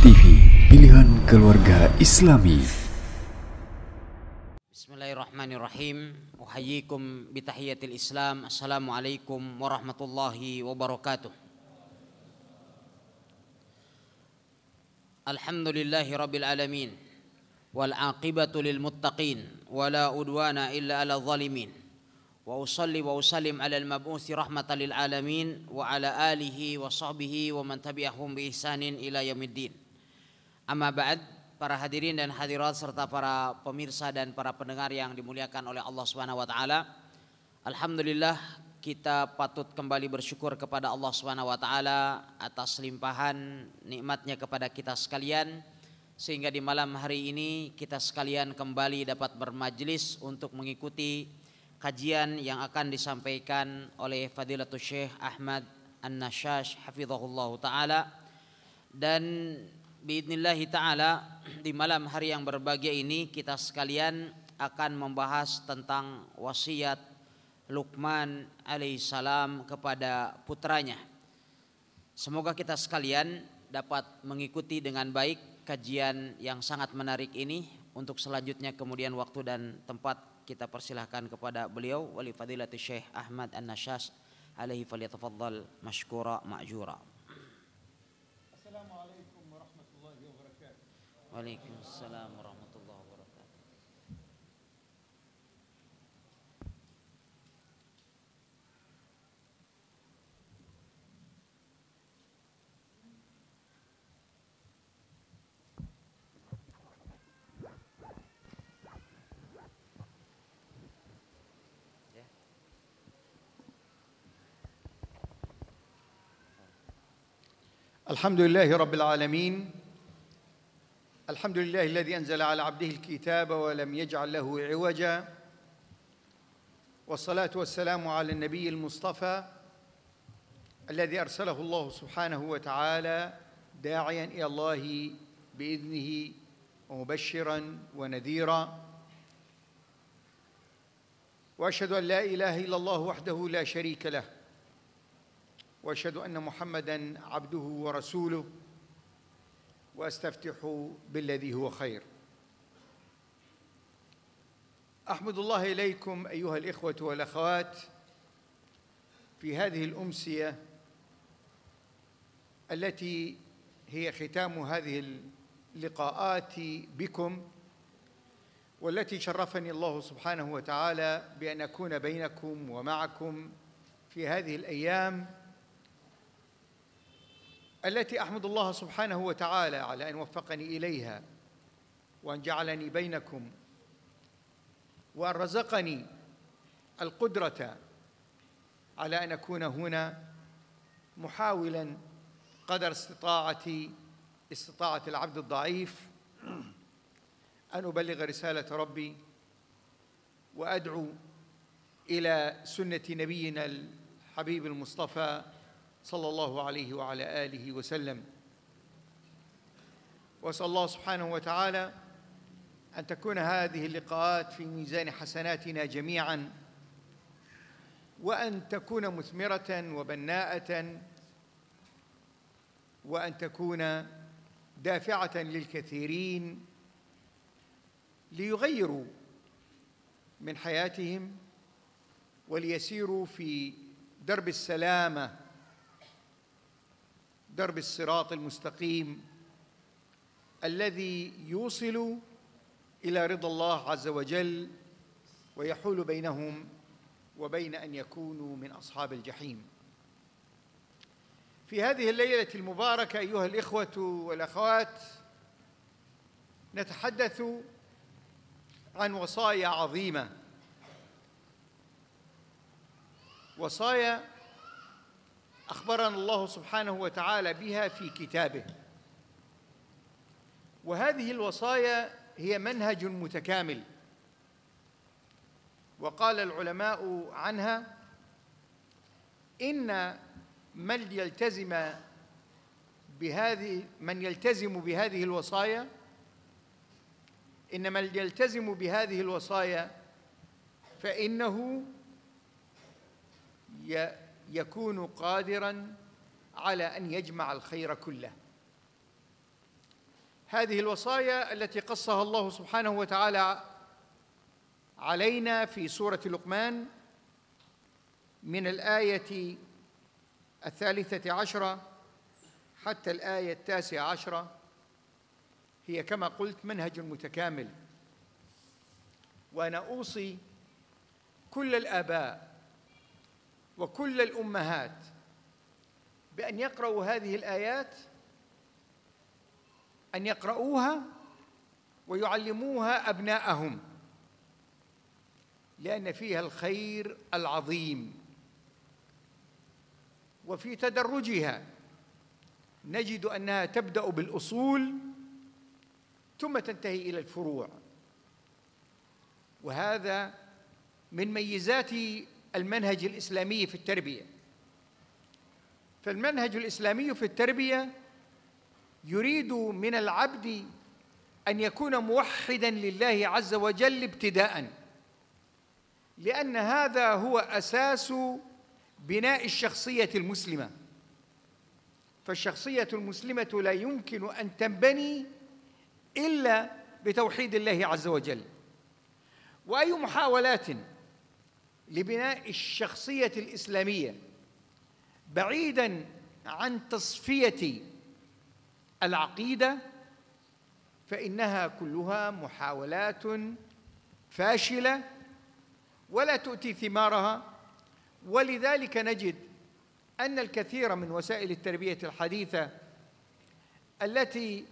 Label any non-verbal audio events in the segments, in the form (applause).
TV, pilihan keluarga Islami. Bismillahirrahmanirrahim. Uhayyikum bitahiyatil Islam. Assalamualaikum warahmatullahi wabarakatuh. Alhamdulillahi rabbil alamin. Wal aqibatu lil muttaqin wala udwana illa 'alal zalimin. rahmatan lil alamin wa ala alihi wa sahbihi wa man tabi'ahum bi ihsanin ila yaumiddin. Amma ba'd, para hadirin dan hadirat serta para pemirsa dan para pendengar yang dimuliakan oleh Allah Subhanahu wa taala. Alhamdulillah kita patut kembali bersyukur kepada Allah Subhanahu wa taala atas limpahan nikmatnya kepada kita sekalian sehingga di malam hari ini kita sekalian kembali dapat bermajlis untuk mengikuti kajian yang akan disampaikan oleh Fadilatul Syekh Ahmad An-Nashash hafizahullahu taala dan Biidnillahi ta'ala di malam hari yang berbahagia ini kita sekalian akan membahas tentang wasiat Luqman alaihissalam kepada putranya. Semoga kita sekalian dapat mengikuti dengan baik kajian yang sangat menarik ini untuk selanjutnya kemudian waktu dan tempat kita persilahkan kepada beliau wali fadilati Syekh Ahmad An-Nashas alaihi falyatafaddal mashkura ma'jura. وعليكم السلام ورحمة الله وبركاته الحمد لله رب العالمين الحمد لله الذي أنزل على عبده الكتاب ولم يجعل له عوجا والصلاة والسلام على النبي المصطفى الذي أرسله الله سبحانه وتعالى داعيا إلى الله بإذنه ومبشرا ونذيرا واشهد ان لا اله الا الله وحده لا شريك له واشهد ان محمدا عبده ورسوله واستفتح بالذي هو خير احمد الله اليكم ايها الاخوه والاخوات في هذه الامسيه التي هي ختام هذه اللقاءات بكم والتي شرفني الله سبحانه وتعالى بان اكون بينكم ومعكم في هذه الايام التي احمد الله سبحانه وتعالى على ان وفقني اليها وان جعلني بينكم وان رزقني القدره على ان اكون هنا محاولا قدر استطاعتي استطاعه العبد الضعيف ان ابلغ رساله ربي وادعو الى سنه نبينا الحبيب المصطفى صلى الله عليه وعلى آله وسلم وأسأل الله سبحانه وتعالى أن تكون هذه اللقاءات في ميزان حسناتنا جميعاً وأن تكون مثمرة وبناءة وأن تكون دافعة للكثيرين ليغيروا من حياتهم وليسيروا في درب السلامة درب الصراط المستقيم الذي يوصل الى رضا الله عز وجل ويحول بينهم وبين ان يكونوا من اصحاب الجحيم في هذه الليله المباركه ايها الاخوه والاخوات نتحدث عن وصايا عظيمه وصايا أخبرنا الله سبحانه وتعالى بها في كتابه وهذه الوصايا هي منهج متكامل وقال العلماء عنها إن من يلتزم بهذه من يلتزم بهذه الوصايا إن من يلتزم بهذه الوصايا فإنه يكون قادرا على ان يجمع الخير كله هذه الوصايا التي قصها الله سبحانه وتعالى علينا في سوره لقمان من الايه الثالثه عشره حتى الايه التاسعه عشره هي كما قلت منهج متكامل وانا اوصي كل الاباء وكل الأمهات بأن يقرأوا هذه الآيات أن يقرأوها ويعلموها أبناءهم لأن فيها الخير العظيم وفي تدرجها نجد أنها تبدأ بالأصول ثم تنتهي إلى الفروع وهذا من ميزات المنهج الاسلامي في التربيه فالمنهج الاسلامي في التربيه يريد من العبد ان يكون موحدا لله عز وجل ابتداء لان هذا هو اساس بناء الشخصيه المسلمه فالشخصيه المسلمه لا يمكن ان تنبني الا بتوحيد الله عز وجل واي محاولات لبناء الشخصيه الاسلاميه بعيدا عن تصفيه العقيده فانها كلها محاولات فاشله ولا تؤتي ثمارها ولذلك نجد ان الكثير من وسائل التربيه الحديثه التي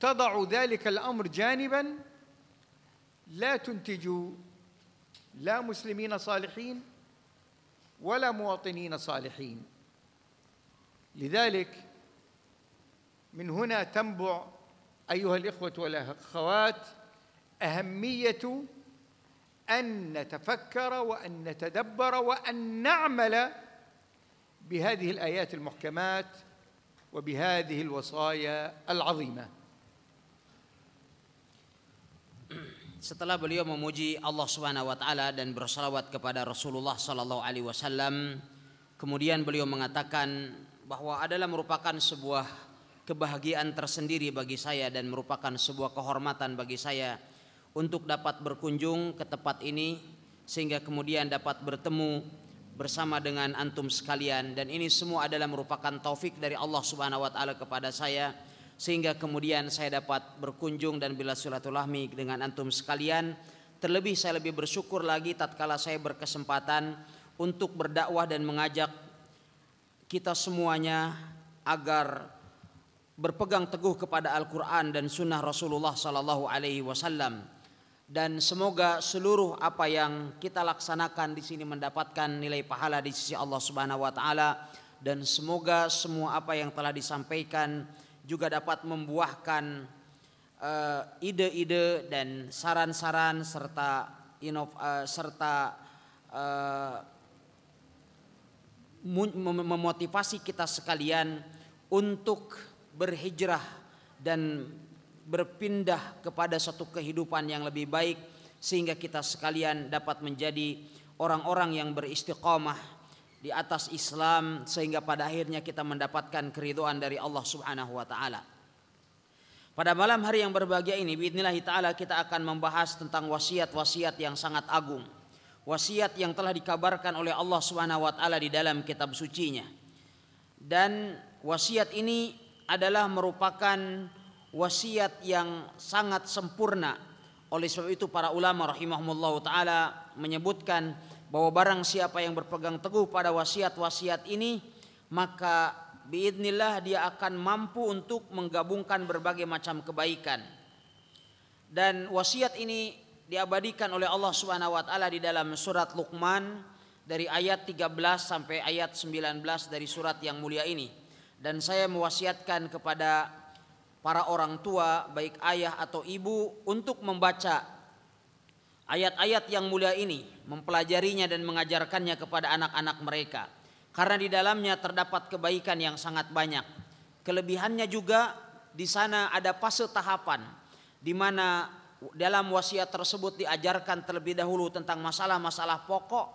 تضع ذلك الامر جانبا لا تنتج لا مسلمين صالحين ولا مواطنين صالحين لذلك من هنا تنبع ايها الاخوه والاخوات اهميه ان نتفكر وان نتدبر وان نعمل بهذه الايات المحكمات وبهذه الوصايا العظيمه setelah beliau memuji Allah Subhanahu wa taala dan berselawat kepada Rasulullah sallallahu alaihi wasallam kemudian beliau mengatakan bahwa adalah merupakan sebuah kebahagiaan tersendiri bagi saya dan merupakan sebuah kehormatan bagi saya untuk dapat berkunjung ke tempat ini sehingga kemudian dapat bertemu bersama dengan antum sekalian dan ini semua adalah merupakan taufik dari Allah Subhanahu wa taala kepada saya sehingga kemudian saya dapat berkunjung dan bila silaturahmi dengan antum sekalian. Terlebih saya lebih bersyukur lagi tatkala saya berkesempatan untuk berdakwah dan mengajak kita semuanya agar berpegang teguh kepada Al-Qur'an dan sunnah Rasulullah sallallahu alaihi wasallam dan semoga seluruh apa yang kita laksanakan di sini mendapatkan nilai pahala di sisi Allah Subhanahu wa taala dan semoga semua apa yang telah disampaikan juga dapat membuahkan eh, ide-ide uh, dan saran-saran serta inov uh, eh, serta uh, memotivasi kita sekalian untuk berhijrah dan berpindah kepada satu kehidupan yang lebih baik sehingga kita sekalian dapat menjadi orang-orang yang beristiqomah di atas Islam sehingga pada akhirnya kita mendapatkan keriduan dari Allah Subhanahu wa taala. Pada malam hari yang berbahagia ini bismillah taala kita akan membahas tentang wasiat-wasiat yang sangat agung. Wasiat yang telah dikabarkan oleh Allah Subhanahu wa taala di dalam kitab sucinya. Dan wasiat ini adalah merupakan wasiat yang sangat sempurna. Oleh sebab itu para ulama rahimahumullah taala menyebutkan bahwa barang siapa yang berpegang teguh pada wasiat-wasiat ini maka biidnillah dia akan mampu untuk menggabungkan berbagai macam kebaikan dan wasiat ini diabadikan oleh Allah Subhanahu wa taala di dalam surat Luqman dari ayat 13 sampai ayat 19 dari surat yang mulia ini dan saya mewasiatkan kepada para orang tua baik ayah atau ibu untuk membaca ayat-ayat yang mulia ini, mempelajarinya dan mengajarkannya kepada anak-anak mereka. Karena di dalamnya terdapat kebaikan yang sangat banyak. Kelebihannya juga di sana ada fase tahapan di mana dalam wasiat tersebut diajarkan terlebih dahulu tentang masalah-masalah pokok,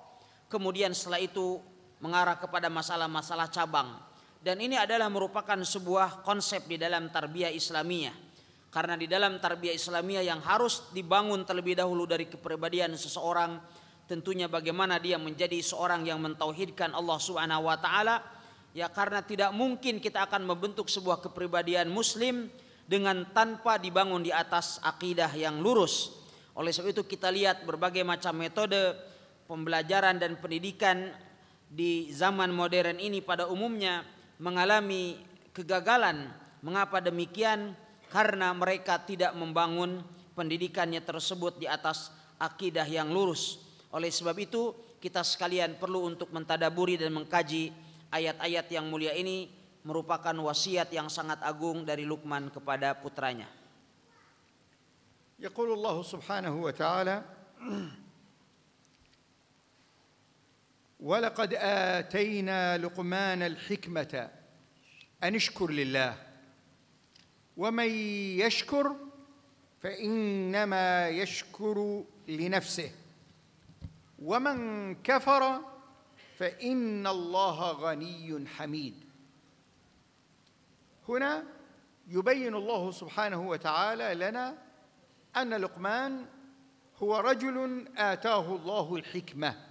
kemudian setelah itu mengarah kepada masalah-masalah cabang. Dan ini adalah merupakan sebuah konsep di dalam tarbiyah Islamiyah karena di dalam tarbiyah Islamiyah yang harus dibangun terlebih dahulu dari kepribadian seseorang tentunya bagaimana dia menjadi seorang yang mentauhidkan Allah Subhanahu wa taala ya karena tidak mungkin kita akan membentuk sebuah kepribadian muslim dengan tanpa dibangun di atas akidah yang lurus. Oleh sebab itu kita lihat berbagai macam metode pembelajaran dan pendidikan di zaman modern ini pada umumnya mengalami kegagalan. Mengapa demikian? karena mereka tidak membangun pendidikannya tersebut di atas akidah yang lurus. Oleh sebab itu, kita sekalian perlu untuk mentadaburi dan mengkaji ayat-ayat yang mulia ini merupakan wasiat yang sangat agung dari Luqman kepada putranya. يقول الله سبحانه وتعالى ولقد آتينا لقمان الحكمة أن اشكر لله ومن يشكر فانما يشكر لنفسه ومن كفر فان الله غني حميد هنا يبين الله سبحانه وتعالى لنا ان لقمان هو رجل اتاه الله الحكمه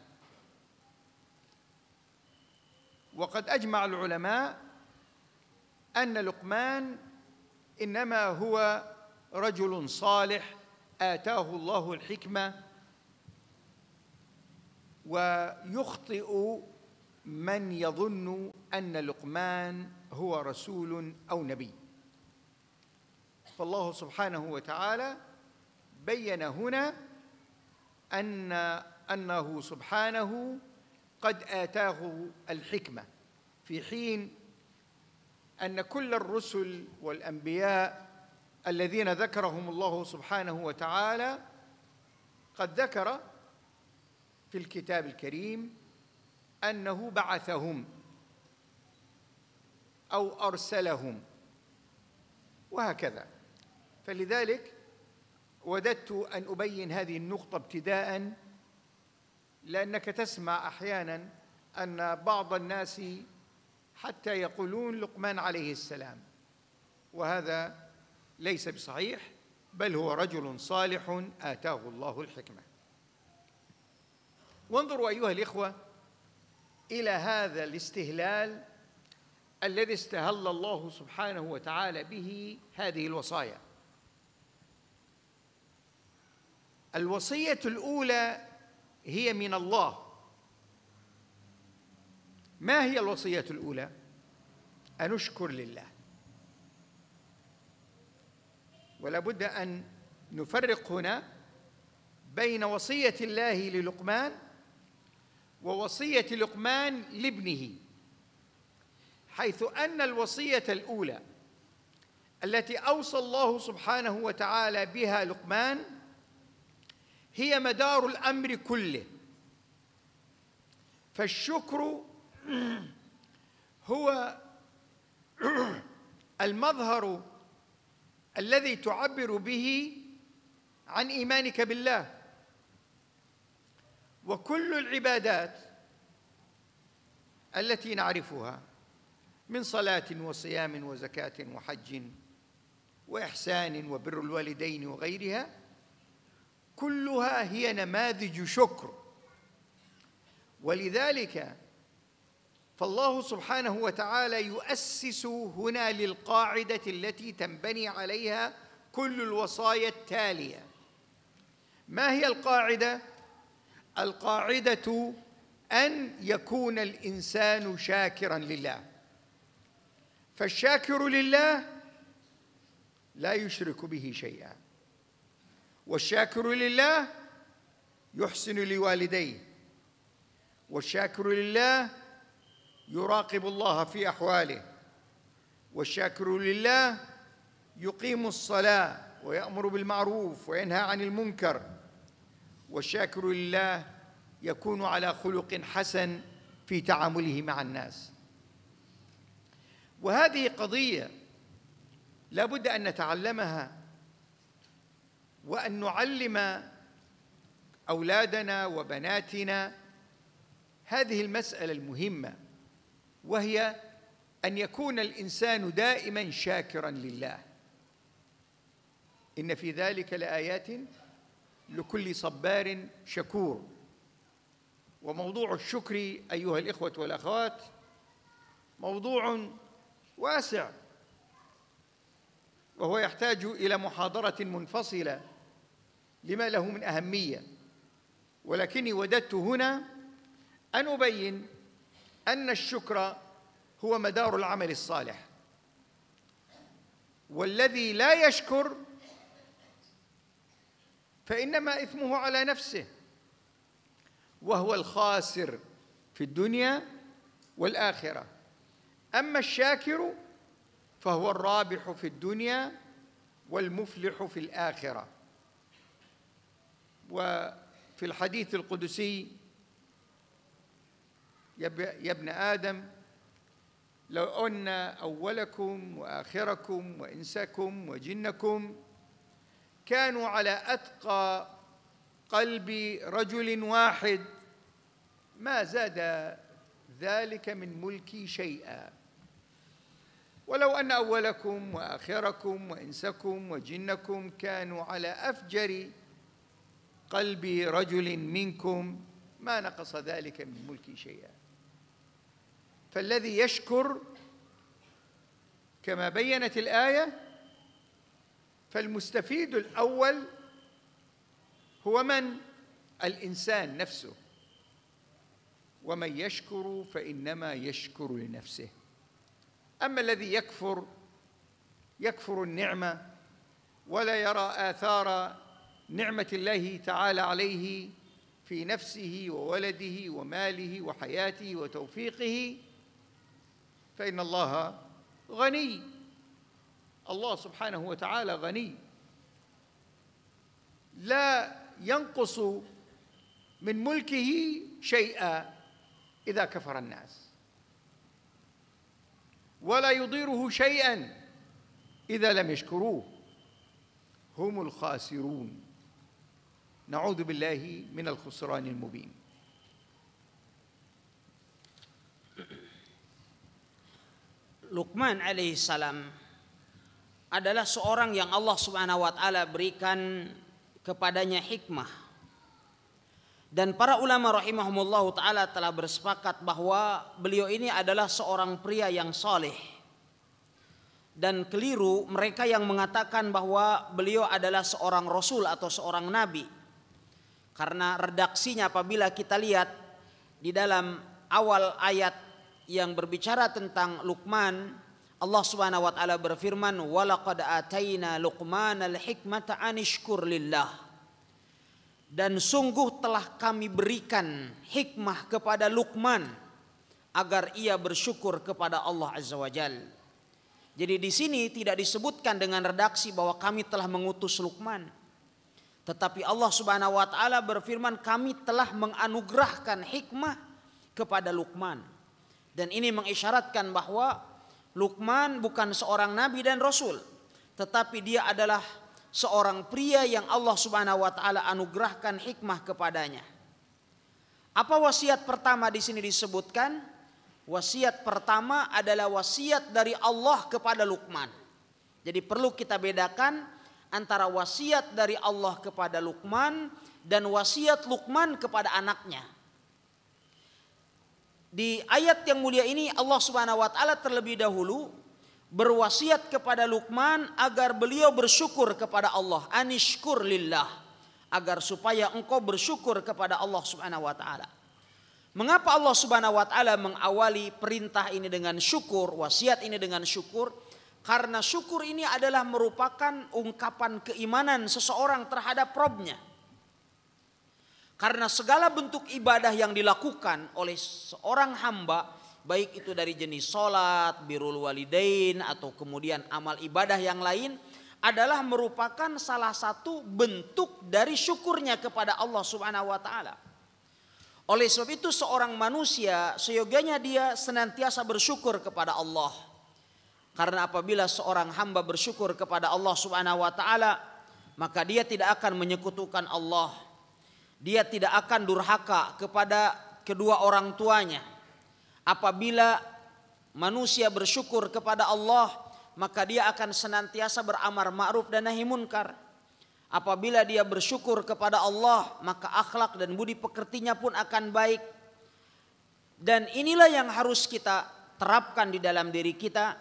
وقد اجمع العلماء ان لقمان انما هو رجل صالح اتاه الله الحكمه ويخطئ من يظن ان لقمان هو رسول او نبي فالله سبحانه وتعالى بين هنا ان انه سبحانه قد اتاه الحكمه في حين أن كل الرسل والأنبياء الذين ذكرهم الله سبحانه وتعالى قد ذكر في الكتاب الكريم أنه بعثهم أو أرسلهم وهكذا فلذلك وددت أن أبين هذه النقطة ابتداءً لأنك تسمع أحياناً أن بعض الناس حتى يقولون لقمان عليه السلام وهذا ليس بصحيح بل هو رجل صالح آتاه الله الحكمة وانظروا أيها الإخوة إلى هذا الاستهلال الذي استهل الله سبحانه وتعالى به هذه الوصايا الوصية الأولى هي من الله ما هي الوصية الأولى؟ أن نشكر لله ولا بد أن نفرق هنا بين وصية الله للقمان ووصية لقمان لابنه حيث أن الوصية الأولى التي أوصى الله سبحانه وتعالى بها لقمان هي مدار الأمر كله فالشكر هو المظهر الذي تعبر به عن ايمانك بالله وكل العبادات التي نعرفها من صلاه وصيام وزكاه وحج واحسان وبر الوالدين وغيرها كلها هي نماذج شكر ولذلك فالله سبحانه وتعالى يؤسس هنا للقاعده التي تنبني عليها كل الوصايا التاليه ما هي القاعده القاعده ان يكون الانسان شاكرا لله فالشاكر لله لا يشرك به شيئا والشاكر لله يحسن لوالديه والشاكر لله يراقب الله في احواله والشاكر لله يقيم الصلاه ويامر بالمعروف وينهى عن المنكر والشاكر لله يكون على خلق حسن في تعامله مع الناس وهذه قضيه لا بد ان نتعلمها وان نعلم اولادنا وبناتنا هذه المساله المهمه وهي ان يكون الانسان دائما شاكرا لله ان في ذلك لايات لكل صبار شكور وموضوع الشكر ايها الاخوه والاخوات موضوع واسع وهو يحتاج الى محاضره منفصله لما له من اهميه ولكني وددت هنا ان ابين أن الشكر هو مدار العمل الصالح والذي لا يشكر فإنما إثمه على نفسه وهو الخاسر في الدنيا والآخرة أما الشاكر فهو الرابح في الدنيا والمفلح في الآخرة وفي الحديث القدسي يا ابن آدم لو أن أولكم وآخركم وإنسكم وجنكم كانوا على أتقى قلب رجل واحد ما زاد ذلك من ملكي شيئا ولو أن أولكم وآخركم وإنسكم وجنكم كانوا على أفجر قلب رجل منكم ما نقص ذلك من ملكي شيئا فالذي يشكر كما بينت الآية فالمستفيد الأول هو من؟ الإنسان نفسه ومن يشكر فإنما يشكر لنفسه أما الذي يكفر يكفر النعمة ولا يرى آثار نعمة الله تعالى عليه في نفسه وولده وماله وحياته وتوفيقه فإن الله غني الله سبحانه وتعالى غني لا ينقص من ملكه شيئا إذا كفر الناس ولا يضيره شيئا إذا لم يشكروه هم الخاسرون نعوذ بالله من الخسران المبين Luqman alaihissalam adalah seorang yang Allah subhanahu wa ta'ala berikan kepadanya hikmah. Dan para ulama rahimahumullah ta'ala telah bersepakat bahwa beliau ini adalah seorang pria yang soleh. Dan keliru mereka yang mengatakan bahwa beliau adalah seorang rasul atau seorang nabi. Karena redaksinya apabila kita lihat di dalam awal ayat yang berbicara tentang Luqman Allah Subhanahu wa taala berfirman walaqad ataina luqmanal hikmata anishkur lillah dan sungguh telah kami berikan hikmah kepada Luqman agar ia bersyukur kepada Allah Azza wa Jal. Jadi di sini tidak disebutkan dengan redaksi bahwa kami telah mengutus Luqman. Tetapi Allah Subhanahu wa taala berfirman kami telah menganugerahkan hikmah kepada Luqman. Dan ini mengisyaratkan bahwa Lukman bukan seorang nabi dan rasul, tetapi dia adalah seorang pria yang Allah Subhanahu wa taala anugerahkan hikmah kepadanya. Apa wasiat pertama di sini disebutkan? Wasiat pertama adalah wasiat dari Allah kepada Lukman. Jadi perlu kita bedakan antara wasiat dari Allah kepada Lukman dan wasiat Lukman kepada anaknya di ayat yang mulia ini Allah Subhanahu wa taala terlebih dahulu berwasiat kepada Luqman agar beliau bersyukur kepada Allah anishkur lillah agar supaya engkau bersyukur kepada Allah Subhanahu wa taala. Mengapa Allah Subhanahu wa taala mengawali perintah ini dengan syukur, wasiat ini dengan syukur? Karena syukur ini adalah merupakan ungkapan keimanan seseorang terhadap Robnya. Karena segala bentuk ibadah yang dilakukan oleh seorang hamba baik itu dari jenis sholat, birul walidain atau kemudian amal ibadah yang lain adalah merupakan salah satu bentuk dari syukurnya kepada Allah Subhanahu wa taala. Oleh sebab itu seorang manusia seyoganya dia senantiasa bersyukur kepada Allah. Karena apabila seorang hamba bersyukur kepada Allah Subhanahu wa taala, maka dia tidak akan menyekutukan Allah dia tidak akan durhaka kepada kedua orang tuanya. Apabila manusia bersyukur kepada Allah, maka dia akan senantiasa beramar ma'ruf dan nahi munkar. Apabila dia bersyukur kepada Allah, maka akhlak dan budi pekertinya pun akan baik. Dan inilah yang harus kita terapkan di dalam diri kita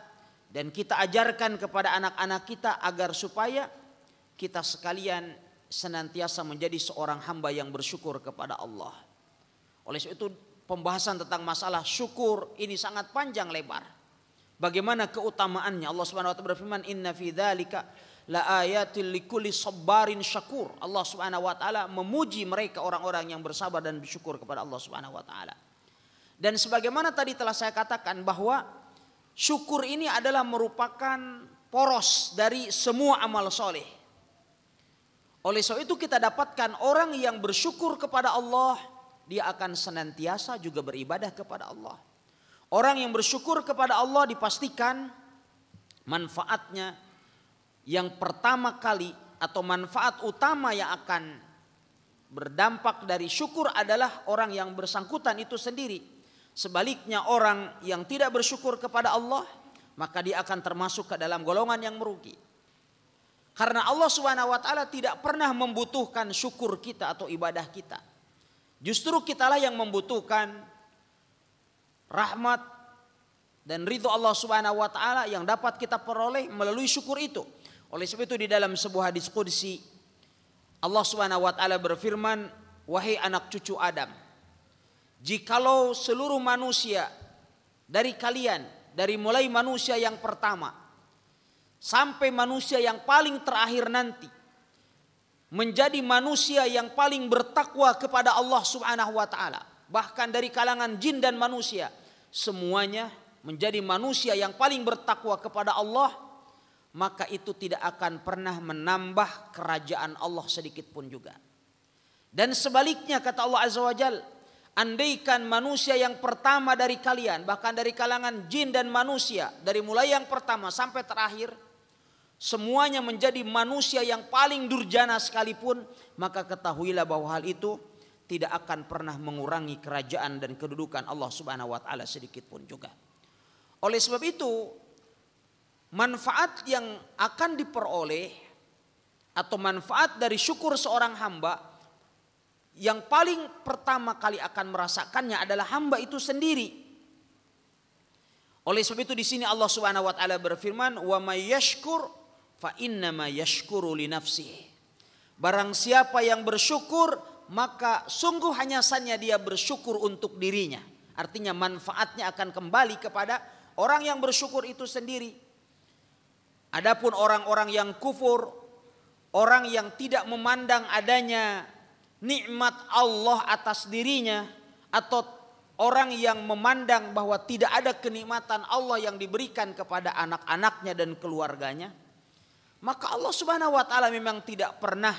dan kita ajarkan kepada anak-anak kita agar supaya kita sekalian senantiasa menjadi seorang hamba yang bersyukur kepada Allah. Oleh sebab itu pembahasan tentang masalah syukur ini sangat panjang lebar. Bagaimana keutamaannya? Allah Subhanahu wa taala berfirman, "Inna fi dzalika la ayatil likulli sabarin syakur." Allah Subhanahu wa taala memuji mereka orang-orang yang bersabar dan bersyukur kepada Allah Subhanahu wa taala. Dan sebagaimana tadi telah saya katakan bahwa syukur ini adalah merupakan poros dari semua amal soleh oleh sebab itu kita dapatkan orang yang bersyukur kepada Allah, dia akan senantiasa juga beribadah kepada Allah. Orang yang bersyukur kepada Allah dipastikan manfaatnya yang pertama kali atau manfaat utama yang akan berdampak dari syukur adalah orang yang bersangkutan itu sendiri. Sebaliknya orang yang tidak bersyukur kepada Allah maka dia akan termasuk ke dalam golongan yang merugi. Karena Allah Subhanahu wa taala tidak pernah membutuhkan syukur kita atau ibadah kita. Justru kitalah yang membutuhkan rahmat dan ridho Allah Subhanahu wa taala yang dapat kita peroleh melalui syukur itu. Oleh sebab itu di dalam sebuah hadis qudsi Allah Subhanahu wa taala berfirman, "Wahai anak cucu Adam, jikalau seluruh manusia dari kalian dari mulai manusia yang pertama sampai manusia yang paling terakhir nanti menjadi manusia yang paling bertakwa kepada Allah Subhanahu wa taala. Bahkan dari kalangan jin dan manusia, semuanya menjadi manusia yang paling bertakwa kepada Allah, maka itu tidak akan pernah menambah kerajaan Allah sedikit pun juga. Dan sebaliknya kata Allah Azza wa Jal, andaikan manusia yang pertama dari kalian, bahkan dari kalangan jin dan manusia, dari mulai yang pertama sampai terakhir, semuanya menjadi manusia yang paling durjana sekalipun, maka ketahuilah bahwa hal itu tidak akan pernah mengurangi kerajaan dan kedudukan Allah Subhanahu wa taala sedikit pun juga. Oleh sebab itu, manfaat yang akan diperoleh atau manfaat dari syukur seorang hamba yang paling pertama kali akan merasakannya adalah hamba itu sendiri. Oleh sebab itu di sini Allah Subhanahu wa taala berfirman, "Wa may yashkur fa innama yashkuru li nafsi. Barang siapa yang bersyukur maka sungguh hanya saja dia bersyukur untuk dirinya. Artinya manfaatnya akan kembali kepada orang yang bersyukur itu sendiri. Adapun orang-orang yang kufur, orang yang tidak memandang adanya nikmat Allah atas dirinya atau orang yang memandang bahwa tidak ada kenikmatan Allah yang diberikan kepada anak-anaknya dan keluarganya, maka Allah Subhanahu wa taala memang tidak pernah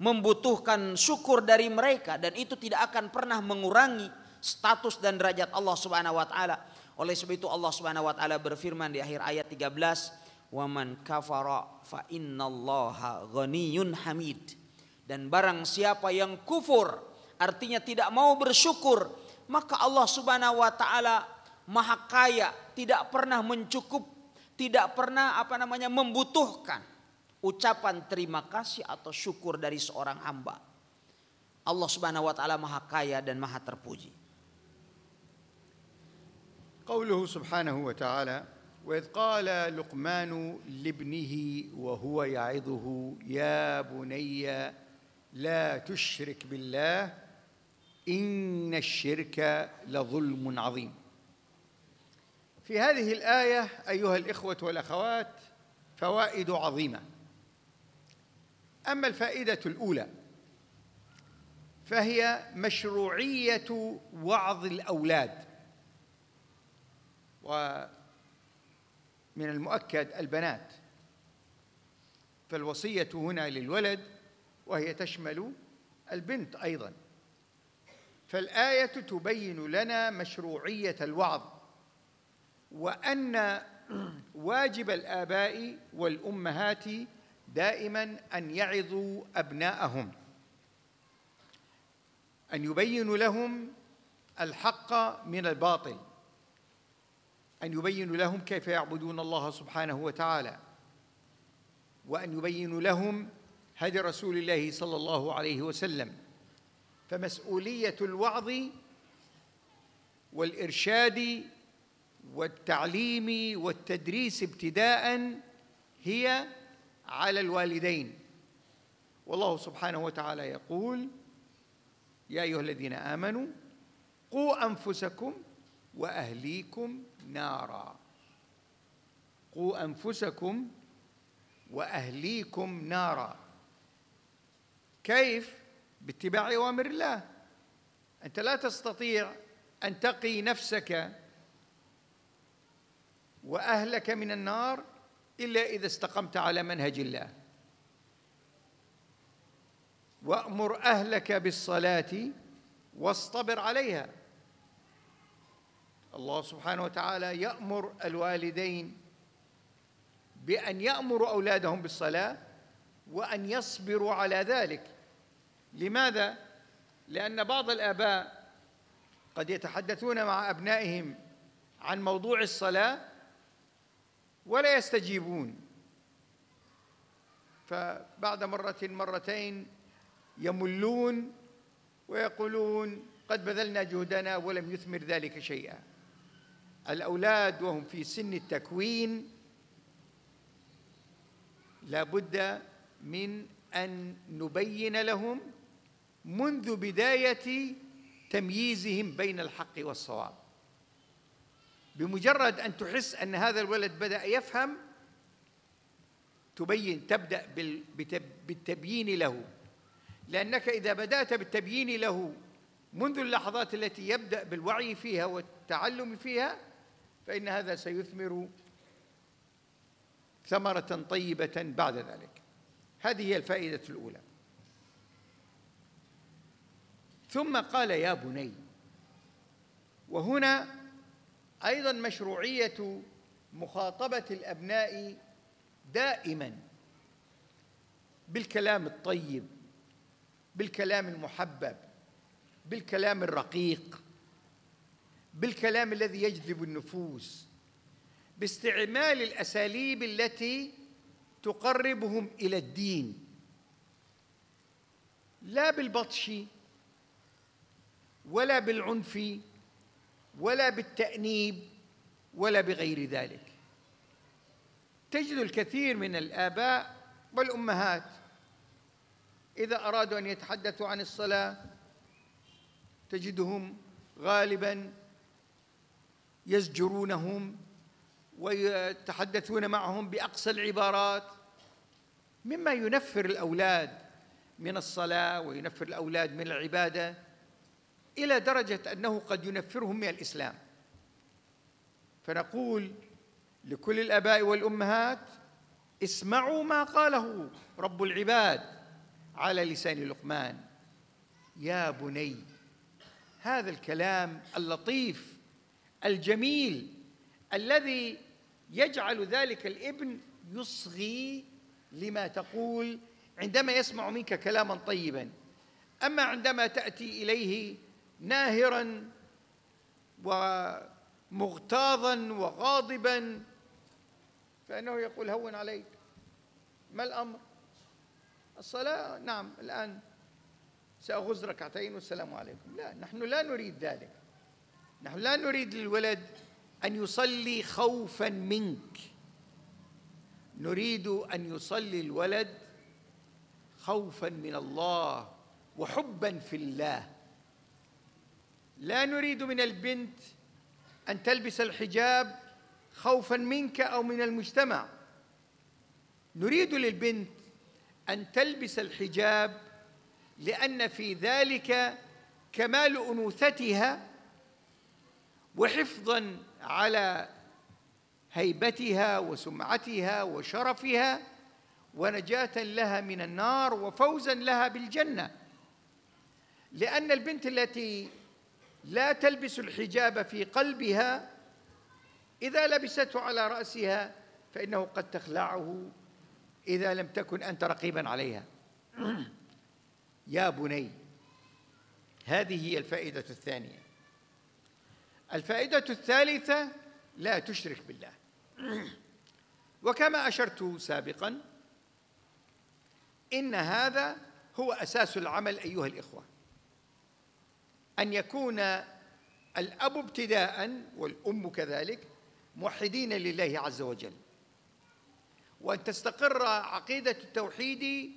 membutuhkan syukur dari mereka dan itu tidak akan pernah mengurangi status dan derajat Allah Subhanahu wa taala. Oleh sebab itu Allah Subhanahu wa taala berfirman di akhir ayat 13, "Wa man kafara fa innallaha ghaniyyun hamid." Dan barang siapa yang kufur, artinya tidak mau bersyukur, maka Allah Subhanahu wa taala Maha Kaya, tidak pernah mencukup tidak pernah apa namanya membutuhkan ucapan terima kasih atau syukur dari seorang hamba. Allah Subhanahu wa taala Maha Kaya dan Maha Terpuji. قوله qala Luqman وإذ قال لقمان لابنه وهو يعظه يا بني لا تشرك بالله syirka la dhulmun 'adzim. في هذه الآية أيها الإخوة والأخوات فوائد عظيمة أما الفائدة الأولى فهي مشروعية وعظ الأولاد ومن المؤكد البنات فالوصية هنا للولد وهي تشمل البنت أيضا فالآية تبين لنا مشروعية الوعظ وأن واجب الآباء والأمهات دائما أن يعظوا أبناءهم أن يبينوا لهم الحق من الباطل أن يبينوا لهم كيف يعبدون الله سبحانه وتعالى وأن يبينوا لهم هدي رسول الله صلى الله عليه وسلم فمسؤولية الوعظ والإرشاد والتعليم والتدريس ابتداء هي على الوالدين والله سبحانه وتعالى يقول يا ايها الذين امنوا قوا انفسكم واهليكم نارا قوا انفسكم واهليكم نارا كيف باتباع اوامر الله انت لا تستطيع ان تقي نفسك وأهلك من النار إلا إذا استقمت على منهج الله وأمر أهلك بالصلاة واصطبر عليها الله سبحانه وتعالى يأمر الوالدين بأن يأمروا أولادهم بالصلاة وأن يصبروا على ذلك لماذا؟ لأن بعض الآباء قد يتحدثون مع أبنائهم عن موضوع الصلاة ولا يستجيبون فبعد مرة مرتين يملون ويقولون قد بذلنا جهدنا ولم يثمر ذلك شيئا الأولاد وهم في سن التكوين لابد من أن نبين لهم منذ بداية تمييزهم بين الحق والصواب بمجرد أن تحس أن هذا الولد بدأ يفهم تبين تبدأ بالتبيين له لأنك إذا بدأت بالتبيين له منذ اللحظات التي يبدأ بالوعي فيها والتعلم فيها فإن هذا سيثمر ثمرة طيبة بعد ذلك هذه هي الفائدة الأولى ثم قال يا بني وهنا ايضا مشروعيه مخاطبه الابناء دائما بالكلام الطيب بالكلام المحبب بالكلام الرقيق بالكلام الذي يجذب النفوس باستعمال الاساليب التي تقربهم الى الدين لا بالبطش ولا بالعنف ولا بالتأنيب ولا بغير ذلك تجد الكثير من الآباء والأمهات إذا أرادوا أن يتحدثوا عن الصلاة تجدهم غالبا يزجرونهم ويتحدثون معهم بأقصى العبارات مما ينفر الأولاد من الصلاة وينفر الأولاد من العبادة إلى درجة أنه قد ينفرهم من الإسلام فنقول لكل الآباء والأمهات اسمعوا ما قاله رب العباد على لسان لقمان يا بني هذا الكلام اللطيف الجميل الذي يجعل ذلك الابن يصغي لما تقول عندما يسمع منك كلاما طيبا اما عندما تاتي اليه ناهرا ومغتاظا وغاضبا فانه يقول هون عليك ما الامر الصلاه نعم الان ساغز ركعتين والسلام عليكم لا نحن لا نريد ذلك نحن لا نريد للولد ان يصلي خوفا منك نريد ان يصلي الولد خوفا من الله وحبا في الله لا نريد من البنت أن تلبس الحجاب خوفا منك أو من المجتمع نريد للبنت أن تلبس الحجاب لأن في ذلك كمال أنوثتها وحفظا على هيبتها وسمعتها وشرفها ونجاة لها من النار وفوزا لها بالجنة لأن البنت التي لا تلبس الحجاب في قلبها إذا لبسته على رأسها فإنه قد تخلعه إذا لم تكن أنت رقيبا عليها (clears throat) يا بني هذه هي الفائدة الثانية الفائدة الثالثة لا تشرك بالله (clears throat) وكما أشرت سابقا إن هذا هو أساس العمل أيها الإخوة أن يكون الأب ابتداء والأم كذلك موحدين لله عز وجل وأن تستقر عقيدة التوحيد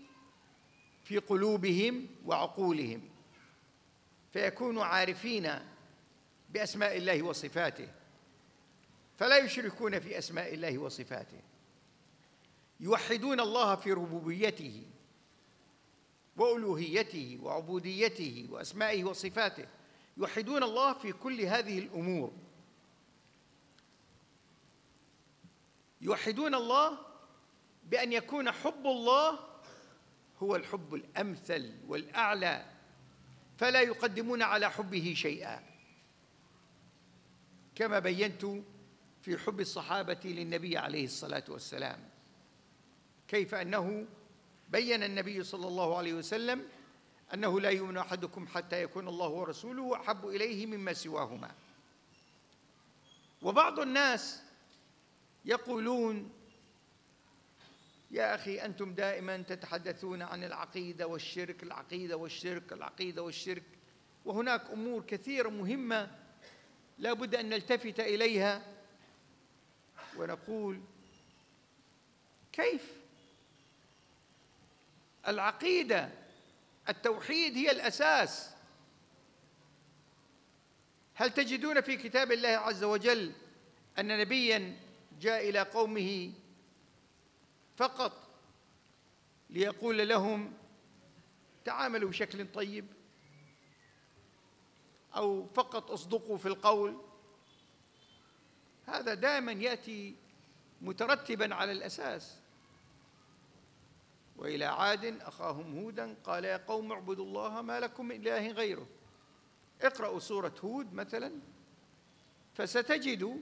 في قلوبهم وعقولهم فيكونوا عارفين بأسماء الله وصفاته فلا يشركون في أسماء الله وصفاته يوحدون الله في ربوبيته وألوهيته وعبوديته وأسمائه وصفاته يوحدون الله في كل هذه الأمور يوحدون الله بأن يكون حب الله هو الحب الأمثل والأعلى فلا يقدمون على حبه شيئا كما بينت في حب الصحابة للنبي عليه الصلاة والسلام كيف أنه بين النبي صلى الله عليه وسلم أنه لا يؤمن أحدكم حتى يكون الله ورسوله أحب إليه مما سواهما وبعض الناس يقولون يا أخي أنتم دائما تتحدثون عن العقيدة والشرك العقيدة والشرك العقيدة والشرك وهناك أمور كثيرة مهمة لا بد أن نلتفت إليها ونقول كيف العقيده التوحيد هي الاساس هل تجدون في كتاب الله عز وجل ان نبيا جاء الى قومه فقط ليقول لهم تعاملوا بشكل طيب او فقط اصدقوا في القول هذا دائما ياتي مترتبا على الاساس وإلى عاد أخاهم هودا قال يا قوم اعبدوا الله ما لكم من إله غيره اقرأوا سورة هود مثلا فستجدوا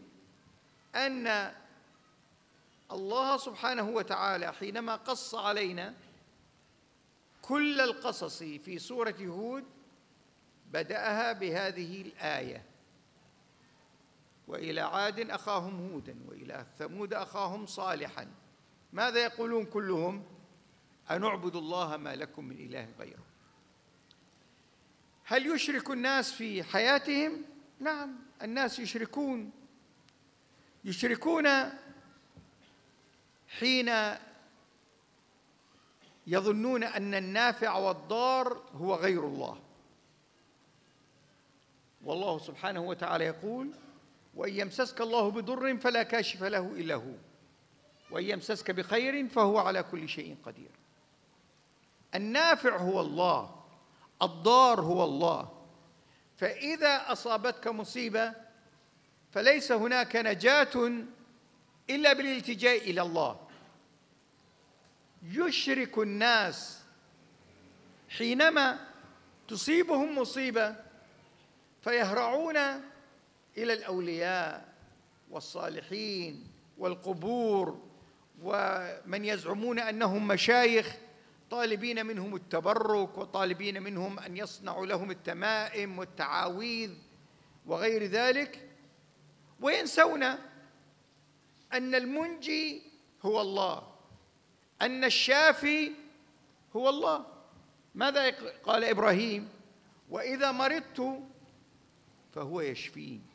أن الله سبحانه وتعالى حينما قص علينا كل القصص في سورة هود بدأها بهذه الآية وإلى عاد أخاهم هودا وإلى ثمود أخاهم صالحا ماذا يقولون كلهم؟ أن اعبدوا الله ما لكم من إله غيره هل يشرك الناس في حياتهم؟ نعم الناس يشركون يشركون حين يظنون أن النافع والضار هو غير الله والله سبحانه وتعالى يقول وإن يمسسك الله بضر فلا كاشف له إلا هو وإن يمسسك بخير فهو على كل شيء قدير النافع هو الله الضار هو الله فإذا أصابتك مصيبة فليس هناك نجاة إلا بالالتجاء إلى الله يشرك الناس حينما تصيبهم مصيبة فيهرعون إلى الأولياء والصالحين والقبور ومن يزعمون أنهم مشايخ طالبين منهم التبرك وطالبين منهم ان يصنعوا لهم التمائم والتعاويذ وغير ذلك وينسون ان المنجي هو الله ان الشافي هو الله ماذا قال ابراهيم واذا مرضت فهو يشفين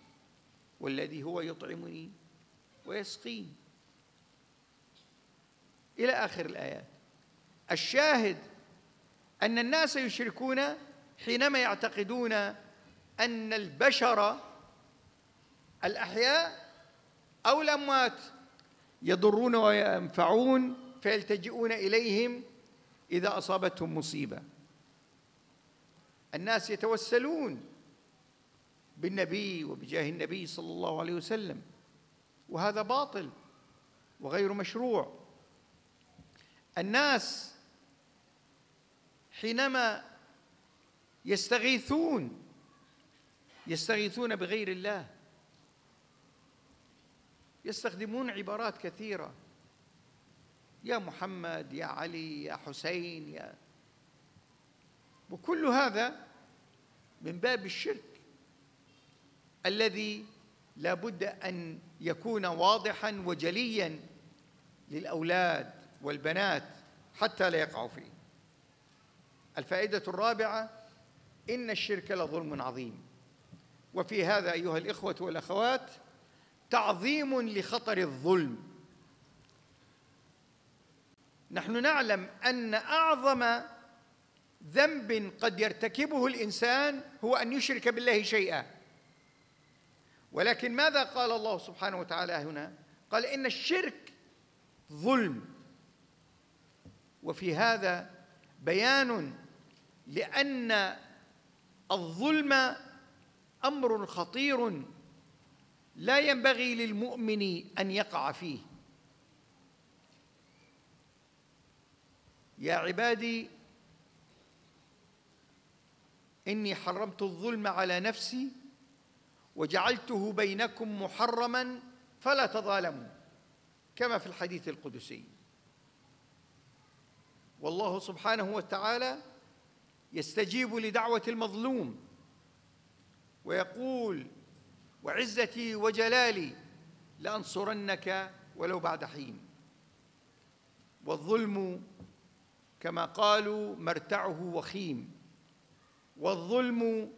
والذي هو يطعمني ويسقين الى اخر الايات الشاهد أن الناس يشركون حينما يعتقدون أن البشر الأحياء أو الأموات يضرون وينفعون فيلتجئون إليهم إذا أصابتهم مصيبة الناس يتوسلون بالنبي وبجاه النبي صلى الله عليه وسلم وهذا باطل وغير مشروع الناس حينما يستغيثون يستغيثون بغير الله يستخدمون عبارات كثيرة يا محمد يا علي يا حسين يا وكل هذا من باب الشرك الذي لا بد أن يكون واضحا وجليا للأولاد والبنات حتى لا يقعوا فيه الفائدة الرابعة إن الشرك لظلم عظيم وفي هذا أيها الإخوة والأخوات تعظيم لخطر الظلم نحن نعلم أن أعظم ذنب قد يرتكبه الإنسان هو أن يشرك بالله شيئا ولكن ماذا قال الله سبحانه وتعالى هنا قال إن الشرك ظلم وفي هذا بيان لأن الظلم أمر خطير لا ينبغي للمؤمن أن يقع فيه يا عبادي إني حرمت الظلم على نفسي وجعلته بينكم محرما فلا تظالموا كما في الحديث القدسي والله سبحانه وتعالى يستجيب لدعوة المظلوم ويقول وعزتي وجلالي لأنصرنك ولو بعد حين والظلم كما قالوا مرتعه وخيم والظلم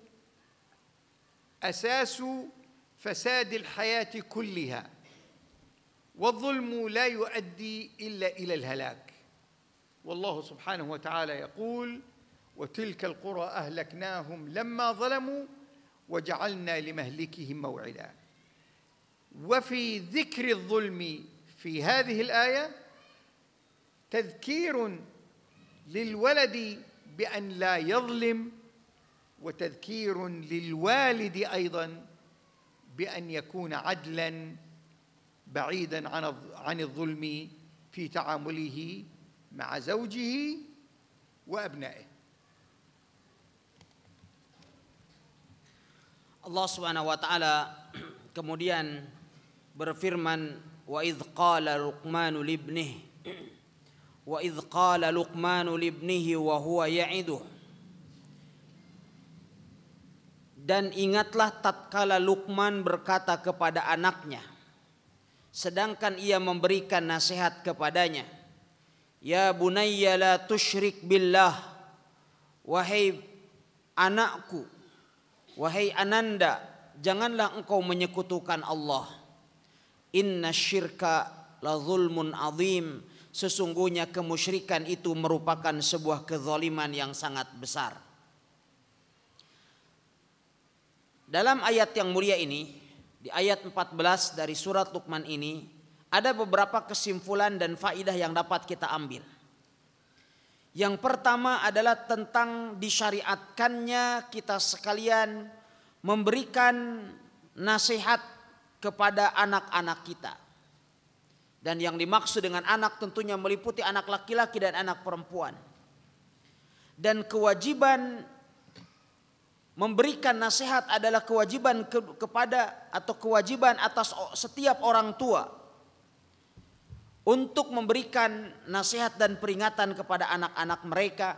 أساس فساد الحياة كلها والظلم لا يؤدي إلا إلى الهلاك والله سبحانه وتعالى يقول وتلك القرى أهلكناهم لما ظلموا وجعلنا لمهلكهم موعدا وفي ذكر الظلم في هذه الآية تذكير للولد بأن لا يظلم وتذكير للوالد أيضا بأن يكون عدلا بعيدا عن الظلم في تعامله مع زوجه وأبنائه Allah Subhanahu wa taala (clears throat) kemudian berfirman wa idz qala luqmanu libnih (clears throat) wa idz qala luqmanu libnihi wa huwa ya'idu dan ingatlah tatkala Luqman berkata kepada anaknya sedangkan ia memberikan nasihat kepadanya ya bunayya la tusyrik billah wahai anakku Wahai Ananda, janganlah engkau menyekutukan Allah. Inna syirka la zulmun azim. Sesungguhnya kemusyrikan itu merupakan sebuah kezaliman yang sangat besar. Dalam ayat yang mulia ini, di ayat 14 dari surat Luqman ini, ada beberapa kesimpulan dan faidah yang dapat kita ambil. Yang pertama adalah tentang disyariatkannya kita sekalian memberikan nasihat kepada anak-anak kita. Dan yang dimaksud dengan anak tentunya meliputi anak laki-laki dan anak perempuan. Dan kewajiban memberikan nasihat adalah kewajiban ke, kepada atau kewajiban atas setiap orang tua untuk memberikan nasihat dan peringatan kepada anak-anak mereka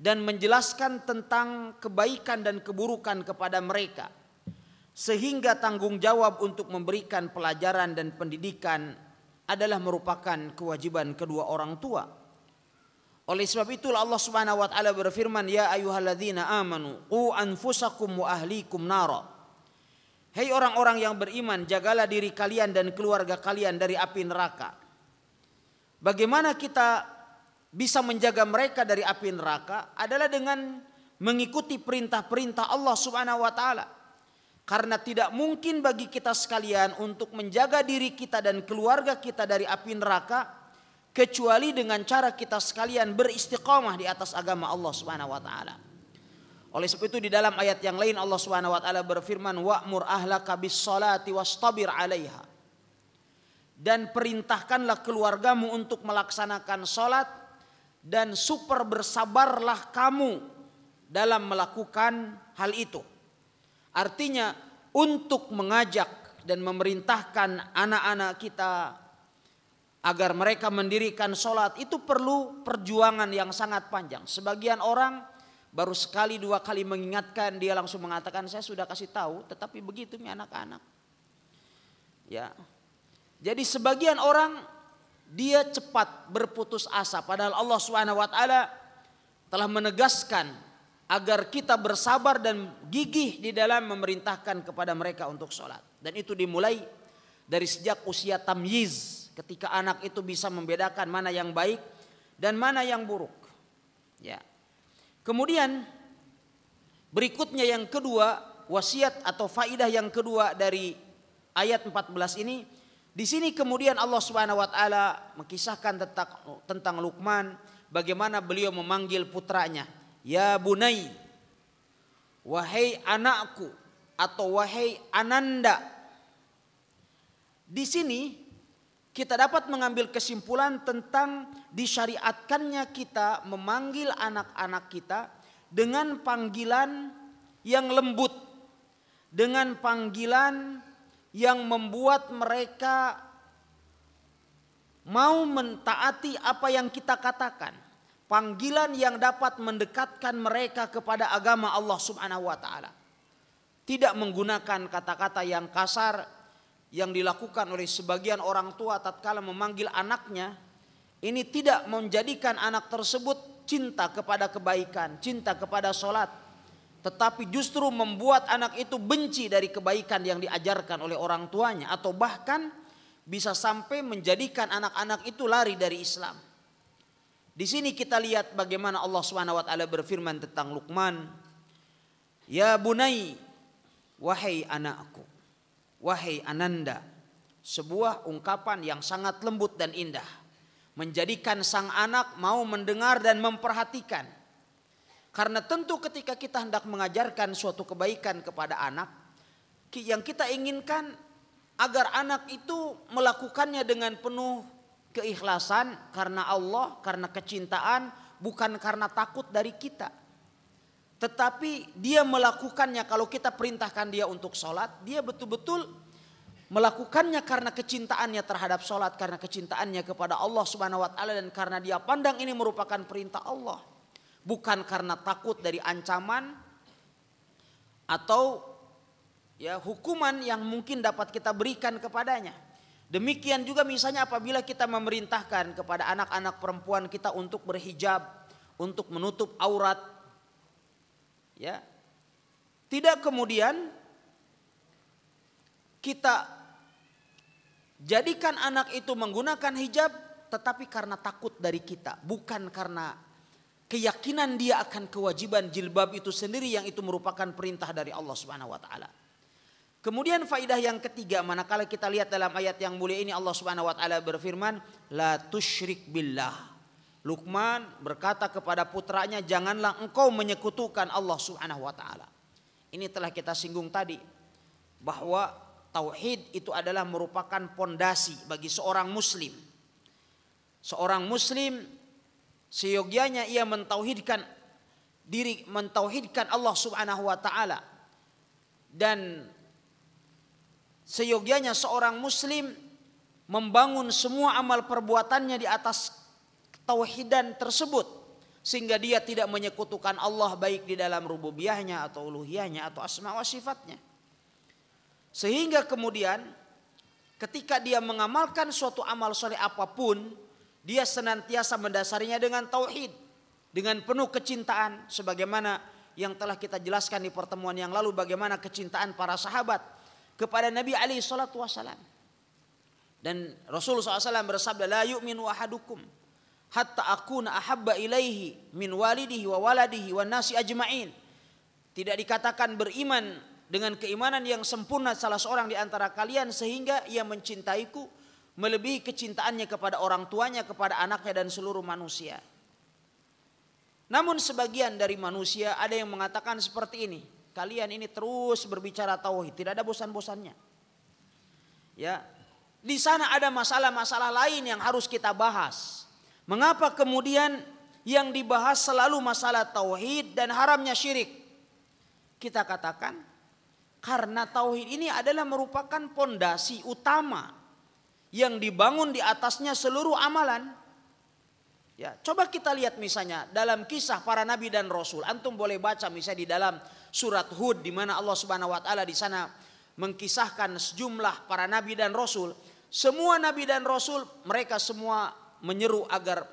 dan menjelaskan tentang kebaikan dan keburukan kepada mereka sehingga tanggung jawab untuk memberikan pelajaran dan pendidikan adalah merupakan kewajiban kedua orang tua. Oleh sebab itu Allah Subhanahu wa taala berfirman, "Ya ayyuhalladzina amanu, qu anfusakum wa ahlikum nara." hey orang-orang yang beriman, jagalah diri kalian dan keluarga kalian dari api neraka. Bagaimana kita bisa menjaga mereka dari api neraka adalah dengan mengikuti perintah-perintah Allah Subhanahu wa taala. Karena tidak mungkin bagi kita sekalian untuk menjaga diri kita dan keluarga kita dari api neraka kecuali dengan cara kita sekalian beristiqomah di atas agama Allah Subhanahu wa taala. Oleh sebab itu di dalam ayat yang lain Allah Subhanahu wa taala berfirman wa'mur ahlaka bis salati wastabir 'alaiha dan perintahkanlah keluargamu untuk melaksanakan sholat dan super bersabarlah kamu dalam melakukan hal itu. Artinya untuk mengajak dan memerintahkan anak-anak kita agar mereka mendirikan sholat itu perlu perjuangan yang sangat panjang. Sebagian orang baru sekali dua kali mengingatkan dia langsung mengatakan saya sudah kasih tahu tetapi begitu nih anak-anak. Ya, jadi sebagian orang dia cepat berputus asa padahal Allah Subhanahu wa taala telah menegaskan agar kita bersabar dan gigih di dalam memerintahkan kepada mereka untuk sholat. Dan itu dimulai dari sejak usia tamyiz ketika anak itu bisa membedakan mana yang baik dan mana yang buruk. Ya. Kemudian berikutnya yang kedua wasiat atau faidah yang kedua dari ayat 14 ini di sini kemudian Allah Subhanahu wa taala mengkisahkan tentang tentang Luqman bagaimana beliau memanggil putranya, "Ya bunai, wahai anakku atau wahai ananda." Di sini kita dapat mengambil kesimpulan tentang disyariatkannya kita memanggil anak-anak kita dengan panggilan yang lembut, dengan panggilan yang membuat mereka mau mentaati apa yang kita katakan. Panggilan yang dapat mendekatkan mereka kepada agama Allah Subhanahu wa taala. Tidak menggunakan kata-kata yang kasar yang dilakukan oleh sebagian orang tua tatkala memanggil anaknya ini tidak menjadikan anak tersebut cinta kepada kebaikan, cinta kepada sholat, tetapi justru membuat anak itu benci dari kebaikan yang diajarkan oleh orang tuanya atau bahkan bisa sampai menjadikan anak-anak itu lari dari Islam. Di sini kita lihat bagaimana Allah Swt berfirman tentang Luqman, "Ya bunai, wahai anakku, wahai ananda." Sebuah ungkapan yang sangat lembut dan indah, menjadikan sang anak mau mendengar dan memperhatikan karena tentu ketika kita hendak mengajarkan suatu kebaikan kepada anak, yang kita inginkan agar anak itu melakukannya dengan penuh keikhlasan karena Allah, karena kecintaan, bukan karena takut dari kita. Tetapi dia melakukannya kalau kita perintahkan dia untuk sholat, dia betul-betul melakukannya karena kecintaannya terhadap sholat, karena kecintaannya kepada Allah Subhanahu wa Ta'ala, dan karena dia pandang ini merupakan perintah Allah bukan karena takut dari ancaman atau ya hukuman yang mungkin dapat kita berikan kepadanya. Demikian juga misalnya apabila kita memerintahkan kepada anak-anak perempuan kita untuk berhijab, untuk menutup aurat ya. Tidak kemudian kita jadikan anak itu menggunakan hijab tetapi karena takut dari kita, bukan karena keyakinan dia akan kewajiban jilbab itu sendiri yang itu merupakan perintah dari Allah Subhanahu wa taala. Kemudian faidah yang ketiga manakala kita lihat dalam ayat yang mulia ini Allah Subhanahu wa taala berfirman la tusyrik billah. Lukman berkata kepada putranya janganlah engkau menyekutukan Allah Subhanahu wa taala. Ini telah kita singgung tadi bahwa tauhid itu adalah merupakan pondasi bagi seorang muslim. Seorang muslim seyogianya ia mentauhidkan diri mentauhidkan Allah Subhanahu wa taala dan seyogianya seorang muslim membangun semua amal perbuatannya di atas tauhidan tersebut sehingga dia tidak menyekutukan Allah baik di dalam rububiyahnya atau uluhiyahnya atau asma wa sifatnya sehingga kemudian ketika dia mengamalkan suatu amal soleh apapun dia senantiasa mendasarinya dengan tauhid, dengan penuh kecintaan sebagaimana yang telah kita jelaskan di pertemuan yang lalu bagaimana kecintaan para sahabat kepada Nabi Ali salatu wasallam. Dan Rasulullah SAW bersabda la yu'minu ahadukum hatta akuna ahabba ilaihi min walidihi wa waladihi wa nasi ajmain. Tidak dikatakan beriman dengan keimanan yang sempurna salah seorang di antara kalian sehingga ia mencintaiku melebihi kecintaannya kepada orang tuanya, kepada anaknya dan seluruh manusia. Namun sebagian dari manusia ada yang mengatakan seperti ini, kalian ini terus berbicara tauhid, tidak ada bosan-bosannya. Ya. Di sana ada masalah-masalah lain yang harus kita bahas. Mengapa kemudian yang dibahas selalu masalah tauhid dan haramnya syirik? Kita katakan karena tauhid ini adalah merupakan pondasi utama yang dibangun di atasnya seluruh amalan. Ya, coba kita lihat misalnya dalam kisah para nabi dan rasul. Antum boleh baca misalnya di dalam surat Hud di mana Allah Subhanahu wa taala di sana mengkisahkan sejumlah para nabi dan rasul. Semua nabi dan rasul mereka semua menyeru agar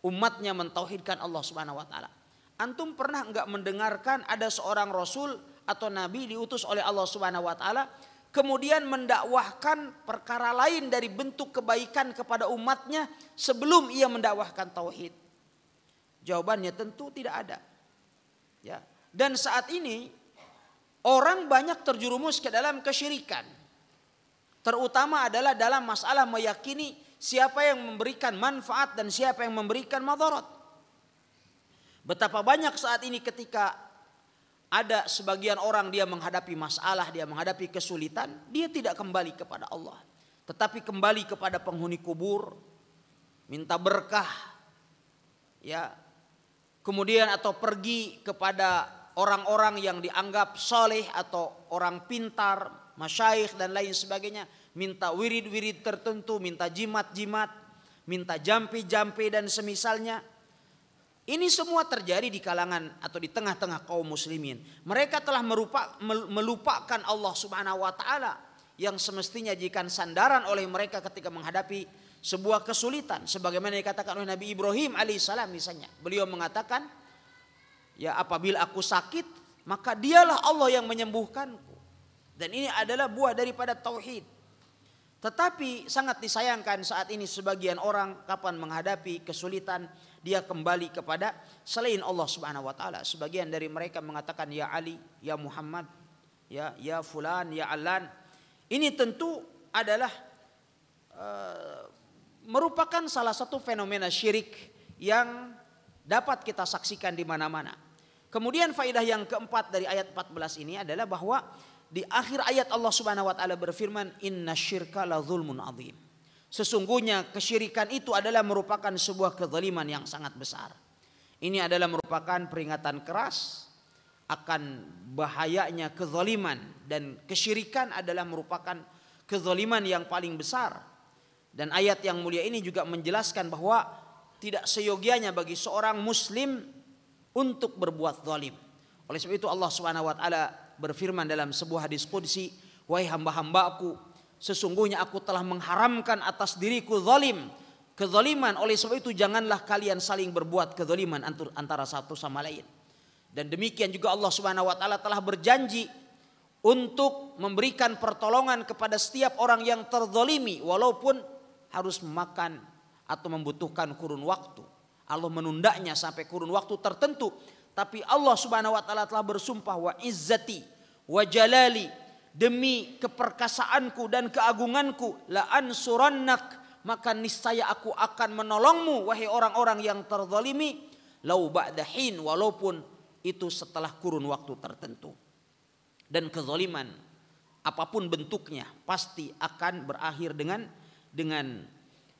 umatnya mentauhidkan Allah Subhanahu wa taala. Antum pernah enggak mendengarkan ada seorang rasul atau nabi diutus oleh Allah Subhanahu wa taala kemudian mendakwahkan perkara lain dari bentuk kebaikan kepada umatnya sebelum ia mendakwahkan tauhid? Jawabannya tentu tidak ada. Ya. Dan saat ini orang banyak terjerumus ke dalam kesyirikan. Terutama adalah dalam masalah meyakini siapa yang memberikan manfaat dan siapa yang memberikan madarat. Betapa banyak saat ini ketika ada sebagian orang dia menghadapi masalah, dia menghadapi kesulitan, dia tidak kembali kepada Allah. Tetapi kembali kepada penghuni kubur, minta berkah, ya kemudian atau pergi kepada orang-orang yang dianggap soleh atau orang pintar, masyaikh dan lain sebagainya, minta wirid-wirid tertentu, minta jimat-jimat, minta jampi-jampi dan semisalnya. Ini semua terjadi di kalangan atau di tengah-tengah kaum muslimin. Mereka telah merupa, melupakan Allah Subhanahu wa taala yang semestinya jika sandaran oleh mereka ketika menghadapi sebuah kesulitan sebagaimana dikatakan oleh Nabi Ibrahim alaihissalam misalnya. Beliau mengatakan, "Ya apabila aku sakit, maka dialah Allah yang menyembuhkanku." Dan ini adalah buah daripada tauhid. Tetapi sangat disayangkan saat ini sebagian orang kapan menghadapi kesulitan dia kembali kepada selain Allah Subhanahu wa taala. Sebagian dari mereka mengatakan ya Ali, ya Muhammad, ya ya fulan, ya Alan. Ini tentu adalah uh, merupakan salah satu fenomena syirik yang dapat kita saksikan di mana-mana. Kemudian faidah yang keempat dari ayat 14 ini adalah bahwa di akhir ayat Allah Subhanahu wa taala berfirman, "Inna syirka la zulmun azim." Sesungguhnya kesyirikan itu adalah merupakan sebuah kezaliman yang sangat besar. Ini adalah merupakan peringatan keras akan bahayanya kezaliman dan kesyirikan adalah merupakan kezaliman yang paling besar. Dan ayat yang mulia ini juga menjelaskan bahwa tidak seyogianya bagi seorang muslim untuk berbuat zalim. Oleh sebab itu Allah Subhanahu wa taala berfirman dalam sebuah hadis kudsi, "Wahai hamba-hambaku, sesungguhnya aku telah mengharamkan atas diriku zalim, kezaliman. Oleh sebab itu janganlah kalian saling berbuat kezaliman antara satu sama lain." Dan demikian juga Allah Subhanahu wa taala telah berjanji untuk memberikan pertolongan kepada setiap orang yang terzolimi walaupun harus makan atau membutuhkan kurun waktu. Allah menundanya sampai kurun waktu tertentu tapi Allah subhanahu wa ta'ala telah bersumpah wa izzati wa jalali demi keperkasaanku dan keagunganku la ansurannak maka niscaya aku akan menolongmu wahai orang-orang yang terzalimi lau ba'dahin walaupun itu setelah kurun waktu tertentu dan kezaliman apapun bentuknya pasti akan berakhir dengan dengan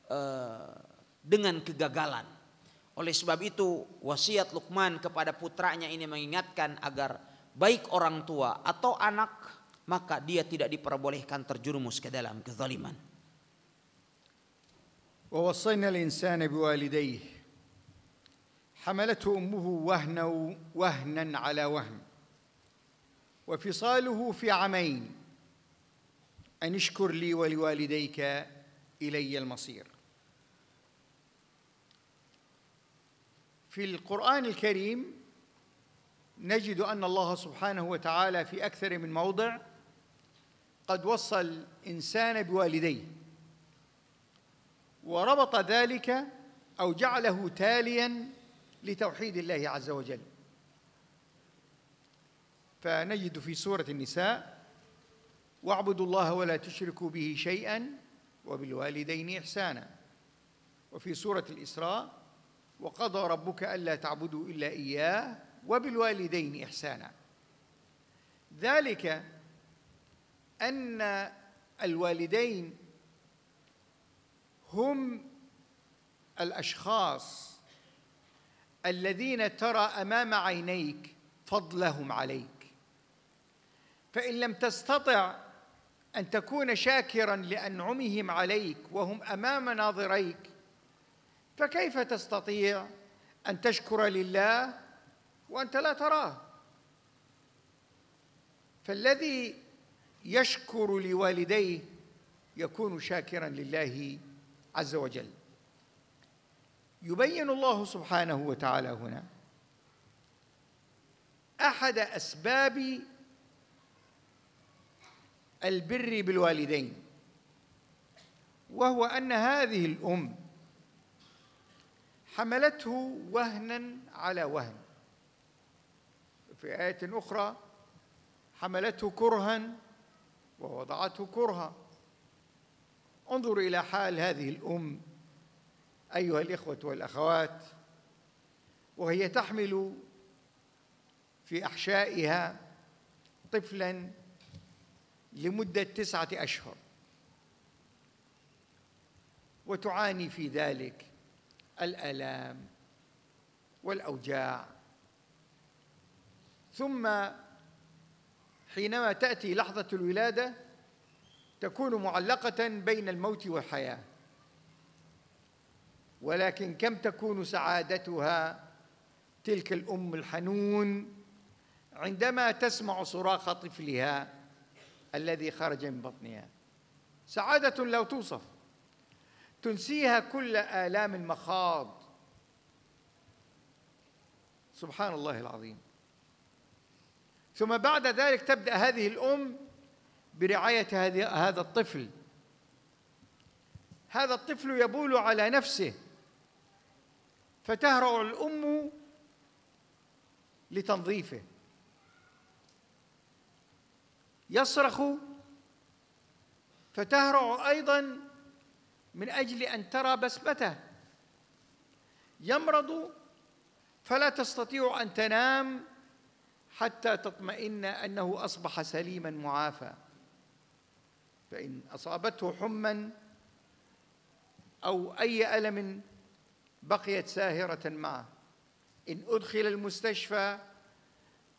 uh, dengan kegagalan oleh sebab itu wasiat Luqman kepada putranya ini mengingatkan agar baik orang tua atau anak maka dia tidak diperbolehkan terjerumus ke dalam kezaliman. ووصينا الإنسان بوالديه حملته أمه وهنا وهنا على وهن وفصاله في عامين أن اشكر لي ولوالديك إلي المصير في القرآن الكريم نجد أن الله سبحانه وتعالى في أكثر من موضع قد وصى الإنسان بوالديه وربط ذلك أو جعله تاليا لتوحيد الله عز وجل فنجد في سورة النساء واعبدوا الله ولا تشركوا به شيئا وبالوالدين إحسانا وفي سورة الإسراء وقضى ربك ألا تعبدوا إلا إياه وبالوالدين إحسانا ذلك أن الوالدين هم الأشخاص الذين ترى أمام عينيك فضلهم عليك فإن لم تستطع أن تكون شاكرا لأنعمهم عليك وهم أمام ناظريك فكيف تستطيع ان تشكر لله وانت لا تراه فالذي يشكر لوالديه يكون شاكرا لله عز وجل يبين الله سبحانه وتعالى هنا احد اسباب البر بالوالدين وهو ان هذه الام حملته وهنا على وهن في آية أخرى حملته كرها ووضعته كرها انظر إلى حال هذه الأم أيها الإخوة والأخوات وهي تحمل في أحشائها طفلا لمدة تسعة أشهر وتعاني في ذلك الالام والاوجاع ثم حينما تاتي لحظه الولاده تكون معلقه بين الموت والحياه ولكن كم تكون سعادتها تلك الام الحنون عندما تسمع صراخ طفلها الذي خرج من بطنها سعاده لا توصف تنسيها كل آلام المخاض سبحان الله العظيم ثم بعد ذلك تبدأ هذه الأم برعاية هذا الطفل هذا الطفل يبول على نفسه فتهرع الأم لتنظيفه يصرخ فتهرع أيضاً من أجل أن ترى بسمته يمرض فلا تستطيع أن تنام حتى تطمئن أنه أصبح سليما معافى فإن أصابته حما أو أي ألم بقيت ساهرة معه إن أدخل المستشفى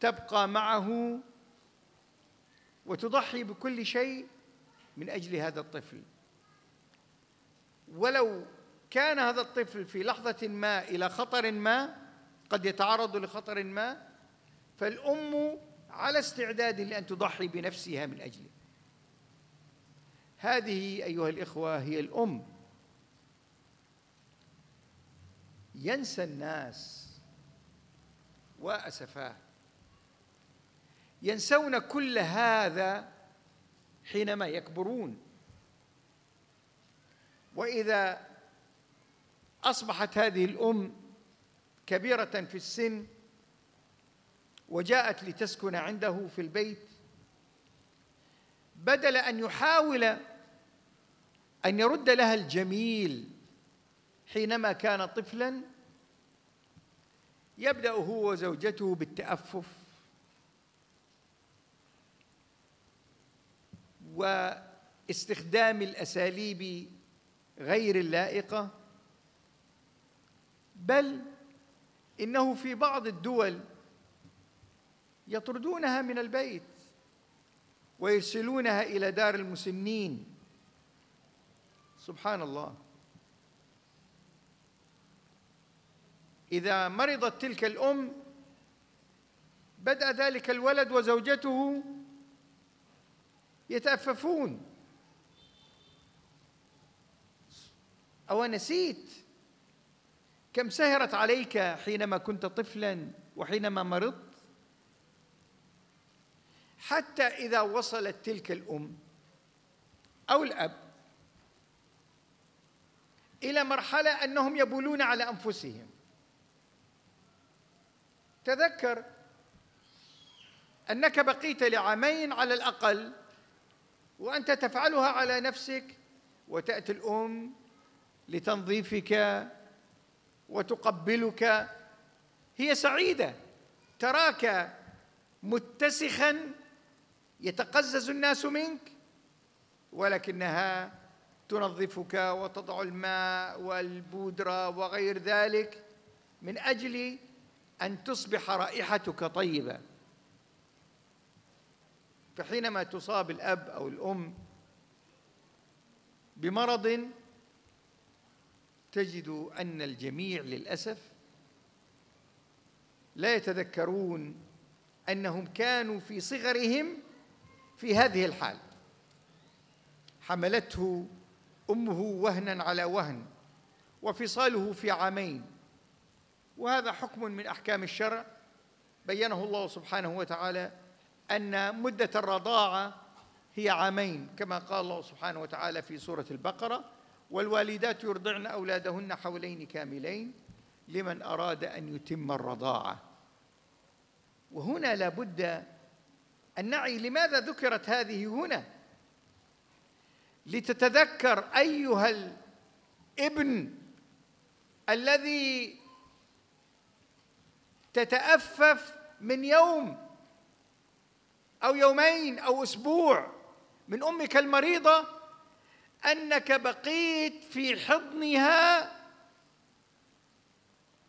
تبقى معه وتضحي بكل شيء من أجل هذا الطفل ولو كان هذا الطفل في لحظة ما إلى خطر ما قد يتعرض لخطر ما فالأم على استعداد لأن تضحي بنفسها من أجله هذه أيها الإخوة هي الأم ينسى الناس وأسفاه ينسون كل هذا حينما يكبرون واذا اصبحت هذه الام كبيره في السن وجاءت لتسكن عنده في البيت بدل ان يحاول ان يرد لها الجميل حينما كان طفلا يبدا هو وزوجته بالتافف واستخدام الاساليب غير اللائقة بل إنه في بعض الدول يطردونها من البيت ويرسلونها إلى دار المسنين سبحان الله إذا مرضت تلك الأم بدأ ذلك الولد وزوجته يتأففون أو نسيت كم سهرت عليك حينما كنت طفلا وحينما مرضت حتى إذا وصلت تلك الأم أو الأب إلى مرحلة أنهم يبولون على أنفسهم تذكر أنك بقيت لعامين على الأقل وأنت تفعلها على نفسك وتأتي الأم لتنظيفك وتقبلك هي سعيده تراك متسخا يتقزز الناس منك ولكنها تنظفك وتضع الماء والبودره وغير ذلك من اجل ان تصبح رائحتك طيبه فحينما تصاب الاب او الام بمرض تجد أن الجميع للأسف لا يتذكرون أنهم كانوا في صغرهم في هذه الحال حملته أمه وهنا على وهن وفصاله في عامين وهذا حكم من أحكام الشرع بينه الله سبحانه وتعالى أن مدة الرضاعة هي عامين كما قال الله سبحانه وتعالى في سورة البقرة والوالدات يرضعن أولادهن حولين كاملين لمن أراد أن يتم الرضاعة وهنا لابد أن نعي لماذا ذكرت هذه هنا لتتذكر أيها الابن الذي تتأفف من يوم أو يومين أو أسبوع من أمك المريضة انك بقيت في حضنها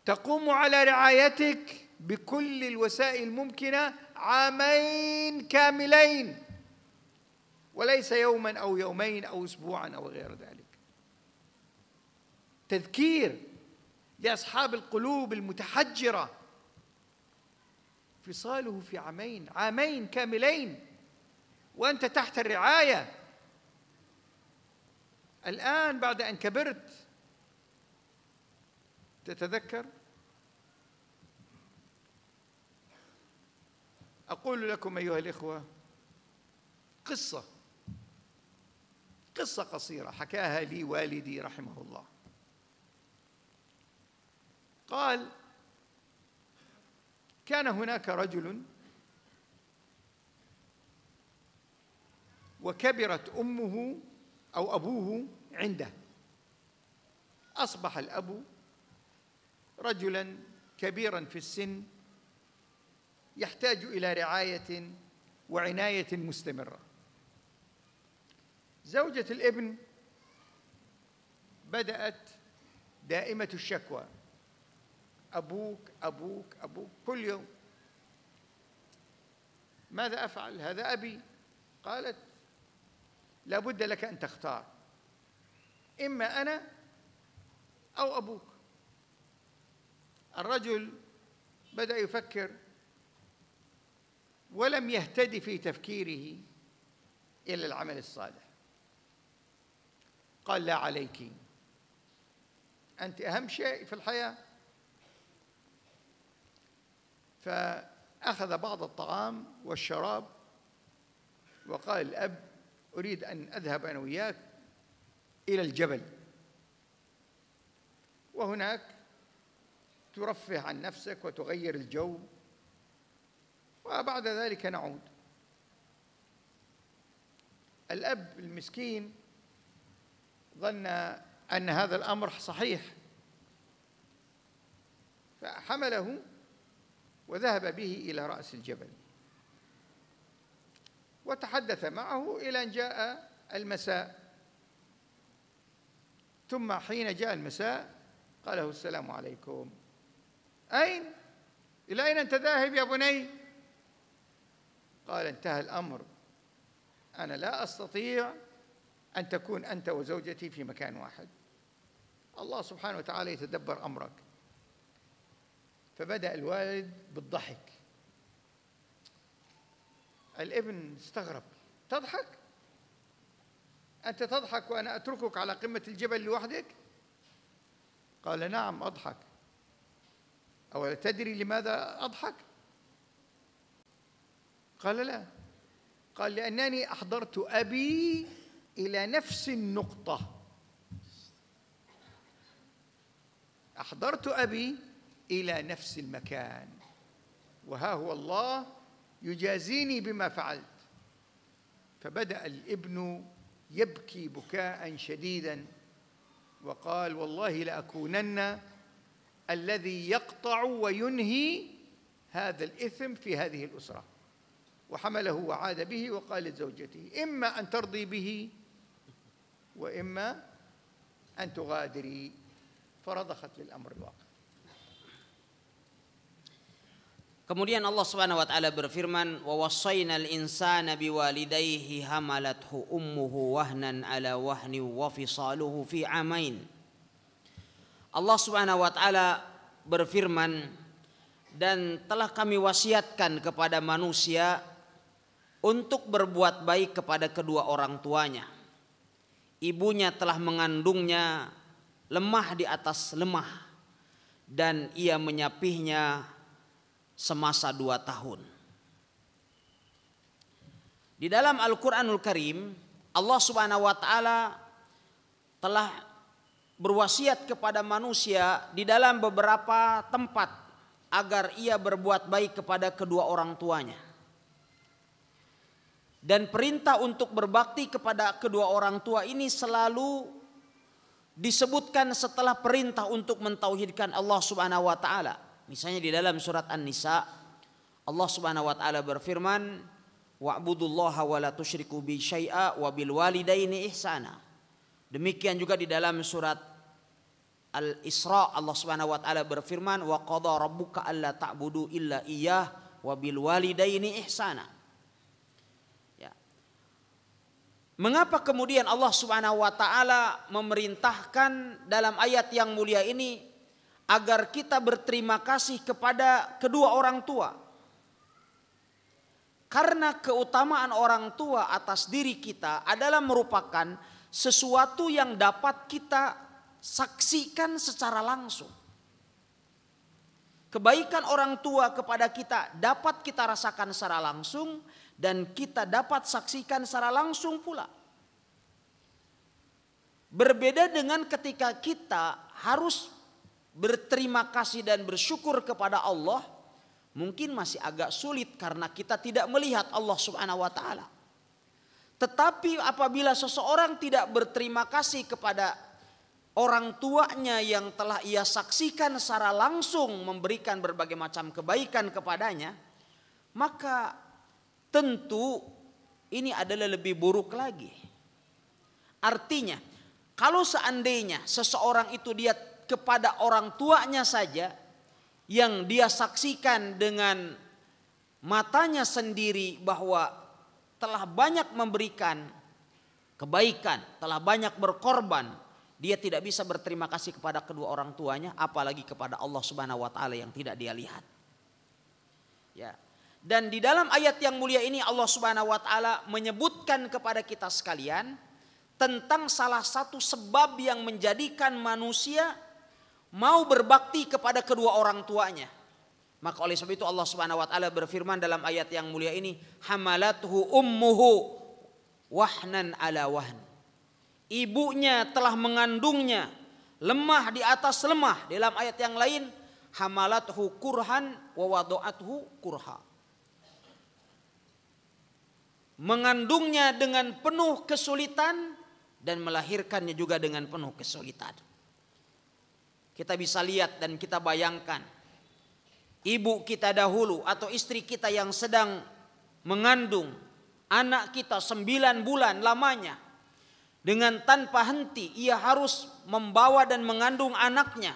تقوم على رعايتك بكل الوسائل الممكنه عامين كاملين وليس يوما او يومين او اسبوعا او غير ذلك تذكير لاصحاب القلوب المتحجره انفصاله في عامين عامين كاملين وانت تحت الرعايه الآن بعد أن كبرت تتذكر أقول لكم أيها الإخوة قصة قصة قصيرة حكاها لي والدي رحمه الله قال كان هناك رجل وكبرت امه أو أبوه عنده أصبح الأب رجلا كبيرا في السن يحتاج إلى رعاية وعناية مستمرة زوجة الابن بدأت دائمة الشكوى أبوك أبوك أبوك كل يوم ماذا أفعل هذا أبي قالت لابد لك أن تختار إما أنا أو أبوك الرجل بدأ يفكر ولم يهتدي في تفكيره إلى العمل الصالح قال لا عليك أنت أهم شيء في الحياة فأخذ بعض الطعام والشراب وقال الأب أريد أن أذهب أنا وياك إلى الجبل وهناك ترفه عن نفسك وتغير الجو وبعد ذلك نعود الأب المسكين ظن أن هذا الأمر صحيح فحمله وذهب به إلى رأس الجبل وتحدث معه إلى أن جاء المساء ثم حين جاء المساء قال له السلام عليكم أين؟ إلى أين أنت ذاهب يا بني؟ قال انتهى الأمر أنا لا أستطيع أن تكون أنت وزوجتي في مكان واحد الله سبحانه وتعالى يتدبر أمرك فبدأ الوالد بالضحك الابن استغرب تضحك أنت تضحك وأنا أتركك على قمة الجبل لوحدك قال نعم أضحك او تدري لماذا أضحك قال لا قال لأنني أحضرت أبي إلى نفس النقطة أحضرت أبي إلى نفس المكان وها هو الله يجازيني بما فعلت فبدا الابن يبكي بكاء شديدا وقال والله لاكونن الذي يقطع وينهي هذا الاثم في هذه الاسره وحمله وعاد به وقال لزوجته اما ان ترضي به واما ان تغادري فرضخت للامر الواقع Kemudian Allah Subhanahu wa taala berfirman, "Wa wassaynal insana biwalidayhi hamalathu ummuhu wahnan ala wahni wa fisaluhu fi amain." Allah Subhanahu wa taala berfirman, "Dan telah kami wasiatkan kepada manusia untuk berbuat baik kepada kedua orang tuanya. Ibunya telah mengandungnya lemah di atas lemah dan ia menyapihnya semasa dua tahun. Di dalam Al-Quranul Karim, Allah Subhanahu wa Ta'ala telah berwasiat kepada manusia di dalam beberapa tempat agar ia berbuat baik kepada kedua orang tuanya. Dan perintah untuk berbakti kepada kedua orang tua ini selalu disebutkan setelah perintah untuk mentauhidkan Allah Subhanahu wa taala. Misalnya di dalam surat An-Nisa Allah Subhanahu wa taala berfirman wa'budullaha wa la tusyriku bi syai'a wa bil walidaini ihsana. Demikian juga di dalam surat Al-Isra Allah Subhanahu wa taala berfirman wa qada rabbuka alla ta'budu illa iyyah wa bil walidaini ihsana. Ya. Mengapa kemudian Allah Subhanahu wa taala memerintahkan dalam ayat yang mulia ini agar kita berterima kasih kepada kedua orang tua. Karena keutamaan orang tua atas diri kita adalah merupakan sesuatu yang dapat kita saksikan secara langsung. Kebaikan orang tua kepada kita dapat kita rasakan secara langsung dan kita dapat saksikan secara langsung pula. Berbeda dengan ketika kita harus berterima kasih dan bersyukur kepada Allah mungkin masih agak sulit karena kita tidak melihat Allah Subhanahu wa taala. Tetapi apabila seseorang tidak berterima kasih kepada orang tuanya yang telah ia saksikan secara langsung memberikan berbagai macam kebaikan kepadanya, maka tentu ini adalah lebih buruk lagi. Artinya, kalau seandainya seseorang itu dia kepada orang tuanya saja yang dia saksikan dengan matanya sendiri bahwa telah banyak memberikan kebaikan, telah banyak berkorban, dia tidak bisa berterima kasih kepada kedua orang tuanya apalagi kepada Allah Subhanahu wa taala yang tidak dia lihat. Ya. Dan di dalam ayat yang mulia ini Allah Subhanahu wa taala menyebutkan kepada kita sekalian tentang salah satu sebab yang menjadikan manusia mau berbakti kepada kedua orang tuanya. Maka oleh sebab itu Allah Subhanahu wa taala berfirman dalam ayat yang mulia ini, hamalathu ummuhu wahnan ala wahn. Ibunya telah mengandungnya lemah di atas lemah. Dalam ayat yang lain, hamalathu kurhan wa wada'athu kurha. Mengandungnya dengan penuh kesulitan dan melahirkannya juga dengan penuh kesulitan. Kita bisa lihat dan kita bayangkan. Ibu kita dahulu atau istri kita yang sedang mengandung anak kita sembilan bulan lamanya. Dengan tanpa henti ia harus membawa dan mengandung anaknya.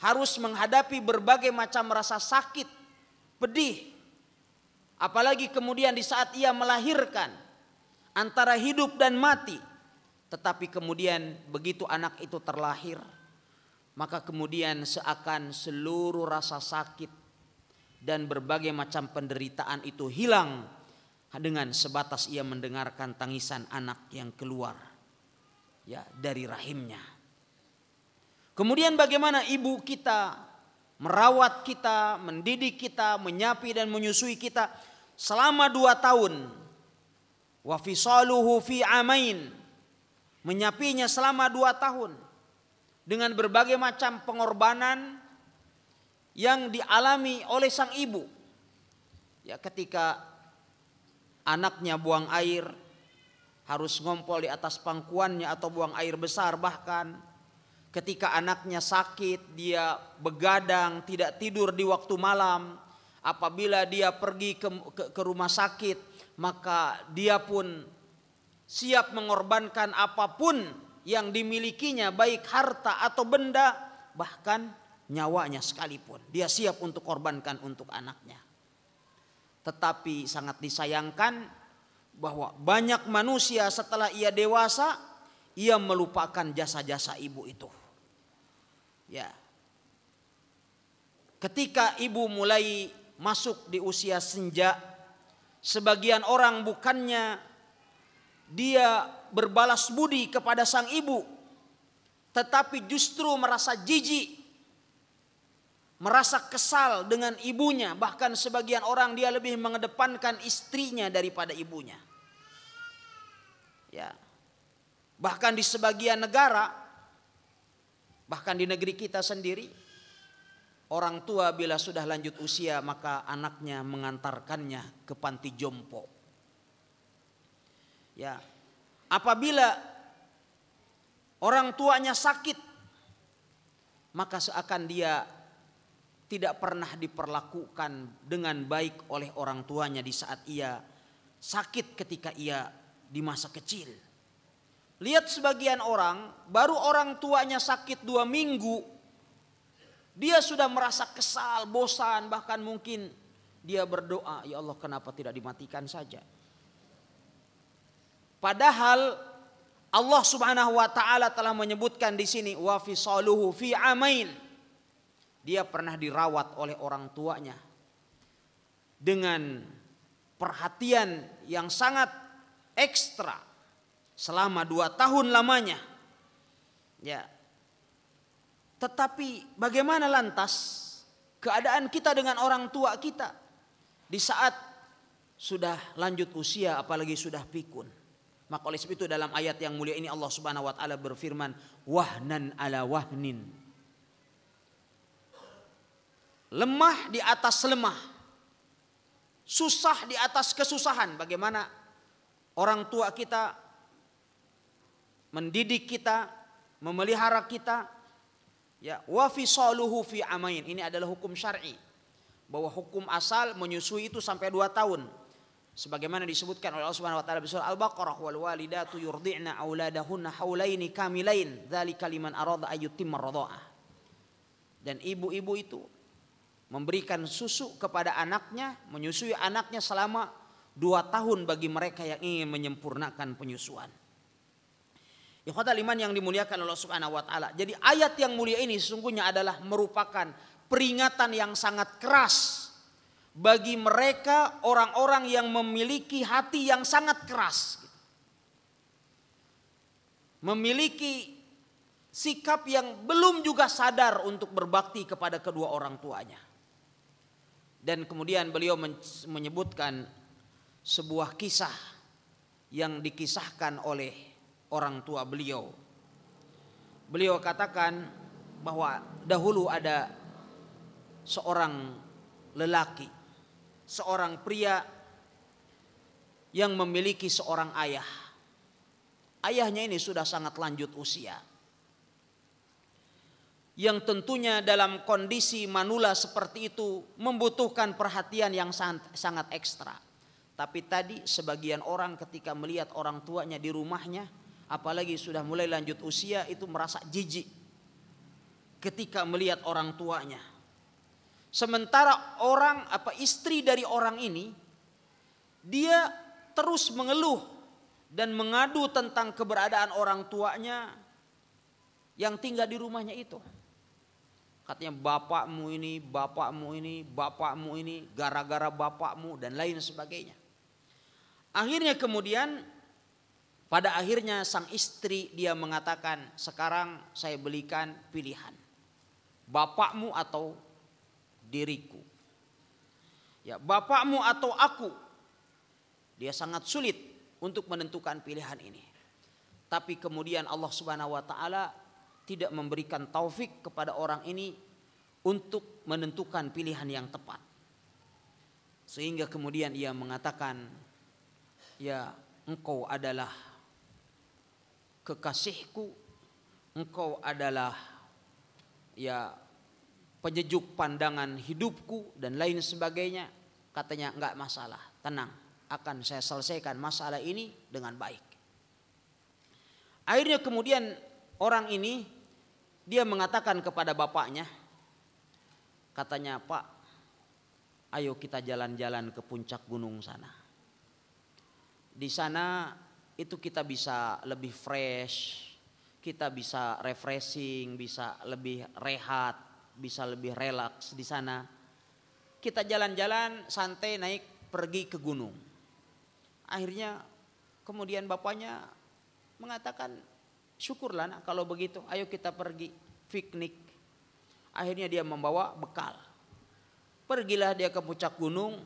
Harus menghadapi berbagai macam rasa sakit, pedih. Apalagi kemudian di saat ia melahirkan antara hidup dan mati. Tetapi kemudian begitu anak itu terlahir maka kemudian seakan seluruh rasa sakit dan berbagai macam penderitaan itu hilang dengan sebatas ia mendengarkan tangisan anak yang keluar ya dari rahimnya. Kemudian bagaimana ibu kita merawat kita, mendidik kita, menyapi dan menyusui kita selama dua tahun. Wafisaluhu fi amain. Menyapinya selama dua tahun dengan berbagai macam pengorbanan yang dialami oleh sang ibu. Ya, ketika anaknya buang air harus ngompol di atas pangkuannya atau buang air besar bahkan ketika anaknya sakit dia begadang tidak tidur di waktu malam apabila dia pergi ke, ke, ke rumah sakit maka dia pun siap mengorbankan apapun yang dimilikinya baik harta atau benda bahkan nyawanya sekalipun dia siap untuk korbankan untuk anaknya tetapi sangat disayangkan bahwa banyak manusia setelah ia dewasa ia melupakan jasa-jasa ibu itu ya ketika ibu mulai masuk di usia senja sebagian orang bukannya dia berbalas budi kepada sang ibu, tetapi justru merasa jijik, merasa kesal dengan ibunya. Bahkan sebagian orang dia lebih mengedepankan istrinya daripada ibunya. Ya, bahkan di sebagian negara, bahkan di negeri kita sendiri, orang tua bila sudah lanjut usia maka anaknya mengantarkannya ke panti jompo Ya. Apabila orang tuanya sakit maka seakan dia tidak pernah diperlakukan dengan baik oleh orang tuanya di saat ia sakit ketika ia di masa kecil. Lihat sebagian orang, baru orang tuanya sakit dua minggu, dia sudah merasa kesal, bosan, bahkan mungkin dia berdoa, "Ya Allah, kenapa tidak dimatikan saja?" Padahal Allah Subhanahu wa taala telah menyebutkan di sini wa fi amain. Dia pernah dirawat oleh orang tuanya dengan perhatian yang sangat ekstra selama dua tahun lamanya. Ya. Tetapi bagaimana lantas keadaan kita dengan orang tua kita di saat sudah lanjut usia apalagi sudah pikun. Maka oleh sebab itu dalam ayat yang mulia ini Allah Subhanahu wa taala berfirman, "Wahnan ala wahnin." Lemah di atas lemah. Susah di atas kesusahan. Bagaimana orang tua kita mendidik kita, memelihara kita. Ya, wa fi amain. Ini adalah hukum syar'i. Bahwa hukum asal menyusui itu sampai dua tahun sebagaimana disebutkan oleh Allah Subhanahu wa taala di surah Al-Baqarah wal walidatu yurdi'na auladahunna haulaini kamilain dzalika liman arada ayyutimma radha'ah dan ibu-ibu itu memberikan susu kepada anaknya, menyusui anaknya selama dua tahun bagi mereka yang ingin menyempurnakan penyusuan. Ikhwatal liman yang dimuliakan Allah subhanahu wa ta'ala. Jadi ayat yang mulia ini sesungguhnya adalah merupakan peringatan yang sangat keras bagi mereka orang-orang yang memiliki hati yang sangat keras. Memiliki sikap yang belum juga sadar untuk berbakti kepada kedua orang tuanya. Dan kemudian beliau menyebutkan sebuah kisah yang dikisahkan oleh orang tua beliau. Beliau katakan bahwa dahulu ada seorang lelaki seorang pria yang memiliki seorang ayah. Ayahnya ini sudah sangat lanjut usia. Yang tentunya dalam kondisi manula seperti itu membutuhkan perhatian yang sangat, sangat ekstra. Tapi tadi sebagian orang ketika melihat orang tuanya di rumahnya, apalagi sudah mulai lanjut usia itu merasa jijik ketika melihat orang tuanya Sementara orang apa istri dari orang ini dia terus mengeluh dan mengadu tentang keberadaan orang tuanya yang tinggal di rumahnya itu. Katanya bapakmu ini, bapakmu ini, bapakmu ini, gara-gara bapakmu dan lain sebagainya. Akhirnya kemudian pada akhirnya sang istri dia mengatakan sekarang saya belikan pilihan. Bapakmu atau diriku. Ya, bapakmu atau aku. Dia sangat sulit untuk menentukan pilihan ini. Tapi kemudian Allah Subhanahu wa taala tidak memberikan taufik kepada orang ini untuk menentukan pilihan yang tepat. Sehingga kemudian ia mengatakan, "Ya, engkau adalah kekasihku, engkau adalah ya penyejuk pandangan hidupku dan lain sebagainya. Katanya enggak masalah, tenang. Akan saya selesaikan masalah ini dengan baik. Akhirnya kemudian orang ini dia mengatakan kepada bapaknya, katanya Pak, ayo kita jalan-jalan ke puncak gunung sana. Di sana itu kita bisa lebih fresh, kita bisa refreshing, bisa lebih rehat bisa lebih relaks di sana. Kita jalan-jalan santai naik pergi ke gunung. Akhirnya kemudian bapaknya mengatakan syukurlah nak kalau begitu ayo kita pergi piknik. Akhirnya dia membawa bekal. Pergilah dia ke puncak gunung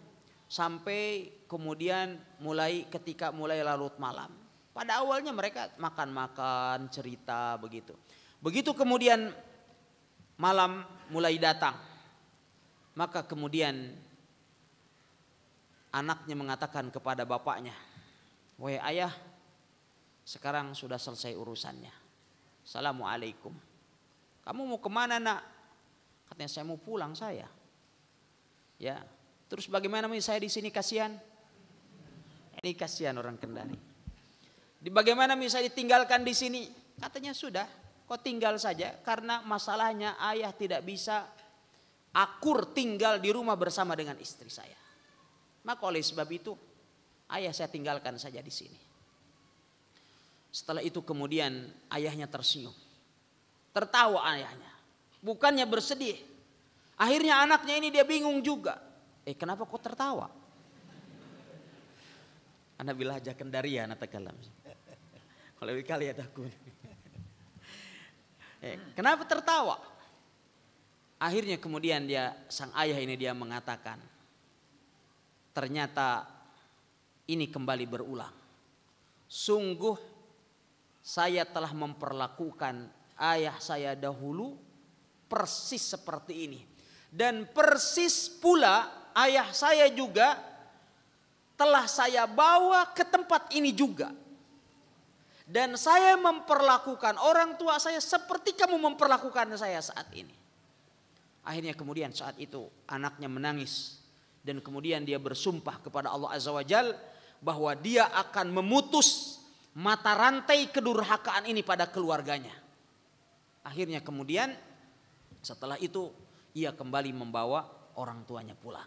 sampai kemudian mulai ketika mulai larut malam. Pada awalnya mereka makan-makan, cerita begitu. Begitu kemudian malam mulai datang. Maka kemudian anaknya mengatakan kepada bapaknya, "Wahai ayah, sekarang sudah selesai urusannya. Assalamualaikum. Kamu mau kemana nak? Katanya saya mau pulang saya. Ya. Terus bagaimana saya di sini kasihan? Ini kasihan orang Kendari. Di bagaimana saya ditinggalkan di sini? Katanya sudah. Kok tinggal saja? Karena masalahnya ayah tidak bisa akur tinggal di rumah bersama dengan istri saya. Maka oleh sebab itu ayah saya tinggalkan saja di sini. Setelah itu kemudian ayahnya tersenyum. Tertawa ayahnya. Bukannya bersedih. Akhirnya anaknya ini dia bingung juga. Eh kenapa kok tertawa? Anak bilah aja kendari ya natakallam. Kalau kali ya takut. Eh, kenapa tertawa? Akhirnya kemudian dia sang ayah ini dia mengatakan, ternyata ini kembali berulang. Sungguh saya telah memperlakukan ayah saya dahulu persis seperti ini. Dan persis pula ayah saya juga telah saya bawa ke tempat ini juga. Dan saya memperlakukan orang tua saya seperti kamu memperlakukan saya saat ini. Akhirnya kemudian saat itu anaknya menangis. Dan kemudian dia bersumpah kepada Allah Azza wa Jal bahwa dia akan memutus mata rantai kedurhakaan ini pada keluarganya. Akhirnya kemudian setelah itu ia kembali membawa orang tuanya pulang.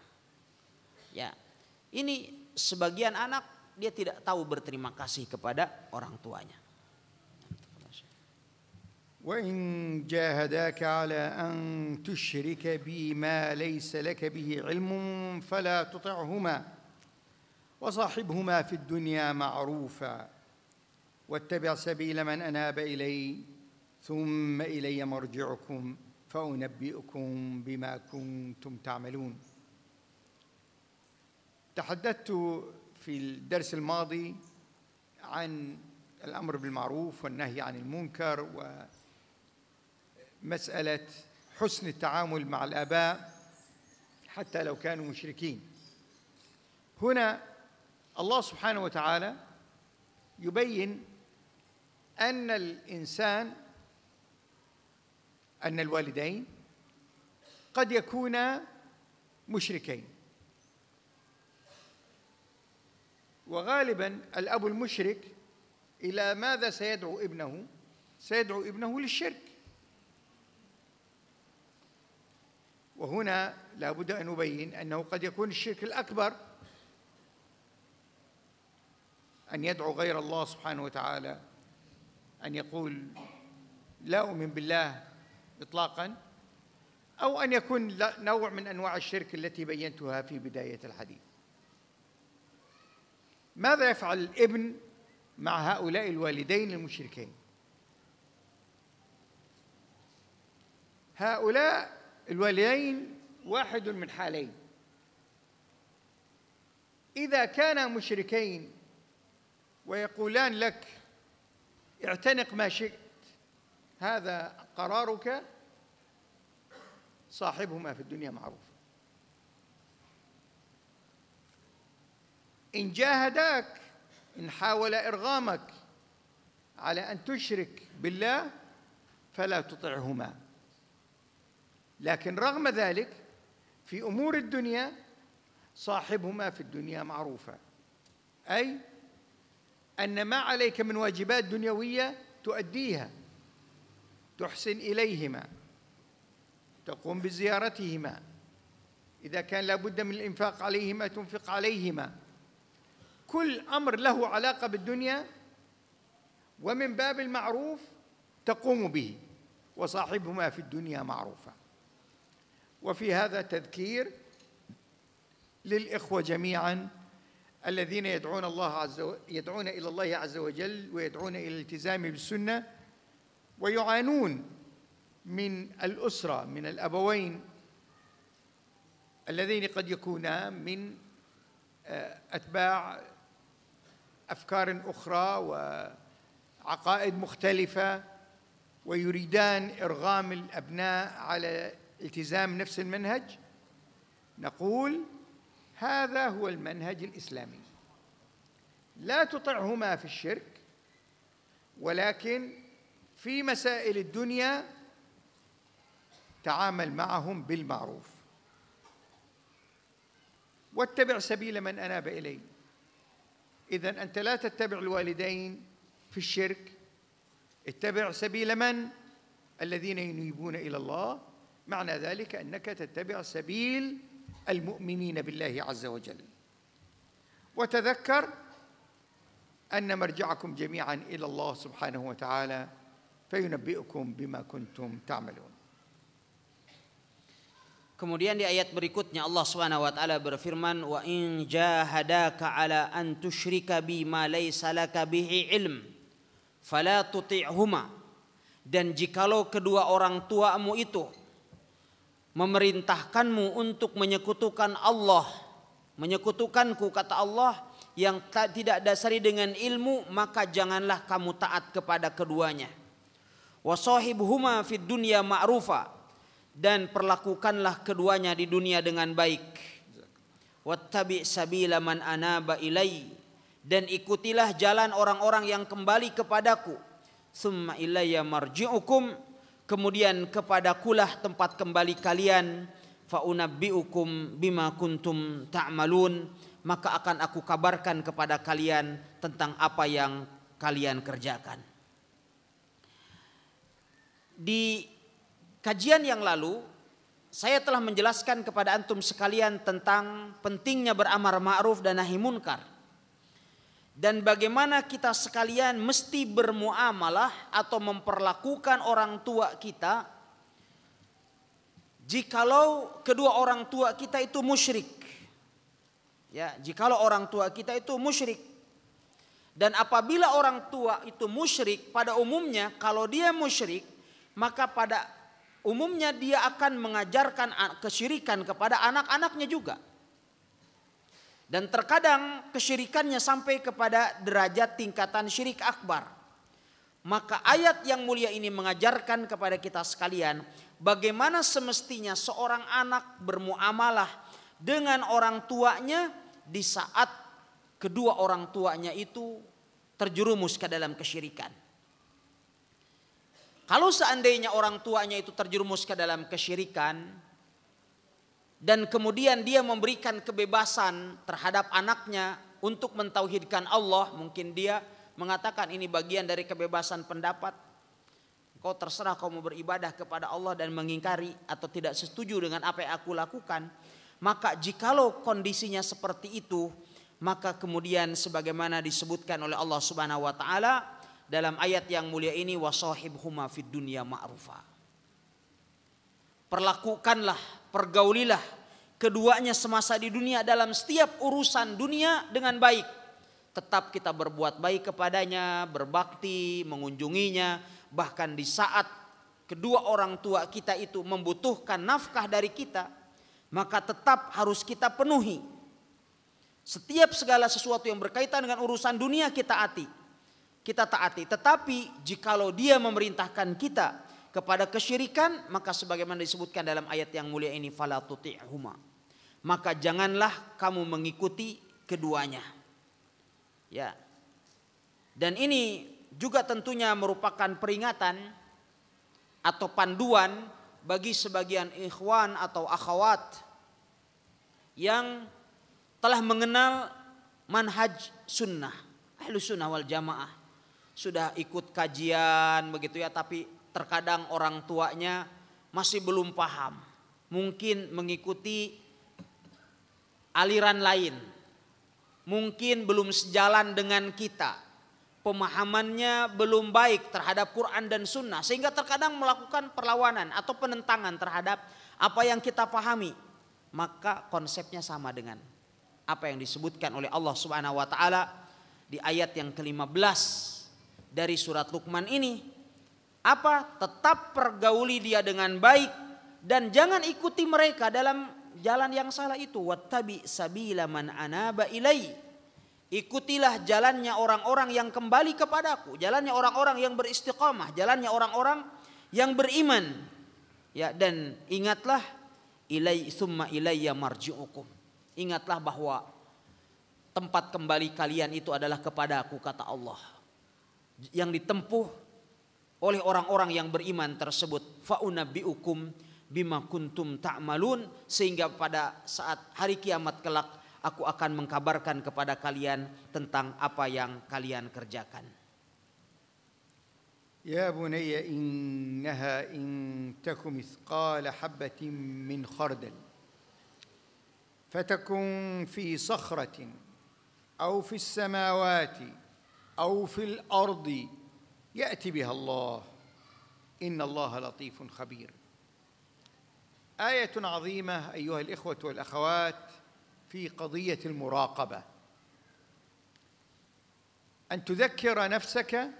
Ya, ini sebagian anak dia tidak tahu berterima kasih kepada orang tuanya. وإن جاهداك على أن تشرك بي ما ليس لك به علم فلا تطعهما وصاحبهما في الدنيا معروفا واتبع سبيل من أناب إلي ثم إلي مرجعكم فأنبئكم بما كنتم تعملون تحدثت في الدرس الماضي عن الأمر بالمعروف والنهي عن المنكر ومسألة حسن التعامل مع الآباء حتى لو كانوا مشركين هنا الله سبحانه وتعالى يبين أن الإنسان أن الوالدين قد يكونا مشركين وغالبا الأب المشرك إلى ماذا سيدعو ابنه؟ سيدعو ابنه للشرك وهنا لابد أن أبين أنه قد يكون الشرك الأكبر أن يدعو غير الله سبحانه وتعالى أن يقول لا أؤمن بالله إطلاقا أو أن يكون نوع من أنواع الشرك التي بينتها في بداية الحديث ماذا يفعل الابن مع هؤلاء الوالدين المشركين هؤلاء الوالدين واحد من حالين إذا كانا مشركين ويقولان لك اعتنق ما شئت هذا قرارك صاحبهما في الدنيا معروف إن جاهداك إن حاول إرغامك على أن تشرك بالله فلا تطعهما لكن رغم ذلك في أمور الدنيا صاحبهما في الدنيا معروفة أي أن ما عليك من واجبات دنيوية تؤديها تحسن إليهما تقوم بزيارتهما إذا كان لابد من الإنفاق عليهما تنفق عليهما كل امر له علاقه بالدنيا ومن باب المعروف تقوم به وصاحبهما في الدنيا معروفه وفي هذا تذكير للاخوه جميعا الذين يدعون الله عز و... يدعون الى الله عز وجل ويدعون الى الالتزام بالسنه ويعانون من الاسره من الابوين اللذين قد يكونا من آه، اتباع افكار اخرى وعقائد مختلفه ويريدان ارغام الابناء على التزام نفس المنهج نقول هذا هو المنهج الاسلامي لا تطعهما في الشرك ولكن في مسائل الدنيا تعامل معهم بالمعروف واتبع سبيل من اناب اليه إذا أنت لا تتبع الوالدين في الشرك اتبع سبيل من؟ الذين ينيبون إلى الله معنى ذلك أنك تتبع سبيل المؤمنين بالله عز وجل وتذكر أن مرجعكم جميعا إلى الله سبحانه وتعالى فينبئكم بما كنتم تعملون Kemudian di ayat berikutnya Allah Subhanahu wa taala berfirman wa in jahadaka ala an tusyrika bima laysa laka bihi ilm fala tuti'huma dan jikalau kedua orang tuamu itu memerintahkanmu untuk menyekutukan Allah menyekutukanku kata Allah yang tak, tidak dasari dengan ilmu maka janganlah kamu taat kepada keduanya wasahibhuma fid dunya ma'rufa dan perlakukanlah keduanya di dunia dengan baik. Wattabi sabila man anaba ilai dan ikutilah jalan orang-orang yang kembali kepadaku. Summa ilayya marji'ukum kemudian kepadakulah tempat kembali kalian fa unabbiukum bima kuntum ta'malun maka akan aku kabarkan kepada kalian tentang apa yang kalian kerjakan. Di kajian yang lalu saya telah menjelaskan kepada antum sekalian tentang pentingnya beramar ma'ruf dan nahi munkar. Dan bagaimana kita sekalian mesti bermuamalah atau memperlakukan orang tua kita jikalau kedua orang tua kita itu musyrik. Ya, jikalau orang tua kita itu musyrik. Dan apabila orang tua itu musyrik pada umumnya kalau dia musyrik maka pada umumnya dia akan mengajarkan kesyirikan kepada anak-anaknya juga. Dan terkadang kesyirikannya sampai kepada derajat tingkatan syirik akbar. Maka ayat yang mulia ini mengajarkan kepada kita sekalian bagaimana semestinya seorang anak bermuamalah dengan orang tuanya di saat kedua orang tuanya itu terjerumus ke dalam kesyirikan. Kalau seandainya orang tuanya itu terjerumus ke dalam kesyirikan dan kemudian dia memberikan kebebasan terhadap anaknya untuk mentauhidkan Allah, mungkin dia mengatakan ini bagian dari kebebasan pendapat. Kau terserah kau mau beribadah kepada Allah dan mengingkari atau tidak setuju dengan apa yang aku lakukan. Maka jikalau kondisinya seperti itu, maka kemudian sebagaimana disebutkan oleh Allah Subhanahu wa taala dalam ayat yang mulia ini huma fid dunya ma'rufa. Perlakukanlah, pergaulilah keduanya semasa di dunia dalam setiap urusan dunia dengan baik. Tetap kita berbuat baik kepadanya, berbakti, mengunjunginya, bahkan di saat kedua orang tua kita itu membutuhkan nafkah dari kita, maka tetap harus kita penuhi. Setiap segala sesuatu yang berkaitan dengan urusan dunia kita ati, kita taati. Tetapi jikalau dia memerintahkan kita kepada kesyirikan, maka sebagaimana disebutkan dalam ayat yang mulia ini, fala tuti'huma. Maka janganlah kamu mengikuti keduanya. Ya. Dan ini juga tentunya merupakan peringatan atau panduan bagi sebagian ikhwan atau akhwat yang telah mengenal manhaj sunnah, ahlu sunnah wal jamaah sudah ikut kajian begitu ya tapi terkadang orang tuanya masih belum paham. Mungkin mengikuti aliran lain. Mungkin belum sejalan dengan kita. Pemahamannya belum baik terhadap Quran dan Sunnah. Sehingga terkadang melakukan perlawanan atau penentangan terhadap apa yang kita pahami. Maka konsepnya sama dengan apa yang disebutkan oleh Allah Subhanahu wa taala di ayat yang ke-15 dari surat Luqman ini apa? Tetap pergauli dia dengan baik dan jangan ikuti mereka dalam jalan yang salah itu. Wattabi sabila man anaba ilai. Ikutilah jalannya orang-orang yang kembali kepadaku, jalannya orang-orang yang beristiqamah, jalannya orang-orang yang beriman. Ya, dan ingatlah ilai summa ilayya marji'ukum. Ingatlah bahwa tempat kembali kalian itu adalah kepadaku kata Allah yang ditempuh oleh orang-orang yang beriman tersebut faunabbiukum bima kuntum ta'malun sehingga pada saat hari kiamat kelak aku akan mengkabarkan kepada kalian tentang apa yang kalian kerjakan. ya بني إنها إن تك مثقال حبة من خردل فتكن في صخرة أو في samawati او في الارض ياتي بها الله ان الله لطيف خبير ايه عظيمه ايها الاخوه والاخوات في قضيه المراقبه ان تذكر نفسك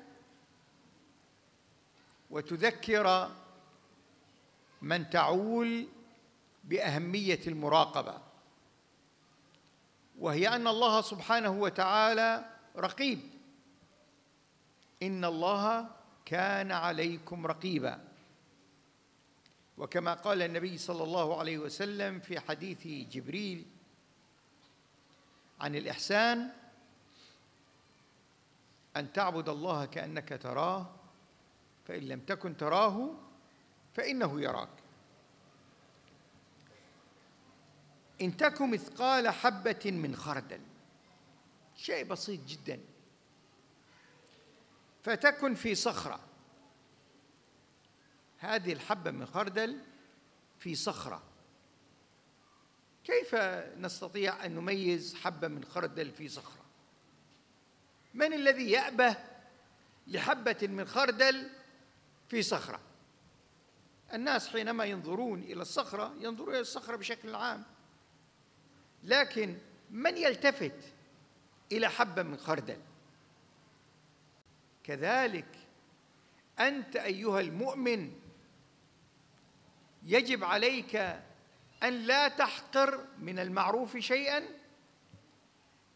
وتذكر من تعول باهميه المراقبه وهي ان الله سبحانه وتعالى رقيب إن الله كان عليكم رقيبا وكما قال النبي صلى الله عليه وسلم في حديث جبريل عن الإحسان أن تعبد الله كأنك تراه فإن لم تكن تراه فإنه يراك إن تك مثقال حبة من خردل شيء بسيط جداً فتكن في صخرة هذه الحبة من خردل في صخرة كيف نستطيع أن نميز حبة من خردل في صخرة من الذي يأبه لحبة من خردل في صخرة الناس حينما ينظرون إلى الصخرة ينظرون إلى الصخرة بشكل عام لكن من يلتفت إلى حبة من خردل كذلك انت ايها المؤمن يجب عليك ان لا تحقر من المعروف شيئا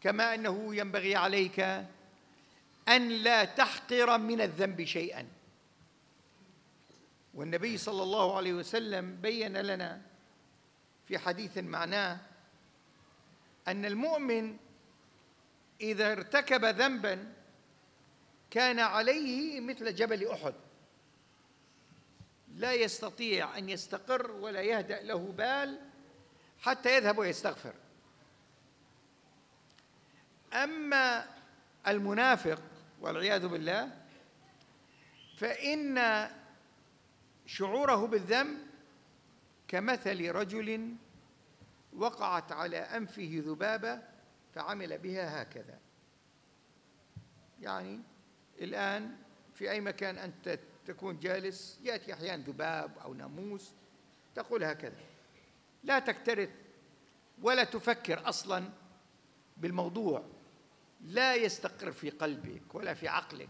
كما انه ينبغي عليك ان لا تحقر من الذنب شيئا والنبي صلى الله عليه وسلم بين لنا في حديث معناه ان المؤمن اذا ارتكب ذنبا كان عليه مثل جبل أحد لا يستطيع أن يستقر ولا يهدأ له بال حتى يذهب ويستغفر أما المنافق والعياذ بالله فإن شعوره بالذنب كمثل رجل وقعت على أنفه ذبابة فعمل بها هكذا يعني الآن في أي مكان أنت تكون جالس يأتي أحيانا ذباب أو ناموس تقول هكذا لا تكترث ولا تفكر أصلا بالموضوع لا يستقر في قلبك ولا في عقلك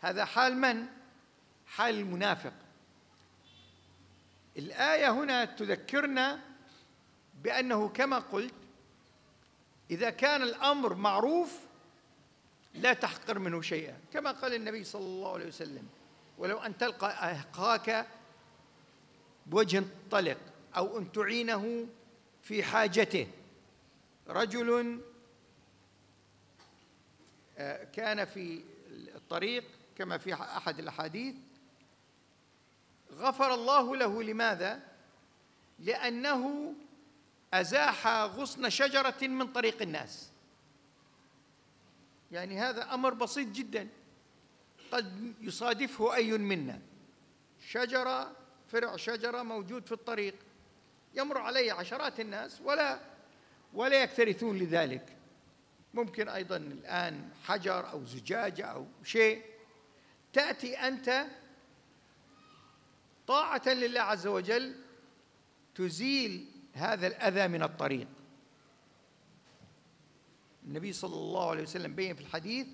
هذا حال من؟ حال المنافق الآية هنا تذكرنا بأنه كما قلت إذا كان الأمر معروف لا تحقر منه شيئا كما قال النبي صلى الله عليه وسلم ولو أن تلقى أخاك بوجه طلق أو أن تعينه في حاجته رجل آه، كان في الطريق كما في أحد الأحاديث غفر الله له لماذا؟ لأنه أزاح غصن شجرة من طريق الناس يعني هذا أمر بسيط جدا قد يصادفه أي منا شجرة فرع شجرة موجود في الطريق يمر عليه عشرات الناس ولا ولا يكترثون لذلك ممكن أيضا الآن حجر أو زجاجة أو شيء تأتي أنت طاعة لله عز وجل تزيل هذا الأذى من الطريق النبي صلى الله عليه وسلم بين في الحديث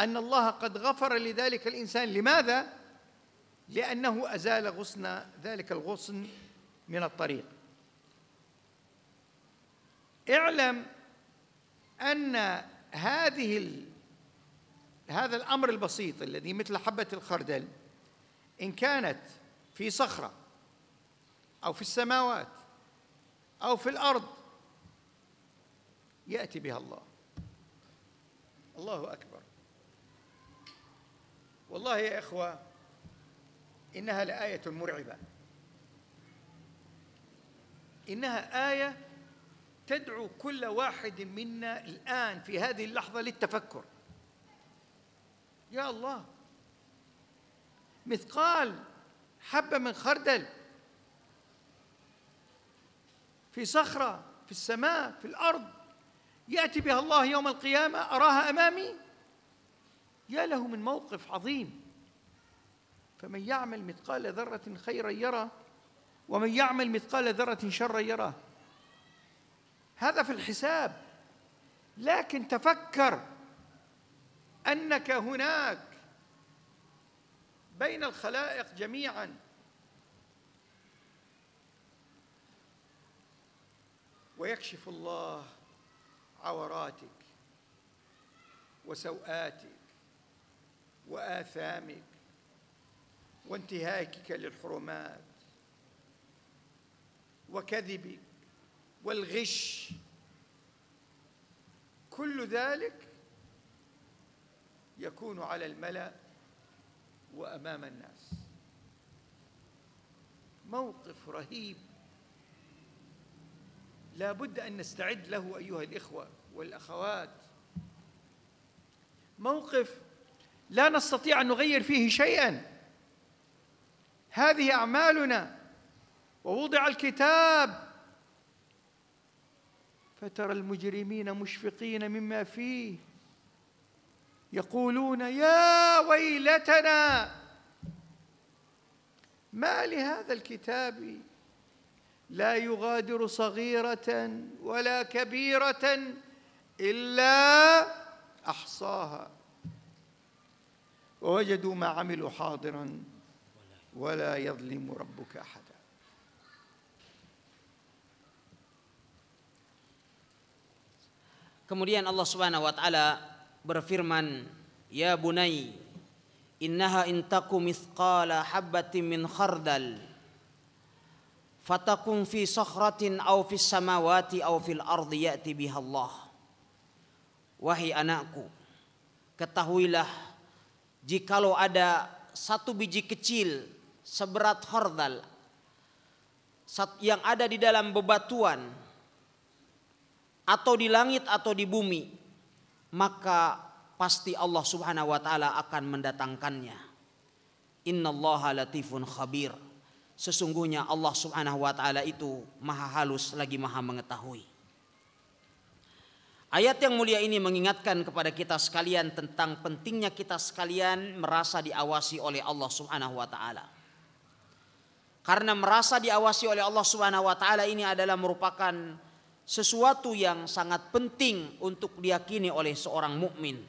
أن الله قد غفر لذلك الإنسان لماذا؟ لأنه أزال غصن ذلك الغصن من الطريق اعلم أن هذه هذا الأمر البسيط الذي مثل حبة الخردل إن كانت في صخرة أو في السماوات أو في الأرض يأتي بها الله الله أكبر والله يا إخوة إنها لآية مرعبة إنها آية تدعو كل واحد منا الآن في هذه اللحظة للتفكر يا الله مثقال حبة من خردل في صخرة في السماء في الأرض يأتي بها الله يوم القيامة أراها أمامي يا له من موقف عظيم فمن يعمل مثقال ذرة خيرا يره ومن يعمل مثقال ذرة شرا يره هذا في الحساب لكن تفكر أنك هناك بين الخلائق جميعا ويكشف الله عوراتك وسوآتك وآثامك وانتهاكك للحرمات وكذبك والغش كل ذلك يكون على الملأ وأمام الناس موقف رهيب لا بد أن نستعد له أيها الإخوة والأخوات موقف لا نستطيع أن نغير فيه شيئا هذه أعمالنا ووضع الكتاب فترى المجرمين مشفقين مما فيه يقولون يا ويلتنا ما لهذا الكتاب لا يغادر صغيرة ولا كبيرة إلا أحصاها ووجدوا ما عملوا حاضرا ولا يظلم ربك أحدا Kemudian Allah Subhanahu wa taala berfirman, "Ya bunai, innaha intaku mithqala habatin min khardal fatakum fi sakhratin aw fis samawati aw fil ardi ya'ti biha Allah." Wahai anakku, ketahuilah jikalau ada satu biji kecil seberat hordal yang ada di dalam bebatuan atau di langit atau di bumi maka pasti Allah Subhanahu wa taala akan mendatangkannya. Innallaha latifun khabir. Sesungguhnya Allah Subhanahu wa taala itu maha halus lagi maha mengetahui. Ayat yang mulia ini mengingatkan kepada kita sekalian tentang pentingnya kita sekalian merasa diawasi oleh Allah Subhanahu wa taala. Karena merasa diawasi oleh Allah Subhanahu wa taala ini adalah merupakan sesuatu yang sangat penting untuk diyakini oleh seorang mukmin.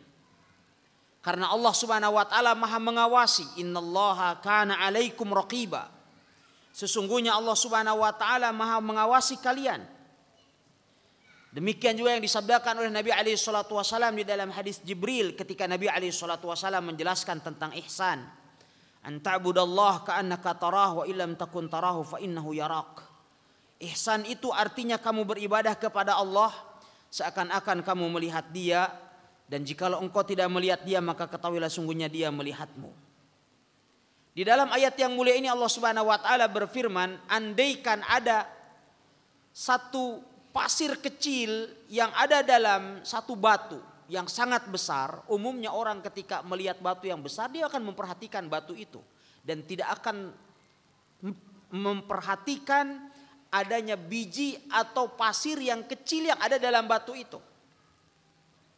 Karena Allah Subhanahu wa taala Maha mengawasi, innallaha kana alaikum raqiba. Sesungguhnya Allah Subhanahu wa taala Maha mengawasi kalian Demikian juga yang disabdakan oleh Nabi alaihi Shallallahu wasallam di dalam hadis Jibril ketika Nabi alaihi Shallallahu wasallam menjelaskan tentang ihsan. anta'budallah ta'budallah ka'annaka wa illam takun tarahu fa innahu yarak. Ihsan itu artinya kamu beribadah kepada Allah seakan-akan kamu melihat dia dan jikalau engkau tidak melihat dia maka ketahuilah sungguhnya dia melihatmu. Di dalam ayat yang mulia ini Allah Subhanahu wa taala berfirman, andaikan ada satu pasir kecil yang ada dalam satu batu yang sangat besar, umumnya orang ketika melihat batu yang besar dia akan memperhatikan batu itu dan tidak akan memperhatikan adanya biji atau pasir yang kecil yang ada dalam batu itu.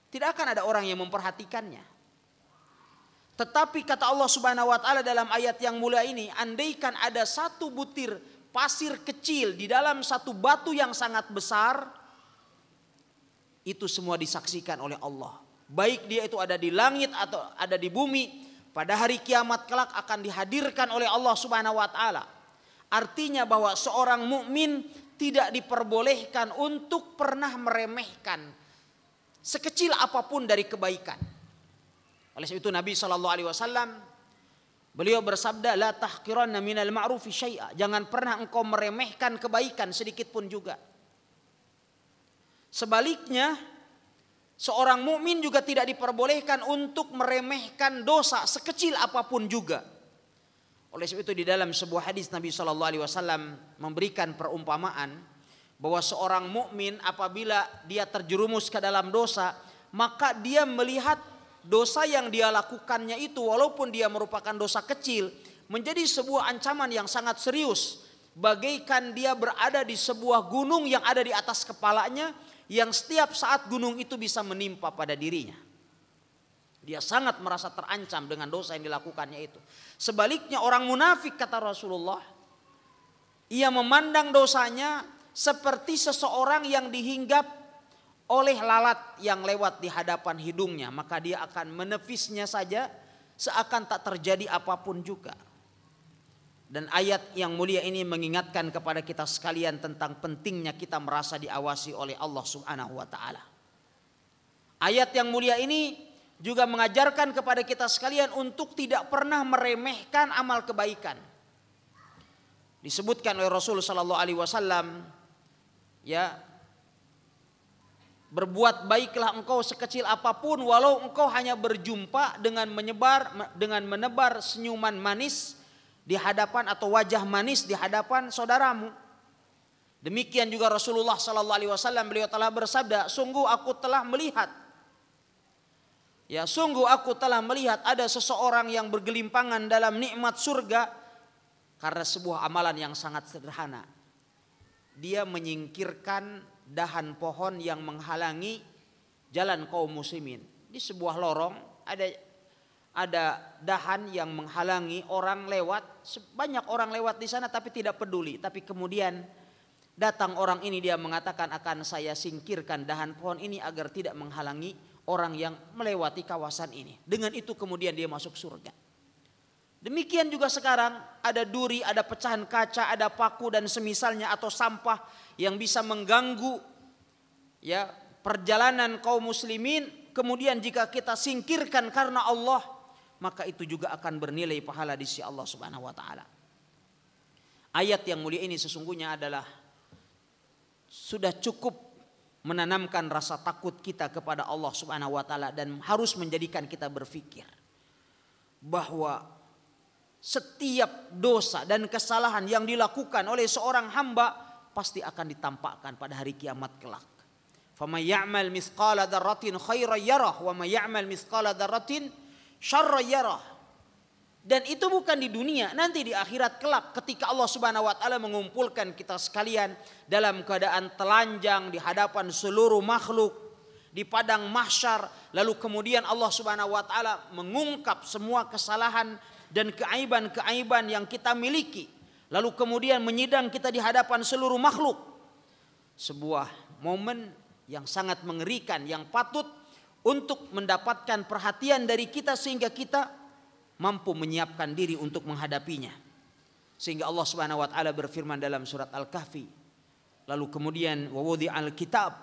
Tidak akan ada orang yang memperhatikannya. Tetapi kata Allah Subhanahu wa taala dalam ayat yang mulia ini, andaikan ada satu butir pasir kecil di dalam satu batu yang sangat besar itu semua disaksikan oleh Allah. Baik dia itu ada di langit atau ada di bumi, pada hari kiamat kelak akan dihadirkan oleh Allah Subhanahu wa taala. Artinya bahwa seorang mukmin tidak diperbolehkan untuk pernah meremehkan sekecil apapun dari kebaikan. Oleh sebab itu Nabi Shallallahu alaihi wasallam Beliau bersabda, La tahkiranna minal ma'rufi syai'a. Jangan pernah engkau meremehkan kebaikan sedikit pun juga. Sebaliknya, seorang mukmin juga tidak diperbolehkan untuk meremehkan dosa sekecil apapun juga. Oleh sebab itu di dalam sebuah hadis Nabi Shallallahu Alaihi Wasallam memberikan perumpamaan bahwa seorang mukmin apabila dia terjerumus ke dalam dosa maka dia melihat dosa yang dia lakukannya itu walaupun dia merupakan dosa kecil menjadi sebuah ancaman yang sangat serius bagaikan dia berada di sebuah gunung yang ada di atas kepalanya yang setiap saat gunung itu bisa menimpa pada dirinya. Dia sangat merasa terancam dengan dosa yang dilakukannya itu. Sebaliknya orang munafik kata Rasulullah ia memandang dosanya seperti seseorang yang dihinggap oleh lalat yang lewat di hadapan hidungnya, maka dia akan menepisnya saja seakan tak terjadi apapun juga. Dan ayat yang mulia ini mengingatkan kepada kita sekalian tentang pentingnya kita merasa diawasi oleh Allah Subhanahu wa taala. Ayat yang mulia ini juga mengajarkan kepada kita sekalian untuk tidak pernah meremehkan amal kebaikan. Disebutkan oleh Rasul sallallahu alaihi wasallam ya Berbuat baiklah engkau sekecil apapun walau engkau hanya berjumpa dengan menyebar dengan menebar senyuman manis di hadapan atau wajah manis di hadapan saudaramu. Demikian juga Rasulullah sallallahu alaihi wasallam beliau telah bersabda, "Sungguh aku telah melihat Ya, sungguh aku telah melihat ada seseorang yang bergelimpangan dalam nikmat surga karena sebuah amalan yang sangat sederhana. Dia menyingkirkan dahan pohon yang menghalangi jalan kaum muslimin. Di sebuah lorong ada ada dahan yang menghalangi orang lewat. Banyak orang lewat di sana tapi tidak peduli. Tapi kemudian datang orang ini dia mengatakan akan saya singkirkan dahan pohon ini agar tidak menghalangi orang yang melewati kawasan ini. Dengan itu kemudian dia masuk surga. Demikian juga sekarang ada duri, ada pecahan kaca, ada paku dan semisalnya atau sampah yang bisa mengganggu ya perjalanan kaum muslimin kemudian jika kita singkirkan karena Allah maka itu juga akan bernilai pahala di sisi Allah Subhanahu wa taala. Ayat yang mulia ini sesungguhnya adalah sudah cukup menanamkan rasa takut kita kepada Allah Subhanahu wa taala dan harus menjadikan kita berpikir bahwa setiap dosa dan kesalahan yang dilakukan oleh seorang hamba pasti akan ditampakkan pada hari kiamat kelak. Fama misqala daratin khaira yarah wa misqala daratin yarah. Dan itu bukan di dunia, nanti di akhirat kelak ketika Allah Subhanahu wa taala mengumpulkan kita sekalian dalam keadaan telanjang di hadapan seluruh makhluk di padang mahsyar lalu kemudian Allah Subhanahu wa taala mengungkap semua kesalahan dan keaiban-keaiban yang kita miliki Lalu kemudian menyidang kita di hadapan seluruh makhluk. Sebuah momen yang sangat mengerikan yang patut untuk mendapatkan perhatian dari kita sehingga kita mampu menyiapkan diri untuk menghadapinya. Sehingga Allah Subhanahu wa taala berfirman dalam surat Al-Kahfi. Lalu kemudian wawudi al-kitab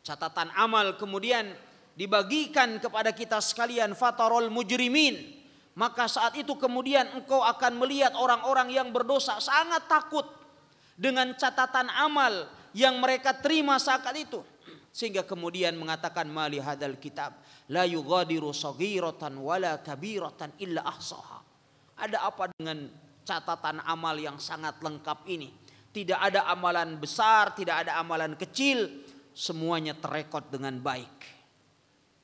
catatan amal kemudian dibagikan kepada kita sekalian fatarul mujrimin maka saat itu kemudian engkau akan melihat orang-orang yang berdosa sangat takut dengan catatan amal yang mereka terima saat itu. Sehingga kemudian mengatakan mali hadal kitab. La yugadiru sagiratan wala kabiratan illa ahsaha. Ada apa dengan catatan amal yang sangat lengkap ini? Tidak ada amalan besar, tidak ada amalan kecil. Semuanya terekod dengan baik.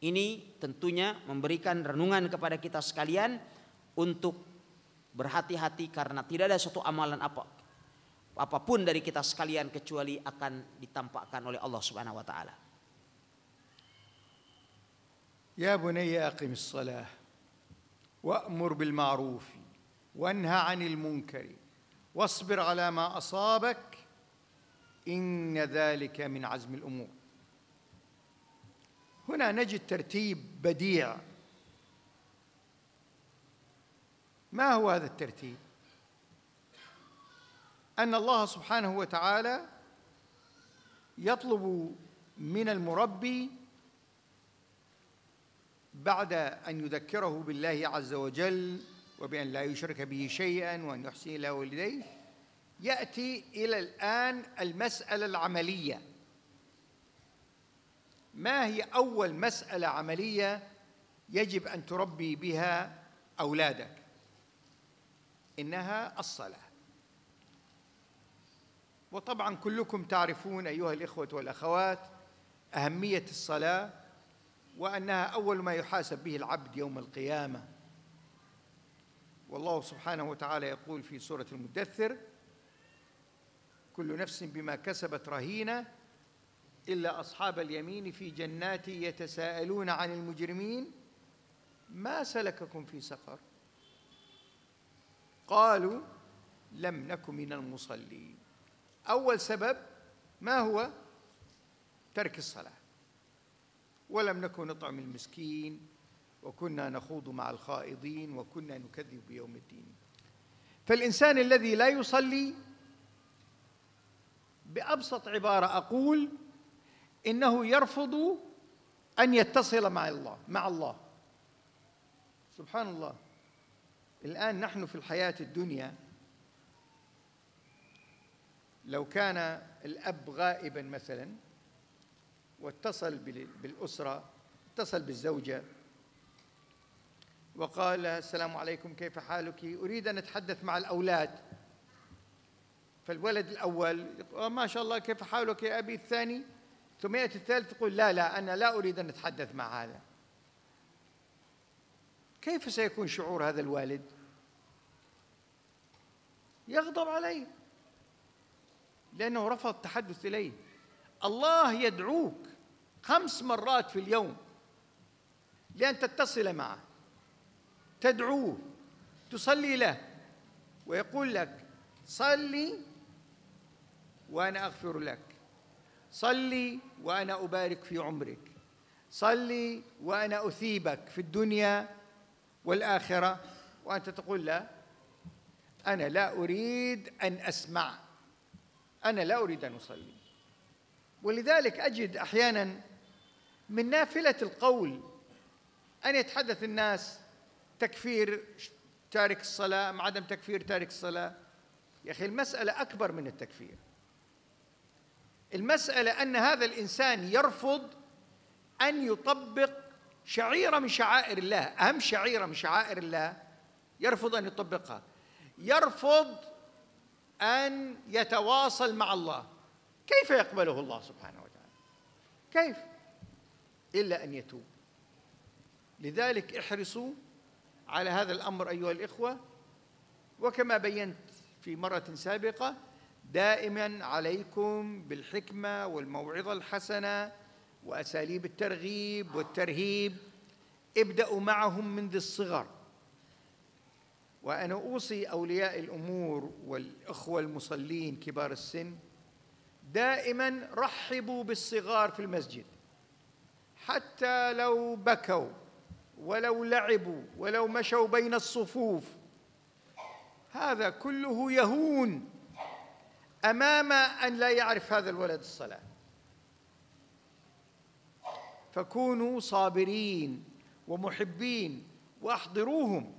Ini tentunya memberikan renungan kepada kita sekalian untuk berhati-hati karena tidak ada suatu amalan apa apapun dari kita sekalian kecuali akan ditampakkan oleh Allah Subhanahu wa taala. Ya bunayya aqimish shalah wa'mur bil ma'ruf wanha 'anil munkari wasbir 'ala ma asabak inna dhalika min 'azmil umur. هنا نجد ترتيب بديع ما هو هذا الترتيب ان الله سبحانه وتعالى يطلب من المربي بعد ان يذكره بالله عز وجل وبان لا يشرك به شيئا وان يحسن الى والديه ياتي الى الان المساله العمليه ما هي أول مسألة عملية يجب أن تربي بها أولادك إنها الصلاة وطبعا كلكم تعرفون أيها الإخوة والأخوات أهمية الصلاة وأنها أول ما يحاسب به العبد يوم القيامة والله سبحانه وتعالى يقول في سورة المدثر كل نفس بما كسبت رهينه إلا أصحاب اليمين في جنات يتساءلون عن المجرمين ما سلككم في سقر قالوا لم نك من المصلين أول سبب ما هو ترك الصلاة ولم نكن نطعم المسكين وكنا نخوض مع الخائضين وكنا نكذب بيوم الدين فالإنسان الذي لا يصلي بأبسط عبارة أقول انه يرفض ان يتصل مع الله مع الله سبحان الله الان نحن في الحياه الدنيا لو كان الاب غائبا مثلا واتصل بالاسره اتصل بالزوجه وقال السلام عليكم كيف حالك اريد ان اتحدث مع الاولاد فالولد الاول آه، ما شاء الله كيف حالك يا ابي الثاني ثم يأتي الثالث يقول لا لا أنا لا أريد أن أتحدث مع هذا كيف سيكون شعور هذا الوالد يغضب عليه لأنه رفض التحدث إليه الله يدعوك خمس مرات في اليوم لأن تتصل معه تدعوه تصلي له ويقول لك صلي وأنا أغفر لك صلي وأنا أبارك في عمرك صلي وأنا أثيبك في الدنيا والآخرة وأنت تقول لا أنا لا أريد أن أسمع أنا لا أريد أن أصلي ولذلك أجد أحيانا من نافلة القول أن يتحدث الناس تكفير تارك الصلاة مع عدم تكفير تارك الصلاة يا أخي المسألة أكبر من التكفير المسألة أن هذا الإنسان يرفض أن يطبق شعيرة من شعائر الله أهم شعيرة من شعائر الله يرفض أن يطبقها يرفض أن يتواصل مع الله كيف يقبله الله سبحانه وتعالى كيف إلا أن يتوب لذلك احرصوا على هذا الأمر أيها الإخوة وكما بينت في مرة سابقة دائما عليكم بالحكمة والموعظة الحسنة وأساليب الترغيب والترهيب ابدأوا معهم منذ الصغر وأنا أوصي أولياء الأمور والإخوة المصلين كبار السن دائما رحبوا بالصغار في المسجد حتى لو بكوا ولو لعبوا ولو مشوا بين الصفوف هذا كله يهون امام ان لا يعرف هذا الولد الصلاه فكونوا صابرين ومحبين واحضروهم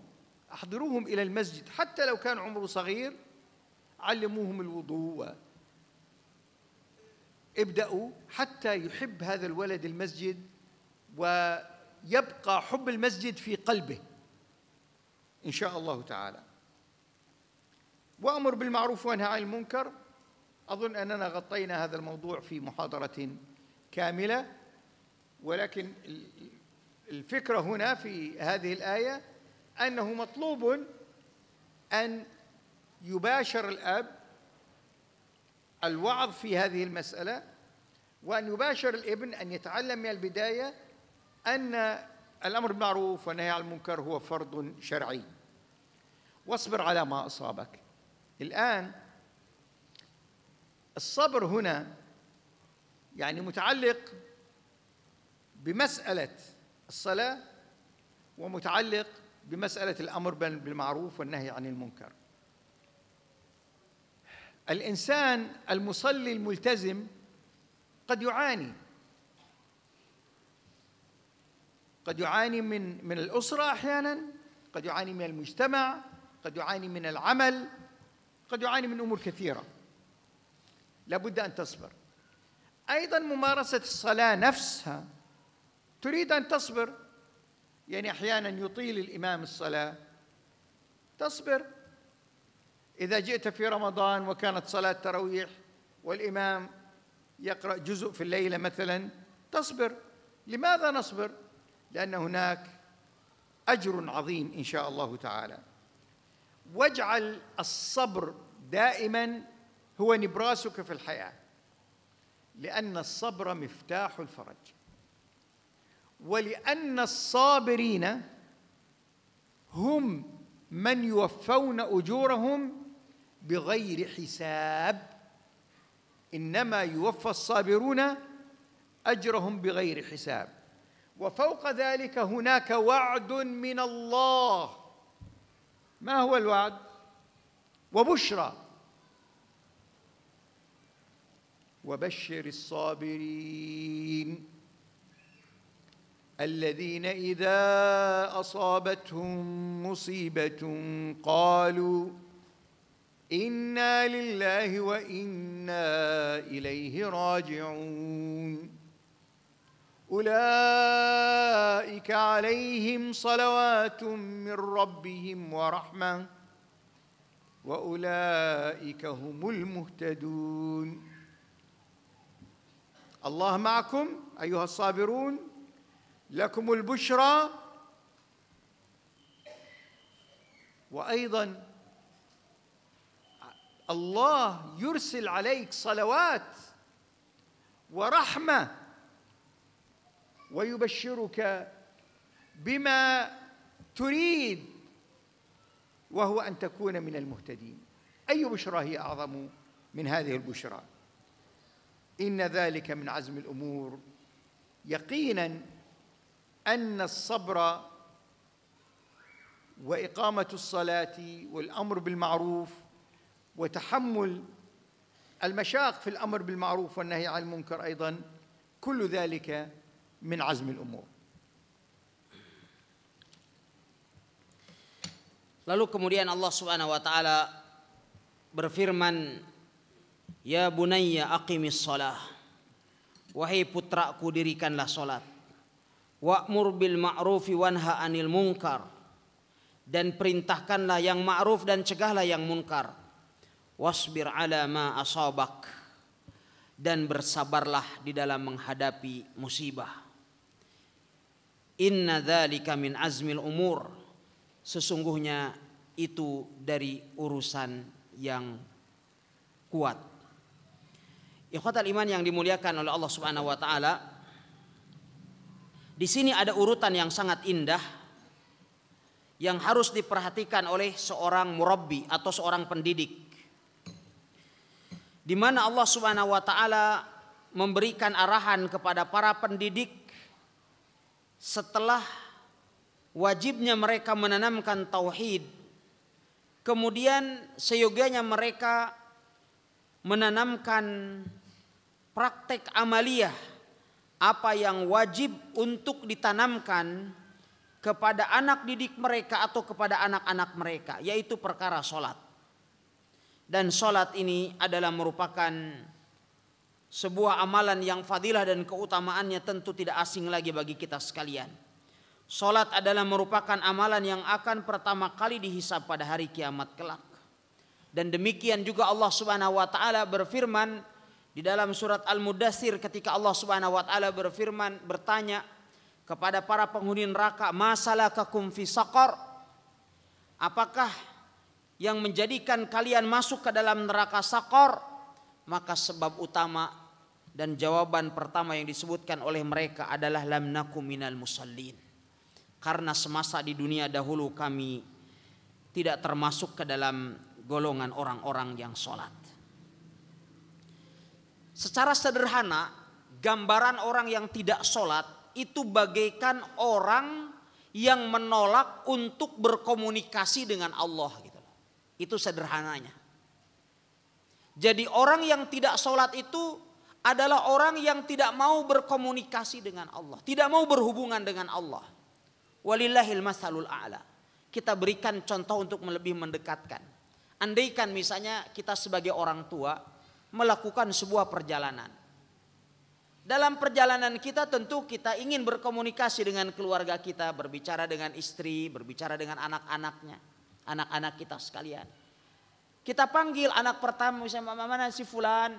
احضروهم الى المسجد حتى لو كان عمره صغير علموهم الوضوء ابداوا حتى يحب هذا الولد المسجد ويبقى حب المسجد في قلبه ان شاء الله تعالى وامر بالمعروف وانهى عن المنكر أظن أننا غطينا هذا الموضوع في محاضرة كاملة ولكن الفكرة هنا في هذه الآية أنه مطلوب أن يباشر الأب الوعظ في هذه المسألة وأن يباشر الابن أن يتعلم من البداية أن الأمر بالمعروف والنهي عن المنكر هو فرض شرعي واصبر على ما أصابك الآن الصبر هنا يعني متعلق بمسألة الصلاة ومتعلق بمسألة الأمر بالمعروف والنهي عن المنكر الإنسان المصلي الملتزم قد يعاني قد يعاني من من الأسرة أحيانا قد يعاني من المجتمع قد يعاني من العمل قد يعاني من أمور كثيرة لابد أن تصبر أيضا ممارسة الصلاة نفسها تريد أن تصبر يعني أحيانا يطيل الإمام الصلاة تصبر إذا جئت في رمضان وكانت صلاة تراويح والإمام يقرأ جزء في الليلة مثلا تصبر لماذا نصبر؟ لأن هناك أجر عظيم إن شاء الله تعالى واجعل الصبر دائما هو نبراسك في الحياة لأن الصبر مفتاح الفرج ولأن الصابرين هم من يوفون أجورهم بغير حساب إنما يوفى الصابرون أجرهم بغير حساب وفوق ذلك هناك وعد من الله ما هو الوعد وبشرى وبشر الصابرين الذين إذا أصابتهم مصيبة قالوا إنا لله وإنا إليه راجعون أولئك عليهم صلوات من ربهم ورحمة وأولئك هم المهتدون الله معكم أيها الصابرون لكم البشرى وأيضا الله يرسل عليك صلوات ورحمة ويبشرك بما تريد وهو أن تكون من المهتدين أي بشرى هي أعظم من هذه البشرى إن ذلك من عزم الأمور يقيناً أن الصبر وإقامة الصلاة والأمر بالمعروف وتحمل المشاق في الأمر بالمعروف والنهي عن المنكر أيضاً كل ذلك من عزم الأمور Lalu kemudian Allah Subhanahu wa taala berfirman Ya bunayya aqimis salah. Wahai putraku dirikanlah salat. Wa'mur bil ma'rufi wanha anil munkar. Dan perintahkanlah yang ma'ruf dan cegahlah yang munkar. Wasbir ala ma asabak. Dan bersabarlah di dalam menghadapi musibah. Inna dhalika min azmil umur. Sesungguhnya itu dari urusan yang kuat. Ikhwatal iman yang dimuliakan oleh Allah Subhanahu wa taala. Di sini ada urutan yang sangat indah yang harus diperhatikan oleh seorang murabbi atau seorang pendidik. Di mana Allah Subhanahu wa taala memberikan arahan kepada para pendidik setelah wajibnya mereka menanamkan tauhid kemudian seyogianya mereka menanamkan praktek amaliyah apa yang wajib untuk ditanamkan kepada anak didik mereka atau kepada anak-anak mereka yaitu perkara sholat dan sholat ini adalah merupakan sebuah amalan yang fadilah dan keutamaannya tentu tidak asing lagi bagi kita sekalian sholat adalah merupakan amalan yang akan pertama kali dihisap pada hari kiamat kelak dan demikian juga Allah subhanahu wa ta'ala berfirman di dalam surat al mudasir ketika Allah Subhanahu wa taala berfirman bertanya kepada para penghuni neraka, "Masalah kakum fi saqar?" Apakah yang menjadikan kalian masuk ke dalam neraka saqar? Maka sebab utama dan jawaban pertama yang disebutkan oleh mereka adalah lam kuminal minal musallin. Karena semasa di dunia dahulu kami tidak termasuk ke dalam golongan orang-orang yang sholat. Secara sederhana, gambaran orang yang tidak sholat itu bagaikan orang yang menolak untuk berkomunikasi dengan Allah gitu Itu sederhananya. Jadi orang yang tidak sholat itu adalah orang yang tidak mau berkomunikasi dengan Allah, tidak mau berhubungan dengan Allah. Walillahil masalul a'la. Kita berikan contoh untuk lebih mendekatkan. Andaikan misalnya kita sebagai orang tua melakukan sebuah perjalanan. Dalam perjalanan kita tentu kita ingin berkomunikasi dengan keluarga kita, berbicara dengan istri, berbicara dengan anak-anaknya, anak-anak kita sekalian. Kita panggil anak pertama misalnya mama mana si fulan.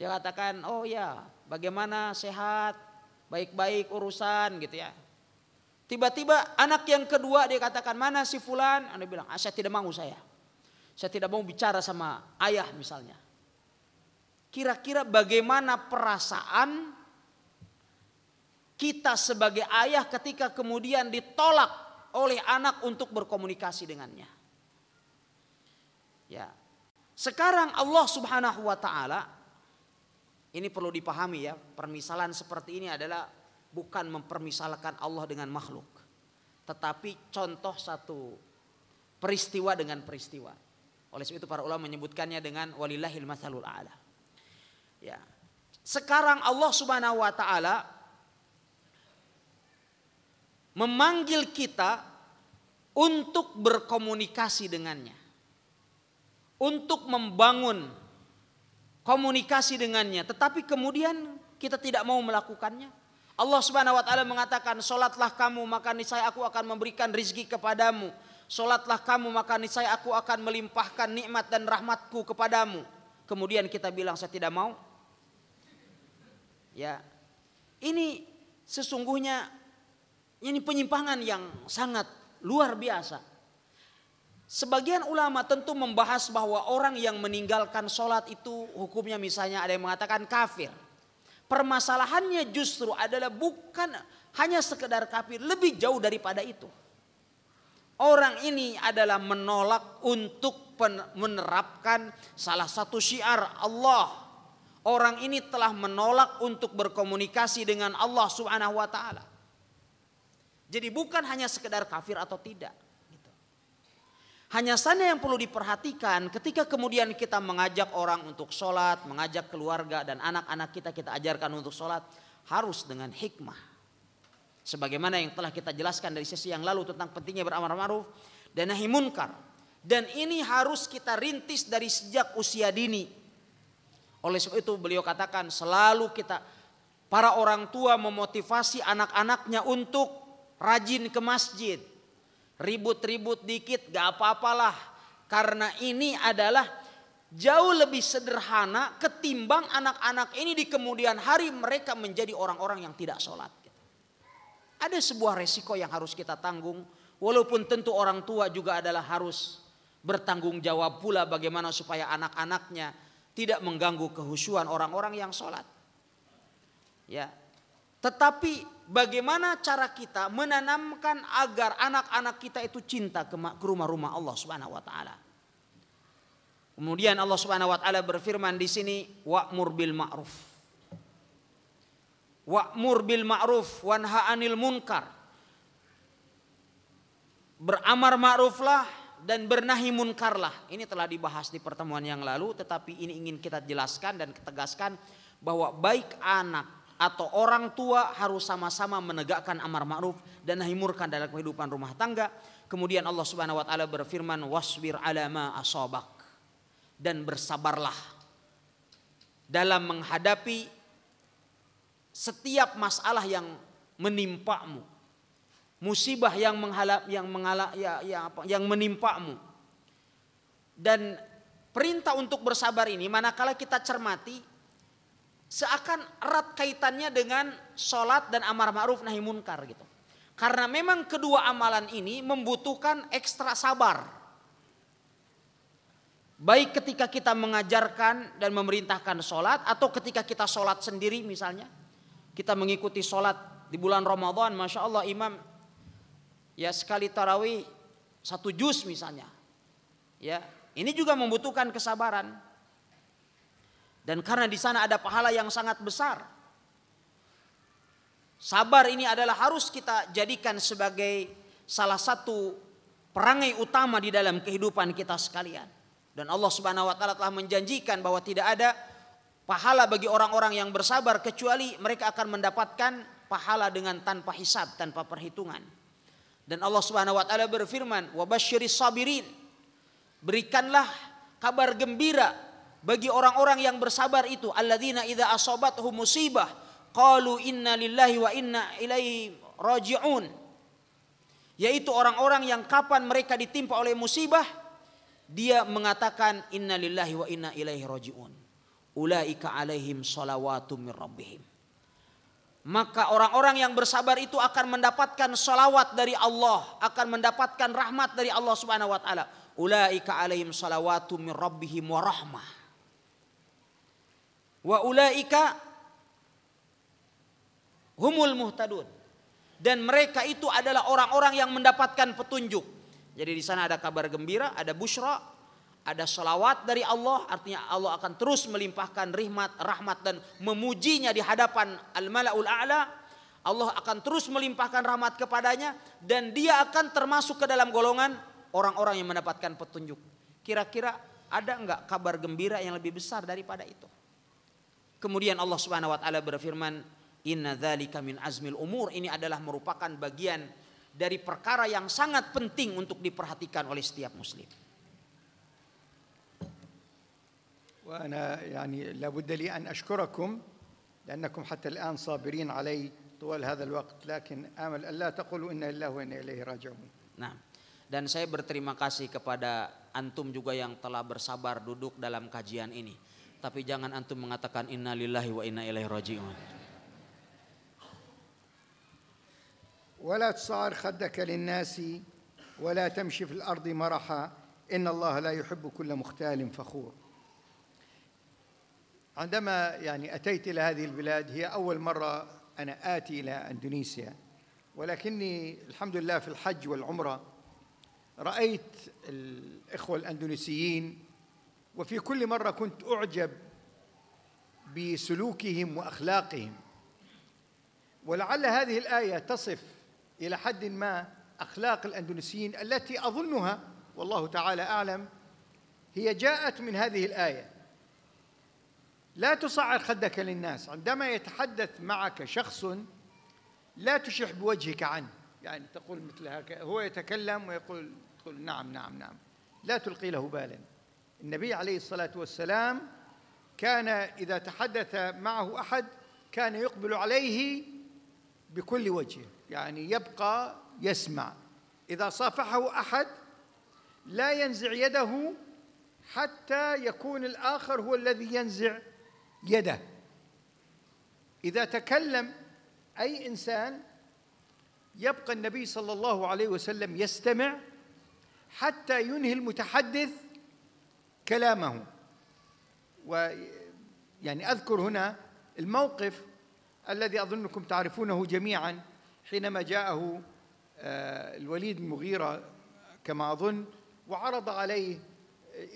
Dia katakan, "Oh ya, bagaimana sehat, baik-baik urusan gitu ya." Tiba-tiba anak yang kedua dia katakan, "Mana si fulan?" Anda bilang, ah, "Saya tidak mau saya." Saya tidak mau bicara sama ayah misalnya. Kira-kira bagaimana perasaan kita sebagai ayah ketika kemudian ditolak oleh anak untuk berkomunikasi dengannya. Ya. Sekarang Allah Subhanahu wa taala ini perlu dipahami ya, permisalan seperti ini adalah bukan mempermisalkan Allah dengan makhluk, tetapi contoh satu peristiwa dengan peristiwa. Oleh sebab itu para ulama menyebutkannya dengan walillahil masalul a'la. Ya. Sekarang Allah Subhanahu wa taala memanggil kita untuk berkomunikasi dengannya. Untuk membangun komunikasi dengannya, tetapi kemudian kita tidak mau melakukannya. Allah Subhanahu wa taala mengatakan, "Salatlah kamu, maka niscaya aku akan memberikan rizki kepadamu. Salatlah kamu, maka niscaya aku akan melimpahkan nikmat dan rahmatku kepadamu." Kemudian kita bilang, "Saya tidak mau." Ya. Ini sesungguhnya ini penyimpangan yang sangat luar biasa. Sebagian ulama tentu membahas bahwa orang yang meninggalkan sholat itu hukumnya misalnya ada yang mengatakan kafir. Permasalahannya justru adalah bukan hanya sekedar kafir, lebih jauh daripada itu. Orang ini adalah menolak untuk menerapkan salah satu syiar Allah Orang ini telah menolak untuk berkomunikasi dengan Allah Subhanahu wa taala. Jadi bukan hanya sekedar kafir atau tidak. Gitu. Hanya sana yang perlu diperhatikan ketika kemudian kita mengajak orang untuk sholat, mengajak keluarga dan anak-anak kita kita ajarkan untuk sholat harus dengan hikmah. Sebagaimana yang telah kita jelaskan dari sesi yang lalu tentang pentingnya beramar ma'ruf dan nahi munkar. Dan ini harus kita rintis dari sejak usia dini. Oleh sebab itu beliau katakan selalu kita para orang tua memotivasi anak-anaknya untuk rajin ke masjid. Ribut-ribut dikit gak apa-apalah. Karena ini adalah jauh lebih sederhana ketimbang anak-anak ini di kemudian hari mereka menjadi orang-orang yang tidak sholat. Ada sebuah resiko yang harus kita tanggung. Walaupun tentu orang tua juga adalah harus bertanggung jawab pula bagaimana supaya anak-anaknya tidak mengganggu kehusuan orang-orang yang sholat. Ya, tetapi bagaimana cara kita menanamkan agar anak-anak kita itu cinta ke rumah-rumah Allah Subhanahu wa taala. Kemudian Allah Subhanahu wa taala berfirman di sini wa'mur bil ma'ruf. Wa'mur bil ma'ruf wanha anil munkar. Beramar ma'ruflah dan bernahi munkarlah. Ini telah dibahas di pertemuan yang lalu tetapi ini ingin kita jelaskan dan ketegaskan bahwa baik anak atau orang tua harus sama-sama menegakkan amar ma'ruf dan nahi munkar dalam kehidupan rumah tangga. Kemudian Allah Subhanahu wa taala berfirman wasbir ala ma asabak dan bersabarlah dalam menghadapi setiap masalah yang menimpamu musibah yang menghalap yang mengalak ya, ya apa yang menimpamu. Dan perintah untuk bersabar ini manakala kita cermati seakan erat kaitannya dengan sholat dan amar ma'ruf nahi munkar gitu. Karena memang kedua amalan ini membutuhkan ekstra sabar. Baik ketika kita mengajarkan dan memerintahkan sholat atau ketika kita sholat sendiri misalnya. Kita mengikuti sholat di bulan Ramadan Masya Allah imam ya sekali tarawih satu juz misalnya. Ya, ini juga membutuhkan kesabaran. Dan karena di sana ada pahala yang sangat besar. Sabar ini adalah harus kita jadikan sebagai salah satu perangai utama di dalam kehidupan kita sekalian. Dan Allah Subhanahu wa taala telah menjanjikan bahwa tidak ada pahala bagi orang-orang yang bersabar kecuali mereka akan mendapatkan pahala dengan tanpa hisab, tanpa perhitungan. Dan Allah Subhanahu wa taala berfirman, "Wa sabirin." Berikanlah kabar gembira bagi orang-orang yang bersabar itu, alladzina idza asabathum musibah qalu inna lillahi wa inna ilaihi raji'un. Yaitu orang-orang yang kapan mereka ditimpa oleh musibah, dia mengatakan inna lillahi wa inna ilaihi raji'un. Ulaika alaihim salawatum min rabbihim maka orang-orang yang bersabar itu akan mendapatkan salawat dari Allah, akan mendapatkan rahmat dari Allah Subhanahu wa taala. Ulaika alaihim salawatu min rabbihim wa rahmah. Wa ulaika humul muhtadun. Dan mereka itu adalah orang-orang yang mendapatkan petunjuk. Jadi di sana ada kabar gembira, ada busyra, ada sholawat dari Allah, artinya Allah akan terus melimpahkan rahmat, rahmat dan memujinya di hadapan al-malaul a'la. Allah akan terus melimpahkan rahmat kepadanya dan dia akan termasuk ke dalam golongan orang-orang yang mendapatkan petunjuk. Kira-kira ada enggak kabar gembira yang lebih besar daripada itu? Kemudian Allah Subhanahu wa taala berfirman, "Inna dzalika min azmil umur." Ini adalah merupakan bagian dari perkara yang sangat penting untuk diperhatikan oleh setiap muslim. وأنا يعني لابد لي أن أشكركم لأنكم حتى الآن صابرين علي طوال هذا الوقت لكن آمل ألا تقولوا إن الله وإن إليه راجعون نعم dan saya berterima kasih kepada antum juga yang telah bersabar duduk dalam kajian ini. Tapi jangan antum mengatakan inna lillahi wa inna ilaihi raji'un. ولا تصعر خدك للناس ولا تمشي في الأرض مرحا إن الله لا يحب كل مختال فخور عندما يعني أتيت إلى هذه البلاد هي أول مرة أنا آتي إلى أندونيسيا ولكني الحمد لله في الحج والعمرة رأيت الإخوة الأندونيسيين وفي كل مرة كنت أعجب بسلوكهم وأخلاقهم ولعل هذه الآية تصف إلى حد ما أخلاق الأندونيسيين التي أظنها والله تعالى أعلم هي جاءت من هذه الآية لا تصعر خدك للناس عندما يتحدث معك شخص لا تشح بوجهك عنه يعني تقول مثل هكذا هو يتكلم ويقول تقول نعم نعم نعم لا تلقي له بالا النبي عليه الصلاة والسلام كان إذا تحدث معه أحد كان يقبل عليه بكل وجه يعني يبقى يسمع إذا صافحه أحد لا ينزع يده حتى يكون الآخر هو الذي ينزع يده إذا تكلم أي إنسان يبقى النبي صلى الله عليه وسلم يستمع حتى ينهي المتحدث كلامه ويعني أذكر هنا الموقف الذي أظنكم تعرفونه جميعا حينما جاءه آه، الوليد المغيرة كما أظن وعرض عليه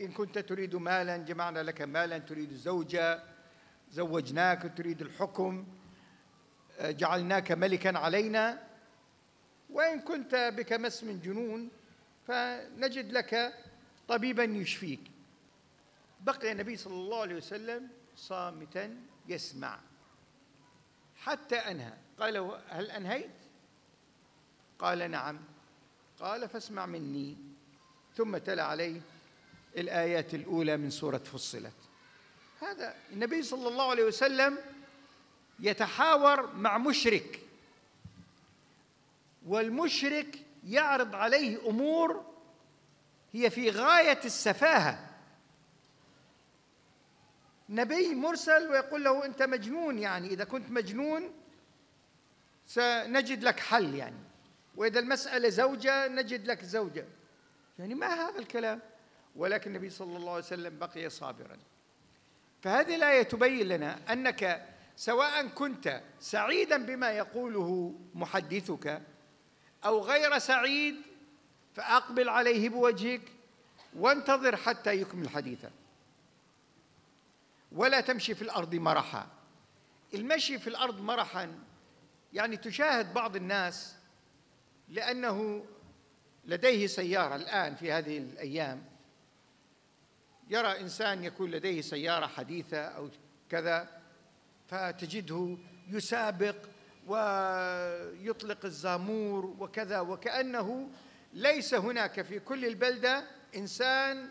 إن كنت تريد مالا جمعنا لك مالا تريد زوجة زوجناك تريد الحكم آه، جعلناك ملكا علينا وإن كنت بك مس من جنون فنجد لك طبيبا يشفيك بقي النبي صلى الله عليه وسلم صامتا يسمع حتى أنهى قال هل أنهيت؟ قال نعم قال فاسمع مني ثم تلا عليه الآيات الأولى من سورة فصلت هذا النبي صلى الله عليه وسلم يتحاور مع مشرك والمشرك يعرض عليه امور هي في غايه السفاهه نبي مرسل ويقول له انت مجنون يعني اذا كنت مجنون سنجد لك حل يعني واذا المساله زوجه نجد لك زوجه يعني ما هذا الكلام ولكن النبي صلى الله عليه وسلم بقي صابرا فهذه الآية تبين لنا أنك سواء كنت سعيدا بما يقوله محدثك أو غير سعيد فأقبل عليه بوجهك وانتظر حتى يكمل حديثه ولا تمشي في الأرض مرحا المشي في الأرض مرحا يعني تشاهد بعض الناس لأنه لديه سيارة الآن في هذه الأيام يرى إنسان يكون لديه سيارة حديثة أو كذا فتجده يسابق ويطلق الزامور وكذا وكأنه ليس هناك في كل البلدة إنسان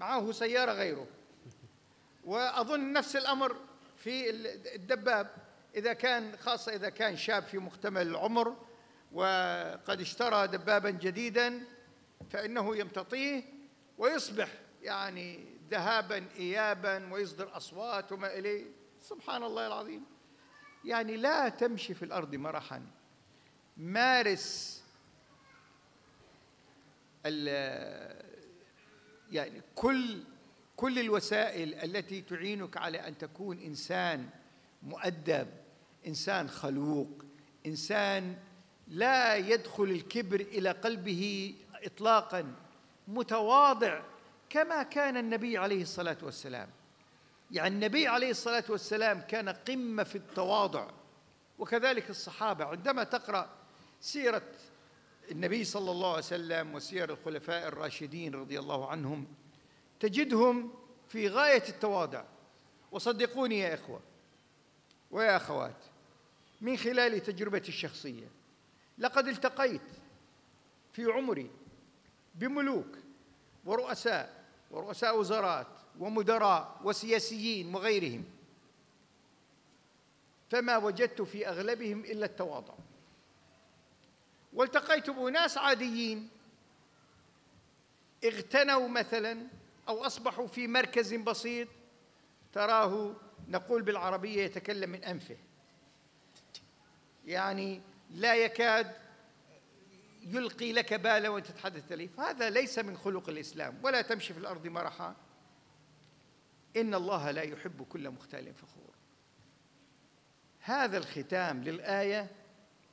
معه سيارة غيره وأظن نفس الأمر في الدباب إذا كان خاصة إذا كان شاب في مكتمل العمر وقد اشترى دبابا جديدا فإنه يمتطيه ويصبح يعني ذهابا إيابا ويصدر أصوات وما إليه سبحان الله العظيم يعني لا تمشي في الأرض مرحا مارس يعني كل كل الوسائل التي تعينك على أن تكون إنسان مؤدب إنسان خلوق إنسان لا يدخل الكبر إلى قلبه إطلاقا متواضع كما كان النبي عليه الصلاة والسلام يعني النبي عليه الصلاة والسلام كان قمة في التواضع وكذلك الصحابة عندما تقرأ سيرة النبي صلى الله عليه وسلم وسير الخلفاء الراشدين رضي الله عنهم تجدهم في غاية التواضع وصدقوني يا إخوة ويا أخوات من خلال تجربتي الشخصية لقد التقيت في عمري بملوك ورؤساء ورؤساء وزارات ومدراء وسياسيين وغيرهم فما وجدت في اغلبهم الا التواضع والتقيت بناس عاديين اغتنوا مثلا او اصبحوا في مركز بسيط تراه نقول بالعربيه يتكلم من انفه يعني لا يكاد يلقي لك بالا وانت تتحدث اليه فهذا ليس من خلق الاسلام ولا تمشي في الارض مرحا ان الله لا يحب كل مختال فخور هذا الختام للايه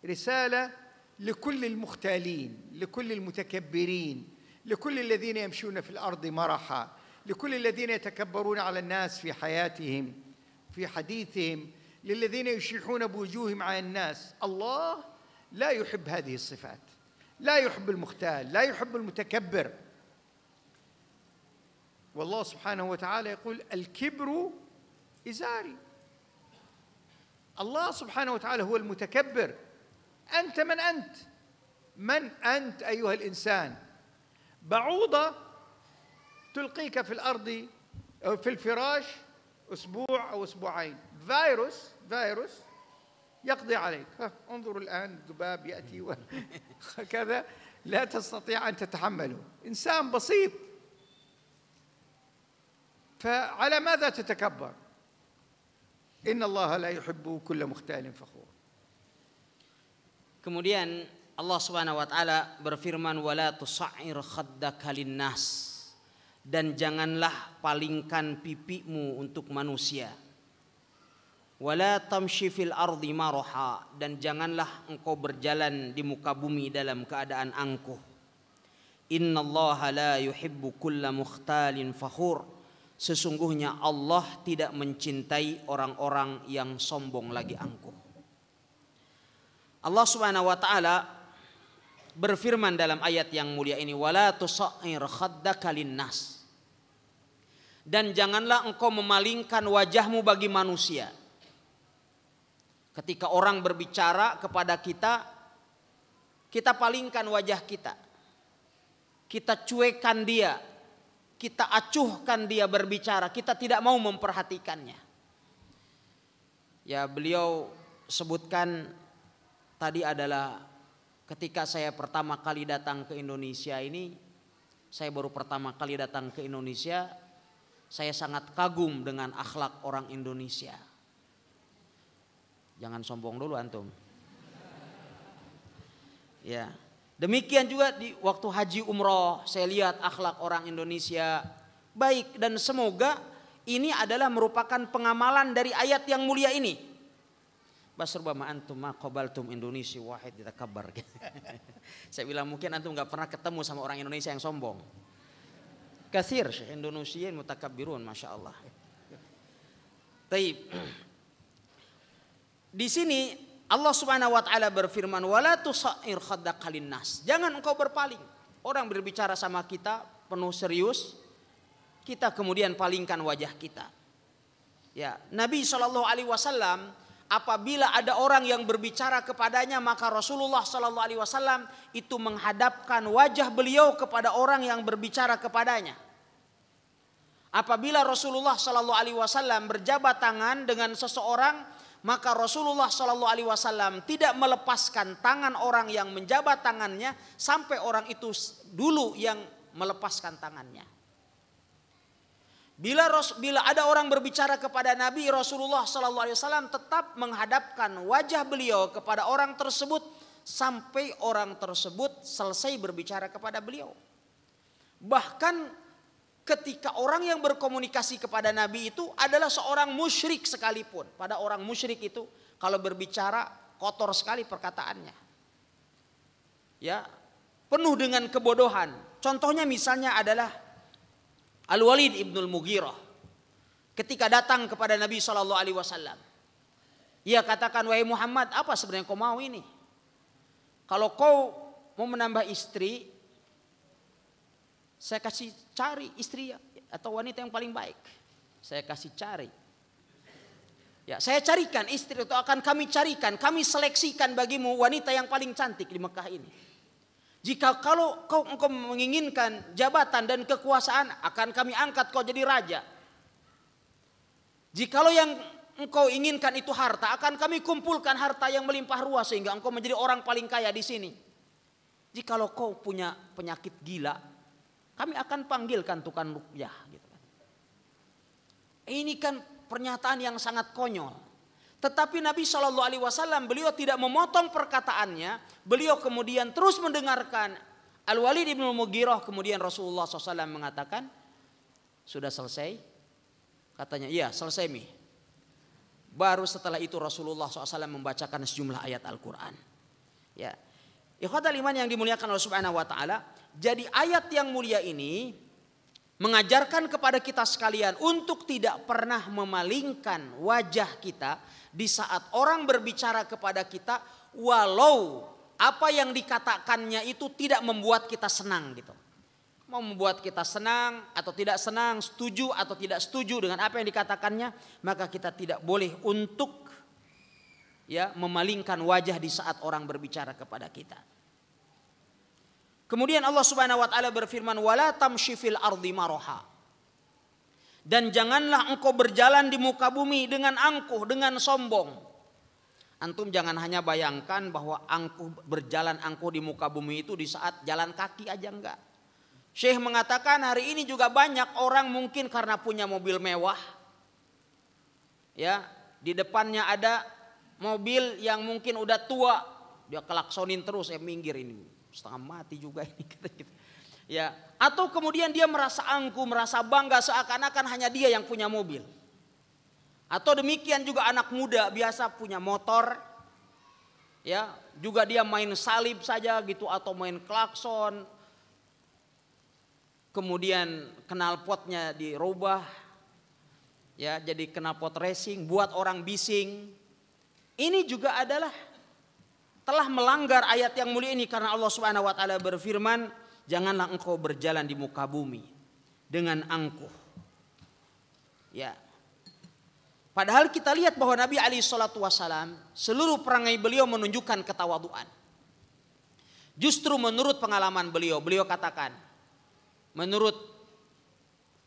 رساله لكل المختالين لكل المتكبرين لكل الذين يمشون في الارض مرحا لكل الذين يتكبرون على الناس في حياتهم في حديثهم للذين يشيحون بوجوههم على الناس الله لا يحب هذه الصفات لا يحب المختال لا يحب المتكبر والله سبحانه وتعالى يقول الكبر إزاري الله سبحانه وتعالى هو المتكبر أنت من أنت من أنت أيها الإنسان بعوضة تلقيك في الأرض أو في الفراش أسبوع أو أسبوعين فيروس فيروس يقضي عليك ها انظروا الآن الذباب يأتي وهكذا لا تستطيع أن تتحمله إنسان بسيط فعلى ماذا تتكبر إن الله لا يحب كل مختال فخور Kemudian Allah Subhanahu wa taala berfirman wala tusair khaddaka linnas dan janganlah palingkan pipimu untuk manusia. wala tamshi fil ardi maroha dan janganlah engkau berjalan di muka bumi dalam keadaan angkuh innallaha la yuhibbu kulla mukhtalin fakhur sesungguhnya Allah tidak mencintai orang-orang yang sombong lagi angkuh Allah Subhanahu wa taala berfirman dalam ayat yang mulia ini wala tusair khaddaka nas dan janganlah engkau memalingkan wajahmu bagi manusia Ketika orang berbicara kepada kita, kita palingkan wajah kita. Kita cuekan dia, kita acuhkan dia berbicara, kita tidak mau memperhatikannya. Ya, beliau sebutkan tadi adalah ketika saya pertama kali datang ke Indonesia ini, saya baru pertama kali datang ke Indonesia, saya sangat kagum dengan akhlak orang Indonesia. Jangan sombong dulu antum. Ya. Demikian juga di waktu haji umroh saya lihat akhlak orang Indonesia baik dan semoga ini adalah merupakan pengamalan dari ayat yang mulia ini. Basrba ma antum ma tum Indonesia wahid kabar (laughs) saya bilang mungkin antum nggak pernah ketemu sama orang Indonesia yang sombong. Kasir Indonesia mutakabirun Masya Allah. Taib. (clears throat) Di sini Allah Subhanahu wa taala berfirman wala tusair nas. Jangan engkau berpaling. Orang berbicara sama kita penuh serius, kita kemudian palingkan wajah kita. Ya, Nabi Shallallahu alaihi wasallam apabila ada orang yang berbicara kepadanya maka Rasulullah Shallallahu Alaihi Wasallam itu menghadapkan wajah beliau kepada orang yang berbicara kepadanya. Apabila Rasulullah Shallallahu Alaihi Wasallam berjabat tangan dengan seseorang maka Rasulullah Shallallahu Alaihi Wasallam tidak melepaskan tangan orang yang menjabat tangannya sampai orang itu dulu yang melepaskan tangannya. Bila bila ada orang berbicara kepada Nabi Rasulullah Shallallahu Alaihi Wasallam tetap menghadapkan wajah beliau kepada orang tersebut sampai orang tersebut selesai berbicara kepada beliau. Bahkan ketika orang yang berkomunikasi kepada Nabi itu adalah seorang musyrik sekalipun. Pada orang musyrik itu kalau berbicara kotor sekali perkataannya. Ya, penuh dengan kebodohan. Contohnya misalnya adalah Al-Walid ibnul Mughirah ketika datang kepada Nabi Shallallahu alaihi wasallam. Ia katakan, "Wahai Muhammad, apa sebenarnya kau mau ini? Kalau kau mau menambah istri, saya kasih cari istri atau wanita yang paling baik. Saya kasih cari. Ya, saya carikan istri atau akan kami carikan, kami seleksikan bagimu wanita yang paling cantik di Mekah ini. Jika kalau kau engkau menginginkan jabatan dan kekuasaan, akan kami angkat kau jadi raja. Jika kalau yang engkau inginkan itu harta, akan kami kumpulkan harta yang melimpah ruah sehingga engkau menjadi orang paling kaya di sini. Jikalau kau punya penyakit gila, kami akan panggilkan tukang rukyah. Gitu. Kan. Ini kan pernyataan yang sangat konyol. Tetapi Nabi Shallallahu Alaihi Wasallam beliau tidak memotong perkataannya. Beliau kemudian terus mendengarkan Al Walid ibnu Mughirah. Kemudian Rasulullah SAW mengatakan, sudah selesai. Katanya, iya selesai mi. Baru setelah itu Rasulullah SAW membacakan sejumlah ayat Al Quran. Ya, Ikhwatal iman yang dimuliakan Allah Subhanahu wa taala, jadi ayat yang mulia ini mengajarkan kepada kita sekalian untuk tidak pernah memalingkan wajah kita di saat orang berbicara kepada kita walau apa yang dikatakannya itu tidak membuat kita senang gitu. Mau membuat kita senang atau tidak senang, setuju atau tidak setuju dengan apa yang dikatakannya, maka kita tidak boleh untuk ya memalingkan wajah di saat orang berbicara kepada kita. Kemudian Allah Subhanahu wa taala berfirman wala tamshi ardi maroha. Dan janganlah engkau berjalan di muka bumi dengan angkuh, dengan sombong. Antum jangan hanya bayangkan bahwa angkuh berjalan angkuh di muka bumi itu di saat jalan kaki aja enggak. Syekh mengatakan hari ini juga banyak orang mungkin karena punya mobil mewah. Ya, di depannya ada mobil yang mungkin udah tua dia kelaksonin terus ya minggir ini setengah mati juga ini (laughs) kata kita gitu. ya atau kemudian dia merasa angku merasa bangga seakan-akan hanya dia yang punya mobil atau demikian juga anak muda biasa punya motor ya juga dia main salib saja gitu atau main klakson kemudian kenal potnya dirubah ya jadi kenal pot racing buat orang bising ini juga adalah telah melanggar ayat yang mulia ini karena Allah Subhanahu wa taala berfirman, "Janganlah engkau berjalan di muka bumi dengan angkuh." Ya. Padahal kita lihat bahwa Nabi Ali Shallallahu Wasallam seluruh perangai beliau menunjukkan ketawaduan. Justru menurut pengalaman beliau, beliau katakan, menurut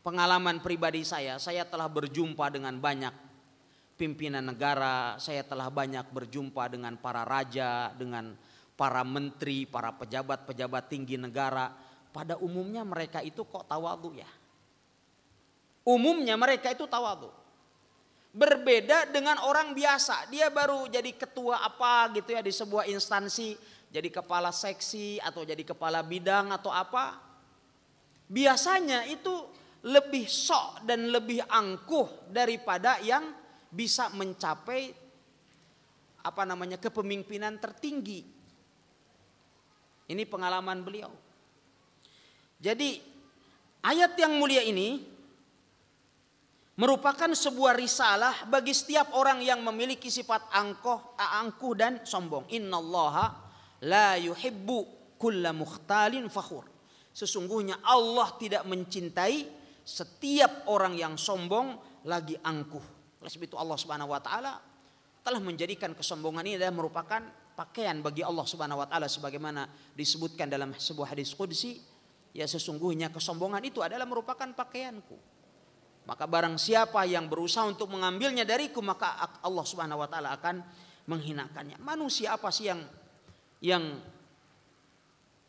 pengalaman pribadi saya, saya telah berjumpa dengan banyak pimpinan negara, saya telah banyak berjumpa dengan para raja, dengan para menteri, para pejabat-pejabat tinggi negara. Pada umumnya mereka itu kok tawadu ya. Umumnya mereka itu tawadu. Berbeda dengan orang biasa, dia baru jadi ketua apa gitu ya di sebuah instansi, jadi kepala seksi atau jadi kepala bidang atau apa. Biasanya itu lebih sok dan lebih angkuh daripada yang bisa mencapai apa namanya kepemimpinan tertinggi. Ini pengalaman beliau. Jadi ayat yang mulia ini merupakan sebuah risalah bagi setiap orang yang memiliki sifat angkuh, angkuh dan sombong. Innallaha la yuhibbu kulla mukhtalin fakhur. Sesungguhnya Allah tidak mencintai setiap orang yang sombong lagi angkuh. Oleh sebab itu Allah Subhanahu wa taala telah menjadikan kesombongan ini adalah merupakan pakaian bagi Allah Subhanahu wa taala sebagaimana disebutkan dalam sebuah hadis qudsi ya sesungguhnya kesombongan itu adalah merupakan pakaianku. Maka barang siapa yang berusaha untuk mengambilnya dariku maka Allah Subhanahu wa taala akan menghinakannya. Manusia apa sih yang yang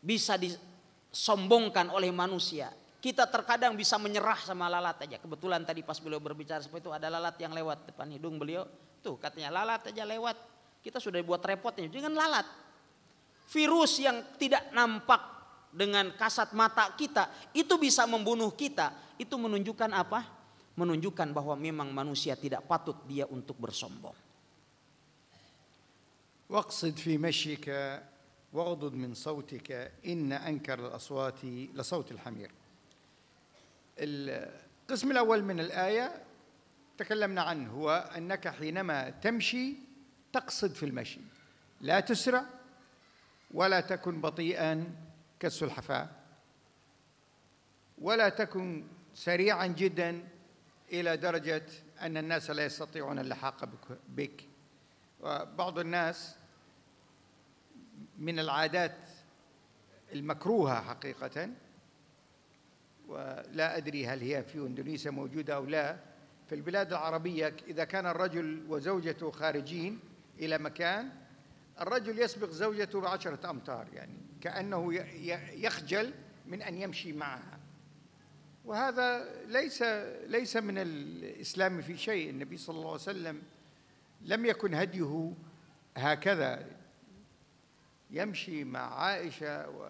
bisa disombongkan oleh manusia? Kita terkadang bisa menyerah sama lalat aja. Kebetulan tadi pas beliau berbicara seperti itu ada lalat yang lewat depan hidung beliau. Tuh katanya lalat aja lewat. Kita sudah buat repotnya. dengan lalat. Virus yang tidak nampak dengan kasat mata kita itu bisa membunuh kita. Itu menunjukkan apa? Menunjukkan bahwa memang manusia tidak patut dia untuk bersombong. واقصد في مشيك واغضض من صوتك إن أنكر الأصوات لصوت الحمير القسم الأول من الآية تكلمنا عنه هو أنك حينما تمشي تقصد في المشي لا تسرع ولا تكن بطيئا كالسلحفاة ولا تكن سريعا جدا إلى درجة أن الناس لا يستطيعون اللحاق بك وبعض الناس من العادات المكروهة حقيقة ولا أدري هل هي في إندونيسيا موجودة أو لا في البلاد العربية إذا كان الرجل وزوجته خارجين إلى مكان الرجل يسبق زوجته بعشرة أمتار يعني كأنه يخجل من أن يمشي معها وهذا ليس ليس من الإسلام في شيء النبي صلى الله عليه وسلم لم يكن هديه هكذا يمشي مع عائشة و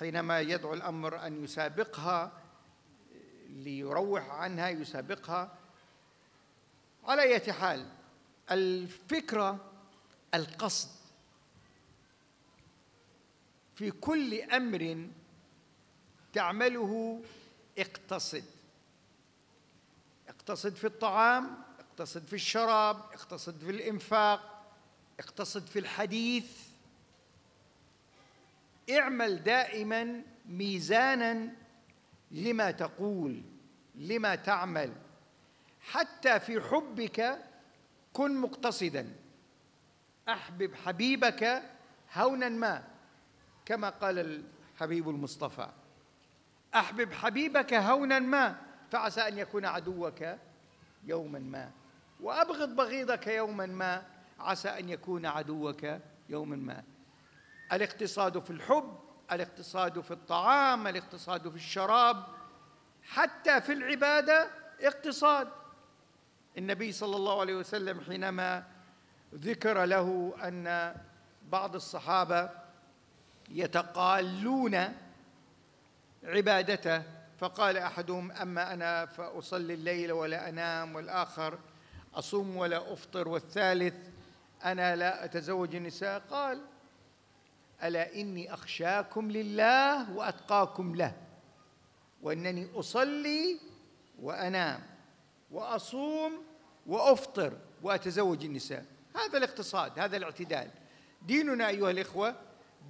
حينما يدعو الأمر أن يسابقها ليروح عنها يسابقها على أي حال الفكرة القصد في كل أمر تعمله اقتصد اقتصد في الطعام اقتصد في الشراب اقتصد في الإنفاق اقتصد في الحديث اعمل دائما ميزانا لما تقول لما تعمل حتى في حبك كن مقتصدا احبب حبيبك هونا ما كما قال الحبيب المصطفى احبب حبيبك هونا ما فعسى ان يكون عدوك يوما ما وابغض بغيضك يوما ما عسى ان يكون عدوك يوما ما الاقتصاد في الحب الاقتصاد في الطعام الاقتصاد في الشراب حتى في العباده اقتصاد النبي صلى الله عليه وسلم حينما ذكر له ان بعض الصحابه يتقالون عبادته فقال احدهم اما انا فاصلي الليل ولا انام والاخر اصوم ولا افطر والثالث انا لا اتزوج النساء قال الا اني اخشاكم لله واتقاكم له وانني اصلي وانام واصوم وافطر واتزوج النساء هذا الاقتصاد هذا الاعتدال ديننا ايها الاخوه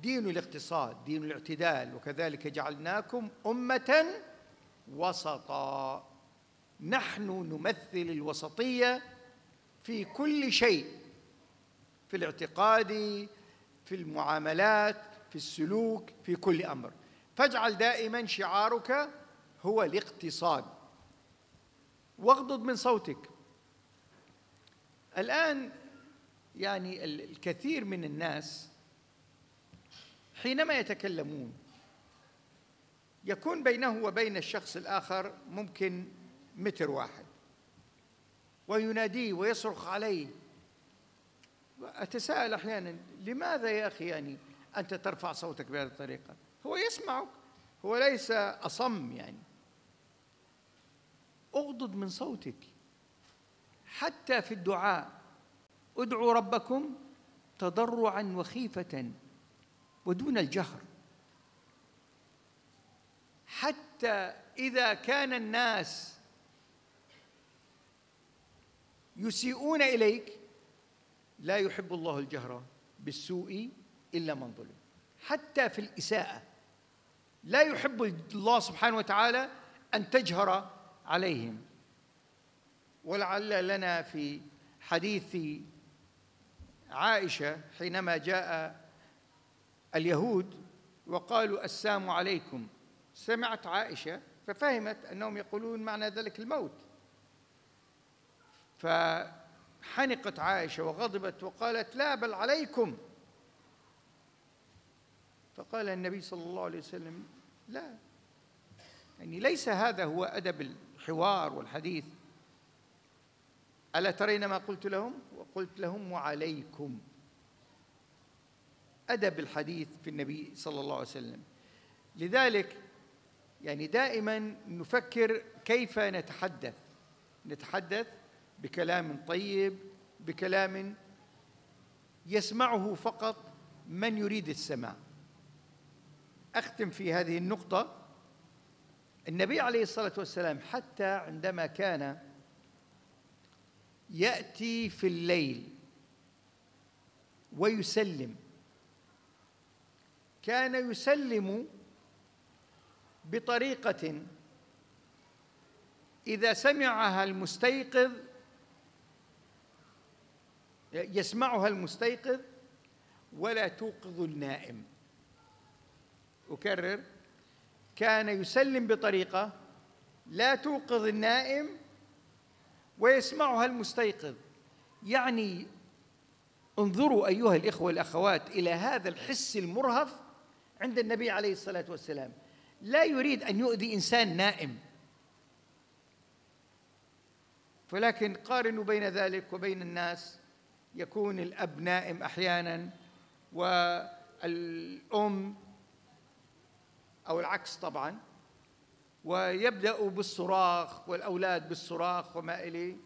دين الاقتصاد دين الاعتدال وكذلك جعلناكم امه وسطا نحن نمثل الوسطيه في كل شيء في الاعتقاد في المعاملات في السلوك في كل امر فاجعل دائما شعارك هو الاقتصاد واغضض من صوتك الان يعني الكثير من الناس حينما يتكلمون يكون بينه وبين الشخص الاخر ممكن متر واحد ويناديه ويصرخ عليه أتساءل أحيانا لماذا يا أخي يعني أنت ترفع صوتك بهذه الطريقة هو يسمعك هو ليس أصم يعني اغضض من صوتك حتى في الدعاء ادعوا ربكم تضرعا وخيفة ودون الجهر حتى إذا كان الناس يسيئون إليك لا يحب الله الجهر بالسوء إلا من ظلم حتى في الإساءة لا يحب الله سبحانه وتعالى أن تجهر عليهم ولعل لنا في حديث عائشة حينما جاء اليهود وقالوا السلام عليكم سمعت عائشة ففهمت أنهم يقولون معنى ذلك الموت ف حنقت عائشة وغضبت وقالت لا بل عليكم فقال النبي صلى الله عليه وسلم لا يعني ليس هذا هو أدب الحوار والحديث ألا ترين ما قلت لهم وقلت لهم وعليكم أدب الحديث في النبي صلى الله عليه وسلم لذلك يعني دائما نفكر كيف نتحدث نتحدث بكلام طيب بكلام يسمعه فقط من يريد السماع اختم في هذه النقطه النبي عليه الصلاه والسلام حتى عندما كان ياتي في الليل ويسلم كان يسلم بطريقه اذا سمعها المستيقظ يسمعها المستيقظ ولا توقظ النائم أكرر كان يسلم بطريقة لا توقظ النائم ويسمعها المستيقظ يعني انظروا أيها الإخوة والأخوات إلى هذا الحس المرهف عند النبي عليه الصلاة والسلام لا يريد أن يؤذي إنسان نائم ولكن قارنوا بين ذلك وبين الناس يكون الأب نائم أحيانا والأم أو العكس طبعا ويبدأ بالصراخ والأولاد بالصراخ وما إليه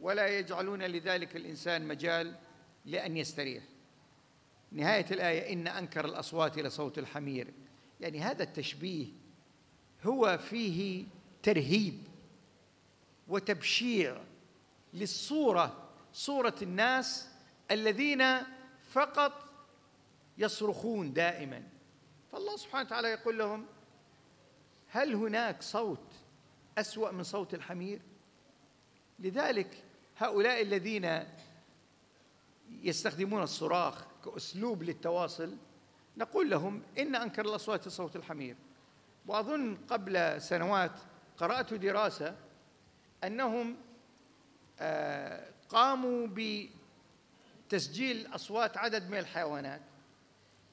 ولا يجعلون لذلك الإنسان مجال لأن يستريح نهاية الآية إن أنكر الأصوات لصوت الحمير يعني هذا التشبيه هو فيه ترهيب وتبشيع للصورة صورة الناس الذين فقط يصرخون دائما فالله سبحانه وتعالى يقول لهم هل هناك صوت أسوأ من صوت الحمير لذلك هؤلاء الذين يستخدمون الصراخ كأسلوب للتواصل نقول لهم إن أنكر الأصوات صوت الحمير وأظن قبل سنوات قرأت دراسة أنهم آه، قاموا ب تسجيل أصوات عدد من الحيوانات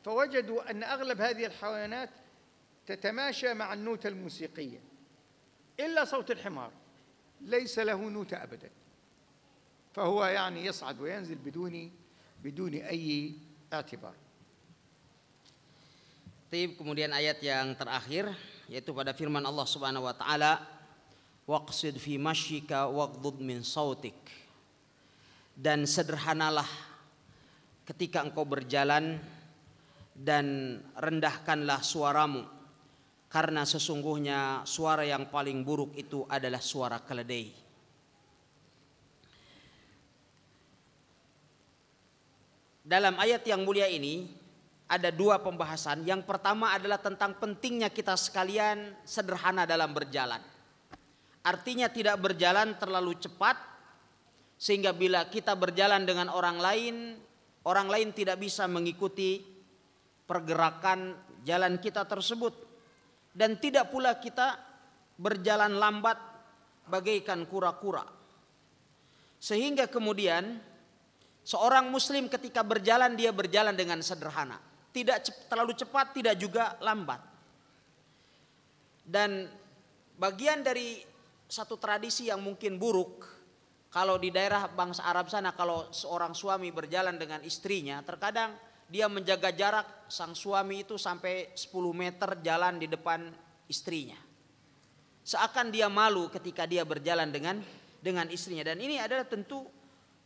فوجدوا أن أغلب هذه الحيوانات تتماشى مع النوتة الموسيقية إلا صوت الحمار ليس له نوتة أبدا فهو يعني يصعد وينزل بدون بدون أي اعتبار طيب kemudian ayat yang terakhir yaitu pada firman Allah Subhanahu wa taala waqsid fi mashyika waqdud min sautik dan sederhanalah ketika engkau berjalan dan rendahkanlah suaramu karena sesungguhnya suara yang paling buruk itu adalah suara keledai. Dalam ayat yang mulia ini ada dua pembahasan. Yang pertama adalah tentang pentingnya kita sekalian sederhana dalam berjalan. Artinya tidak berjalan terlalu cepat sehingga bila kita berjalan dengan orang lain Orang lain tidak bisa mengikuti pergerakan jalan kita tersebut. Dan tidak pula kita berjalan lambat bagaikan kura-kura. Sehingga kemudian seorang muslim ketika berjalan dia berjalan dengan sederhana. Tidak terlalu cepat, tidak juga lambat. Dan bagian dari satu tradisi yang mungkin buruk kalau di daerah bangsa Arab sana kalau seorang suami berjalan dengan istrinya terkadang dia menjaga jarak sang suami itu sampai 10 meter jalan di depan istrinya. Seakan dia malu ketika dia berjalan dengan dengan istrinya dan ini adalah tentu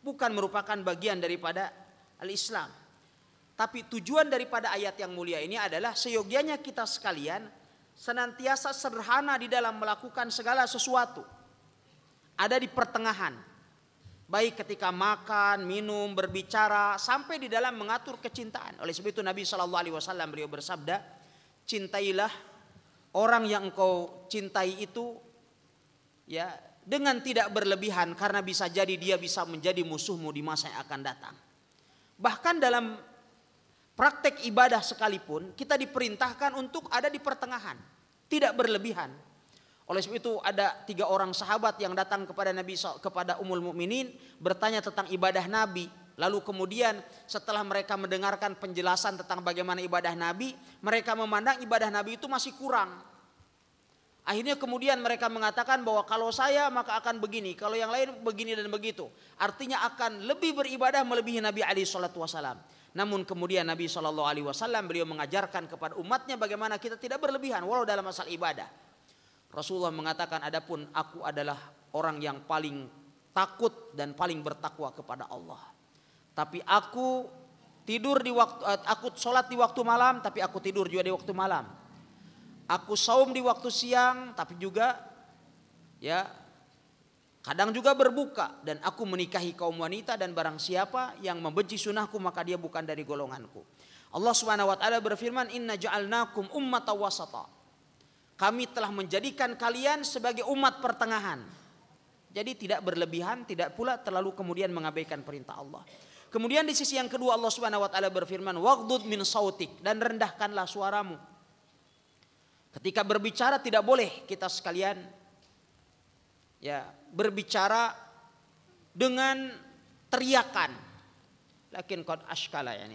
bukan merupakan bagian daripada al-Islam. Tapi tujuan daripada ayat yang mulia ini adalah seyogianya kita sekalian senantiasa sederhana di dalam melakukan segala sesuatu. Ada di pertengahan Baik ketika makan, minum, berbicara, sampai di dalam mengatur kecintaan. Oleh sebab itu Nabi Shallallahu Alaihi Wasallam beliau bersabda, cintailah orang yang engkau cintai itu, ya dengan tidak berlebihan karena bisa jadi dia bisa menjadi musuhmu di masa yang akan datang. Bahkan dalam praktek ibadah sekalipun kita diperintahkan untuk ada di pertengahan, tidak berlebihan. Oleh sebab itu ada tiga orang sahabat yang datang kepada Nabi kepada Ummul Mukminin bertanya tentang ibadah Nabi. Lalu kemudian setelah mereka mendengarkan penjelasan tentang bagaimana ibadah Nabi, mereka memandang ibadah Nabi itu masih kurang. Akhirnya kemudian mereka mengatakan bahwa kalau saya maka akan begini, kalau yang lain begini dan begitu. Artinya akan lebih beribadah melebihi Nabi Ali Shallallahu Wasallam. Namun kemudian Nabi Shallallahu Alaihi Wasallam beliau mengajarkan kepada umatnya bagaimana kita tidak berlebihan walau dalam masalah ibadah. Rasulullah mengatakan adapun aku adalah orang yang paling takut dan paling bertakwa kepada Allah. Tapi aku tidur di waktu eh, aku sholat di waktu malam tapi aku tidur juga di waktu malam. Aku saum di waktu siang tapi juga ya kadang juga berbuka dan aku menikahi kaum wanita dan barang siapa yang membenci sunahku maka dia bukan dari golonganku. Allah Subhanahu wa taala berfirman inna ja'alnakum ummatan wasata kami telah menjadikan kalian sebagai umat pertengahan. Jadi tidak berlebihan, tidak pula terlalu kemudian mengabaikan perintah Allah. Kemudian di sisi yang kedua Allah Swt. berfirman, "Waqdud min sautik" dan rendahkanlah suaramu. Ketika berbicara tidak boleh kita sekalian ya berbicara dengan teriakan. Lakin qad ashkala ya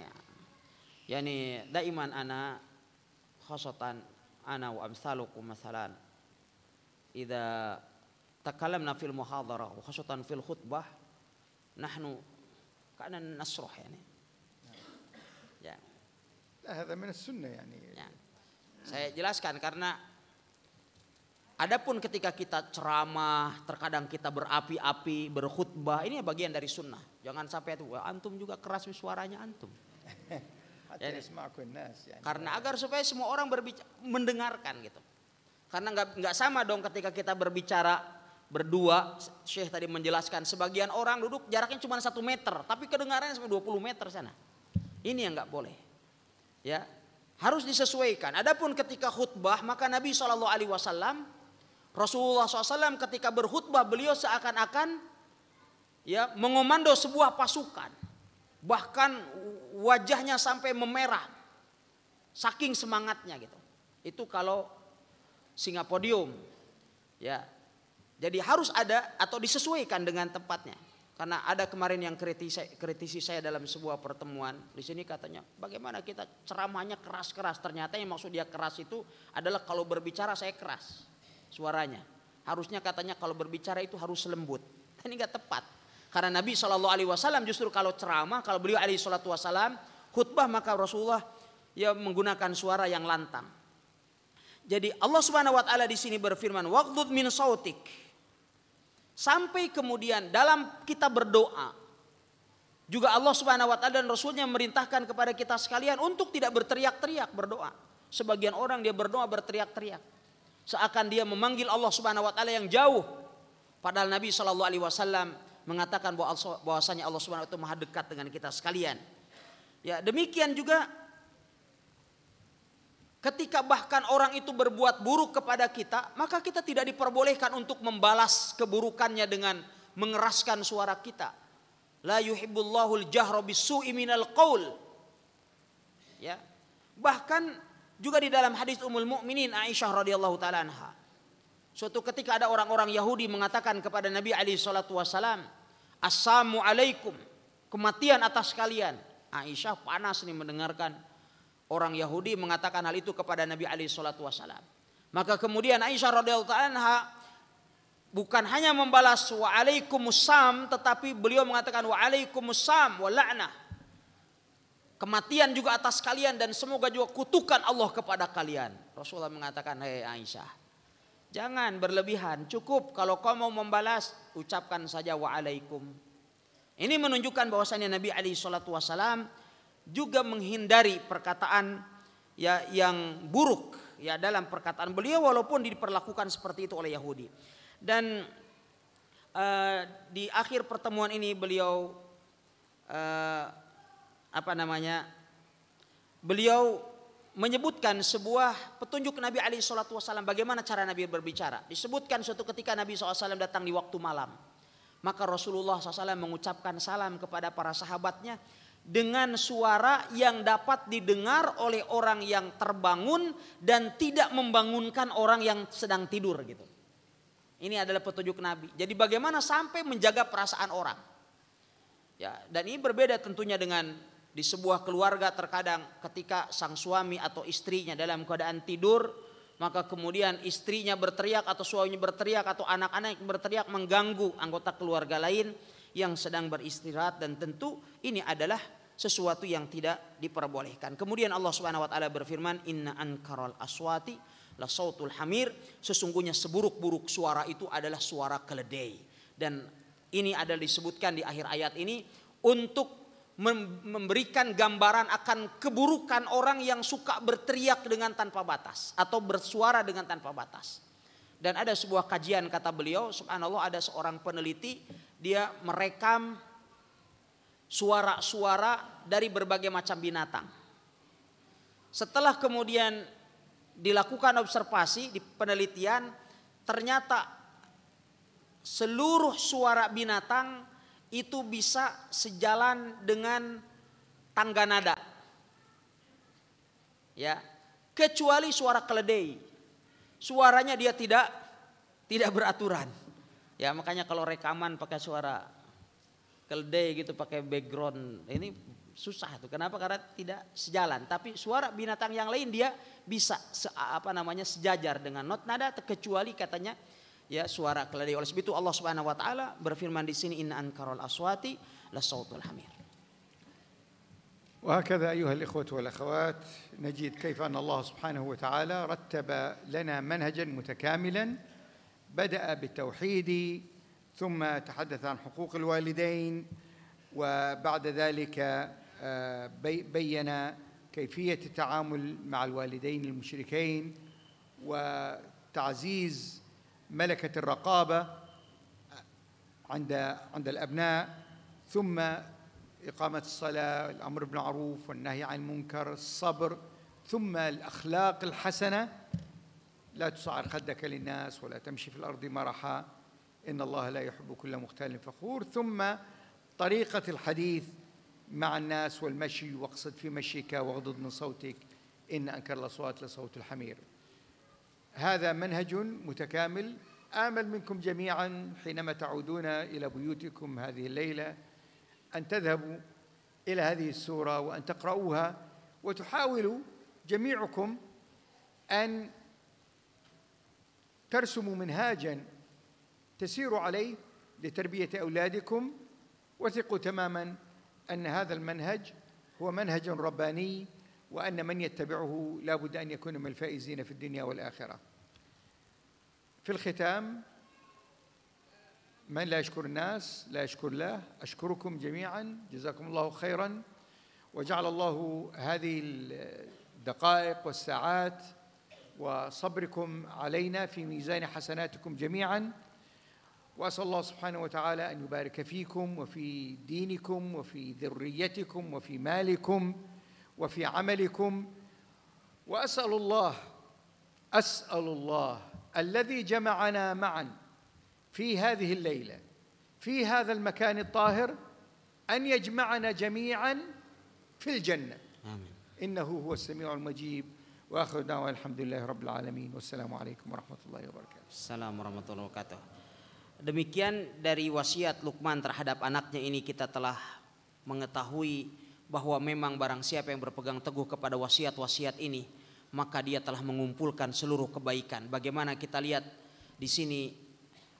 Yani daiman ana khosatan ana wa amsalukum masalan idza takalamna fil muhadarah wa khasatan fil khutbah nahnu كأننا نشرح يعني ya لا هذا min sunnah يعني يعني ya. saya jelaskan karena adapun ketika kita ceramah terkadang kita berapi-api berkhutbah ini bagian dari sunnah jangan sampai itu antum juga keras suaranya antum (laughs) Yani, karena agar supaya semua orang berbicara, mendengarkan gitu. Karena nggak nggak sama dong ketika kita berbicara berdua. Syekh tadi menjelaskan sebagian orang duduk jaraknya cuma satu meter, tapi kedengarannya sampai 20 meter sana. Ini yang nggak boleh. Ya, harus disesuaikan. Adapun ketika khutbah maka Nabi Shallallahu Alaihi Wasallam Rasulullah SAW ketika berkhutbah beliau seakan-akan ya mengomando sebuah pasukan bahkan wajahnya sampai memerah saking semangatnya gitu itu kalau singapodium ya jadi harus ada atau disesuaikan dengan tempatnya karena ada kemarin yang kritisi, kritisi saya dalam sebuah pertemuan di sini katanya bagaimana kita ceramahnya keras-keras ternyata yang maksud dia keras itu adalah kalau berbicara saya keras suaranya harusnya katanya kalau berbicara itu harus lembut ini nggak tepat karena Nabi Shallallahu Alaihi Wasallam justru kalau ceramah, kalau beliau Alaihi Salatu Wasallam khutbah maka Rasulullah ya menggunakan suara yang lantang. Jadi Allah Subhanahu Wa Taala di sini berfirman, waktu min sautik. Sampai kemudian dalam kita berdoa, juga Allah Subhanahu Wa Taala dan Rasulnya merintahkan kepada kita sekalian untuk tidak berteriak-teriak berdoa. Sebagian orang dia berdoa berteriak-teriak, seakan dia memanggil Allah Subhanahu Wa Taala yang jauh. Padahal Nabi Shallallahu Alaihi Wasallam mengatakan bahwa bahwasanya Allah Subhanahu wa taala Maha dekat dengan kita sekalian. Ya, demikian juga ketika bahkan orang itu berbuat buruk kepada kita, maka kita tidak diperbolehkan untuk membalas keburukannya dengan mengeraskan suara kita. La yuhibbullahu al-jahra bisu'i minal qaul. Ya. Bahkan juga di dalam hadis Ummul Mukminin Aisyah radhiyallahu taala anha. Suatu ketika ada orang-orang Yahudi mengatakan kepada Nabi Ali Alaihi Wasallam Assalamu alaikum. Kematian atas kalian. Aisyah panas nih mendengarkan orang Yahudi mengatakan hal itu kepada Nabi alaihi salatu wasallam. Maka kemudian Aisyah radhiyallahu anha bukan hanya membalas wa alaikumusam tetapi beliau mengatakan wa alaikumusam wa walakna Kematian juga atas kalian dan semoga juga kutukan Allah kepada kalian. Rasulullah mengatakan, "Hei Aisyah, Jangan berlebihan, cukup kalau kau mau membalas ucapkan saja waalaikum. Ini menunjukkan bahwasanya Nabi Ali Shallallahu Wasallam juga menghindari perkataan ya yang buruk ya dalam perkataan beliau walaupun diperlakukan seperti itu oleh Yahudi. Dan uh, di akhir pertemuan ini beliau uh, apa namanya? Beliau menyebutkan sebuah petunjuk Nabi Ali Shallallahu Wasallam bagaimana cara Nabi berbicara. Disebutkan suatu ketika Nabi SAW datang di waktu malam. Maka Rasulullah SAW mengucapkan salam kepada para sahabatnya dengan suara yang dapat didengar oleh orang yang terbangun dan tidak membangunkan orang yang sedang tidur gitu. Ini adalah petunjuk Nabi. Jadi bagaimana sampai menjaga perasaan orang. Ya, dan ini berbeda tentunya dengan di sebuah keluarga terkadang ketika sang suami atau istrinya dalam keadaan tidur, maka kemudian istrinya berteriak atau suaminya berteriak atau anak-anak berteriak mengganggu anggota keluarga lain yang sedang beristirahat dan tentu ini adalah sesuatu yang tidak diperbolehkan. Kemudian Allah Subhanahu wa taala berfirman, "Inna ankaral aswati la sautul hamir." Sesungguhnya seburuk-buruk suara itu adalah suara keledai. Dan ini ada disebutkan di akhir ayat ini untuk memberikan gambaran akan keburukan orang yang suka berteriak dengan tanpa batas atau bersuara dengan tanpa batas. Dan ada sebuah kajian kata beliau, subhanallah ada seorang peneliti dia merekam suara-suara dari berbagai macam binatang. Setelah kemudian dilakukan observasi di penelitian, ternyata seluruh suara binatang itu bisa sejalan dengan tangga nada. Ya, kecuali suara keledai. Suaranya dia tidak tidak beraturan. Ya, makanya kalau rekaman pakai suara keledai gitu pakai background ini susah tuh. Kenapa? Karena tidak sejalan. Tapi suara binatang yang lain dia bisa apa namanya sejajar dengan not nada kecuali katanya ya suara keledai. Oleh sebab itu Allah Subhanahu wa taala berfirman di sini inna ankarul aswati la sautul hamir. وهكذا أيها الإخوة والأخوات نجد كيف أن الله سبحانه وتعالى رتب لنا منهجا متكاملا بدأ بالتوحيد ثم تحدث عن حقوق الوالدين وبعد ذلك آه، بين كيفية التعامل مع الوالدين المشركين وتعزيز ملكة الرقابة عند عند الأبناء ثم إقامة الصلاة الأمر بالمعروف والنهي عن المنكر الصبر ثم الأخلاق الحسنة لا تصعر خدك للناس ولا تمشي في الأرض مرحا إن الله لا يحب كل مختال فخور ثم طريقة الحديث مع الناس والمشي واقصد في مشيك واغضض من صوتك إن أنكر الأصوات لصوت الحمير هذا منهج متكامل آمل منكم جميعا حينما تعودون إلى بيوتكم هذه الليلة أن تذهبوا إلى هذه السورة وأن تقرؤوها وتحاولوا جميعكم أن ترسموا منهاجا تسيروا عليه لتربية أولادكم وثقوا تماما أن هذا المنهج هو منهج رباني وأن من يتبعه لا بد أن يكون من الفائزين في الدنيا والآخرة في الختام من لا يشكر الناس لا يشكر الله أشكركم جميعا جزاكم الله خيرا وجعل الله هذه الدقائق والساعات وصبركم علينا في ميزان حسناتكم جميعا وأسأل الله سبحانه وتعالى أن يبارك فيكم وفي دينكم وفي ذريتكم وفي مالكم وفي عملكم وأسأل الله أسأل الله الذي جمعنا معا في هذه الليله في هذا المكان الطاهر ان يجمعنا جميعا في الجنه آمين. انه هو السميع المجيب واخر دعوانا الحمد لله رب العالمين والسلام عليكم ورحمه الله وبركاته السلام ورحمه الله وبركاته Demikian dari wasiat Lukman terhadap anaknya ini kita telah mengetahui bahwa memang barang siapa yang berpegang teguh kepada wasiat-wasiat ini maka dia telah mengumpulkan seluruh kebaikan. Bagaimana kita lihat di sini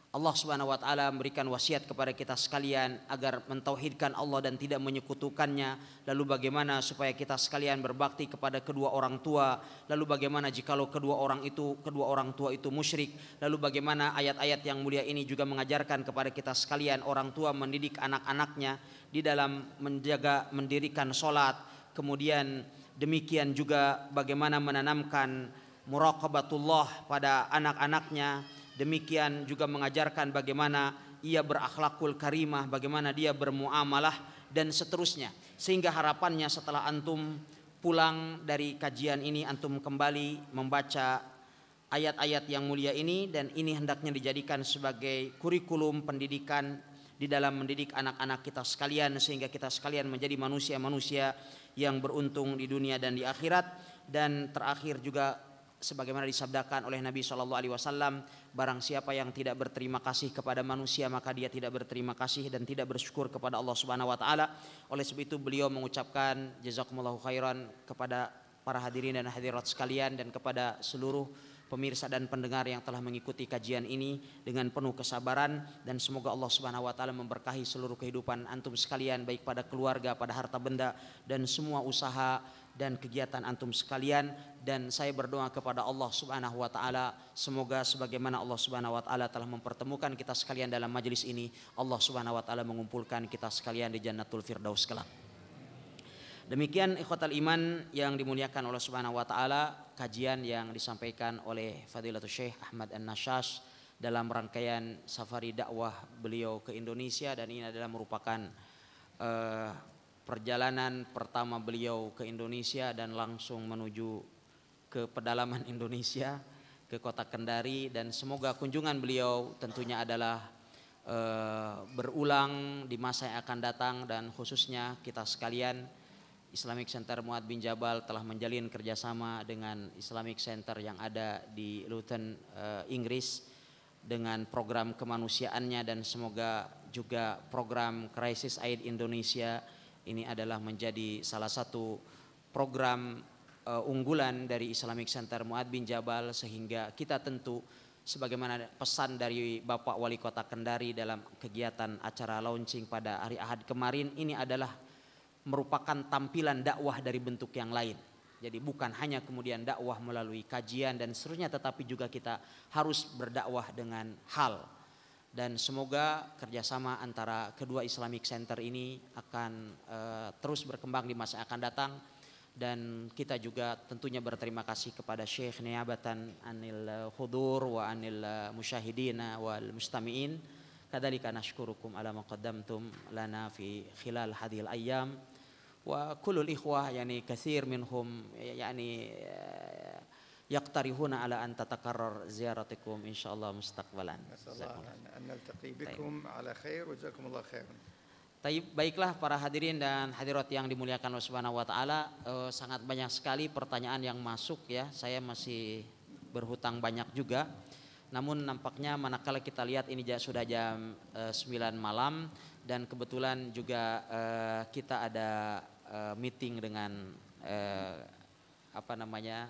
Allah Subhanahu wa taala memberikan wasiat kepada kita sekalian agar mentauhidkan Allah dan tidak menyekutukannya. Lalu bagaimana supaya kita sekalian berbakti kepada kedua orang tua? Lalu bagaimana jikalau kedua orang itu kedua orang tua itu musyrik? Lalu bagaimana ayat-ayat yang mulia ini juga mengajarkan kepada kita sekalian orang tua mendidik anak-anaknya di dalam menjaga mendirikan salat, kemudian Demikian juga bagaimana menanamkan muraqabatullah pada anak-anaknya. Demikian juga mengajarkan bagaimana ia berakhlakul karimah, bagaimana dia bermuamalah dan seterusnya. Sehingga harapannya setelah antum pulang dari kajian ini antum kembali membaca ayat-ayat yang mulia ini dan ini hendaknya dijadikan sebagai kurikulum pendidikan di dalam mendidik anak-anak kita sekalian sehingga kita sekalian menjadi manusia-manusia yang beruntung di dunia dan di akhirat dan terakhir juga sebagaimana disabdakan oleh Nabi Shallallahu Alaihi Wasallam barang siapa yang tidak berterima kasih kepada manusia maka dia tidak berterima kasih dan tidak bersyukur kepada Allah Subhanahu Wa Taala oleh sebab itu beliau mengucapkan jazakumullahu khairan kepada para hadirin dan hadirat sekalian dan kepada seluruh pemirsa dan pendengar yang telah mengikuti kajian ini dengan penuh kesabaran dan semoga Allah Subhanahu wa taala memberkahi seluruh kehidupan antum sekalian baik pada keluarga, pada harta benda dan semua usaha dan kegiatan antum sekalian dan saya berdoa kepada Allah Subhanahu wa taala semoga sebagaimana Allah Subhanahu wa taala telah mempertemukan kita sekalian dalam majelis ini Allah Subhanahu wa taala mengumpulkan kita sekalian di Jannatul Firdaus kelak. Demikian ikhwatal iman yang dimuliakan oleh Subhanahu wa taala, kajian yang disampaikan oleh Fadilatul Syekh Ahmad An-Nashash dalam rangkaian safari dakwah beliau ke Indonesia dan ini adalah merupakan uh, perjalanan pertama beliau ke Indonesia dan langsung menuju ke pedalaman (laughs) Indonesia ke kota Kendari dan semoga kunjungan beliau tentunya adalah uh, berulang di masa yang akan datang dan khususnya kita sekalian Islamic Center Muad bin Jabal telah menjalin kerjasama dengan Islamic Center yang ada di Luton, uh, Inggris dengan program kemanusiaannya dan semoga juga program Crisis Aid Indonesia ini adalah menjadi salah satu program uh, unggulan dari Islamic Center Muad bin Jabal sehingga kita tentu sebagaimana pesan dari Bapak Wali Kota Kendari dalam kegiatan acara launching pada hari Ahad kemarin ini adalah merupakan tampilan dakwah dari bentuk yang lain. Jadi bukan hanya kemudian dakwah melalui kajian dan serunya, tetapi juga kita harus berdakwah dengan hal. Dan semoga kerjasama antara kedua Islamic Center ini akan e, terus berkembang di masa akan datang. Dan kita juga tentunya berterima kasih kepada Syekh Niyabatan Anil eh, Hudur wa Anil eh, Musyahidina wal Mustami'in. Kadalika nashkurukum ala maqaddamtum lana fi khilal hadil ayam. وكل الإخوة يعني كثير منهم يعني يقترحون على أن تتكرر زيارتكم إن شاء الله مستقبلا نسأل الله أن نلتقي بكم طيب. على خير وجزاكم الله خيرا Tapi baiklah para hadirin dan hadirat yang dimuliakan Allah Subhanahu wa taala, eh, sangat banyak sekali pertanyaan yang masuk ya. Saya masih berhutang banyak juga. Namun nampaknya manakala kita lihat ini sudah jam 9 eh, malam dan kebetulan juga eh, kita ada uh, meeting dengan uh, apa namanya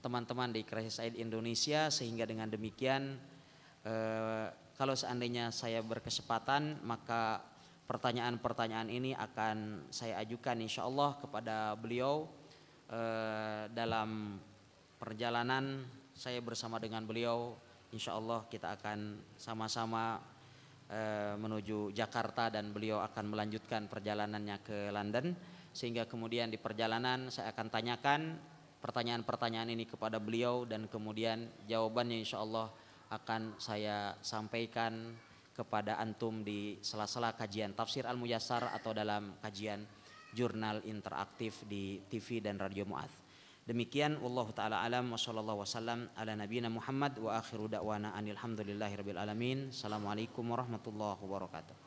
teman-teman di Crisis Aid Indonesia sehingga dengan demikian uh, kalau seandainya saya berkesempatan maka pertanyaan-pertanyaan ini akan saya ajukan insya Allah kepada beliau uh, dalam perjalanan saya bersama dengan beliau insya Allah kita akan sama-sama menuju Jakarta dan beliau akan melanjutkan perjalanannya ke London sehingga kemudian di perjalanan saya akan tanyakan pertanyaan-pertanyaan ini kepada beliau dan kemudian jawabannya insya Allah akan saya sampaikan kepada antum di sela-sela kajian tafsir al muyasar atau dalam kajian jurnal interaktif di TV dan Radio Mu'ath. Demikian Allah taala alam wa sallallahu wasallam ala nabiyina Muhammad wa akhiru da'wana anil rabbil alamin. Assalamualaikum warahmatullahi wabarakatuh.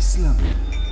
İslam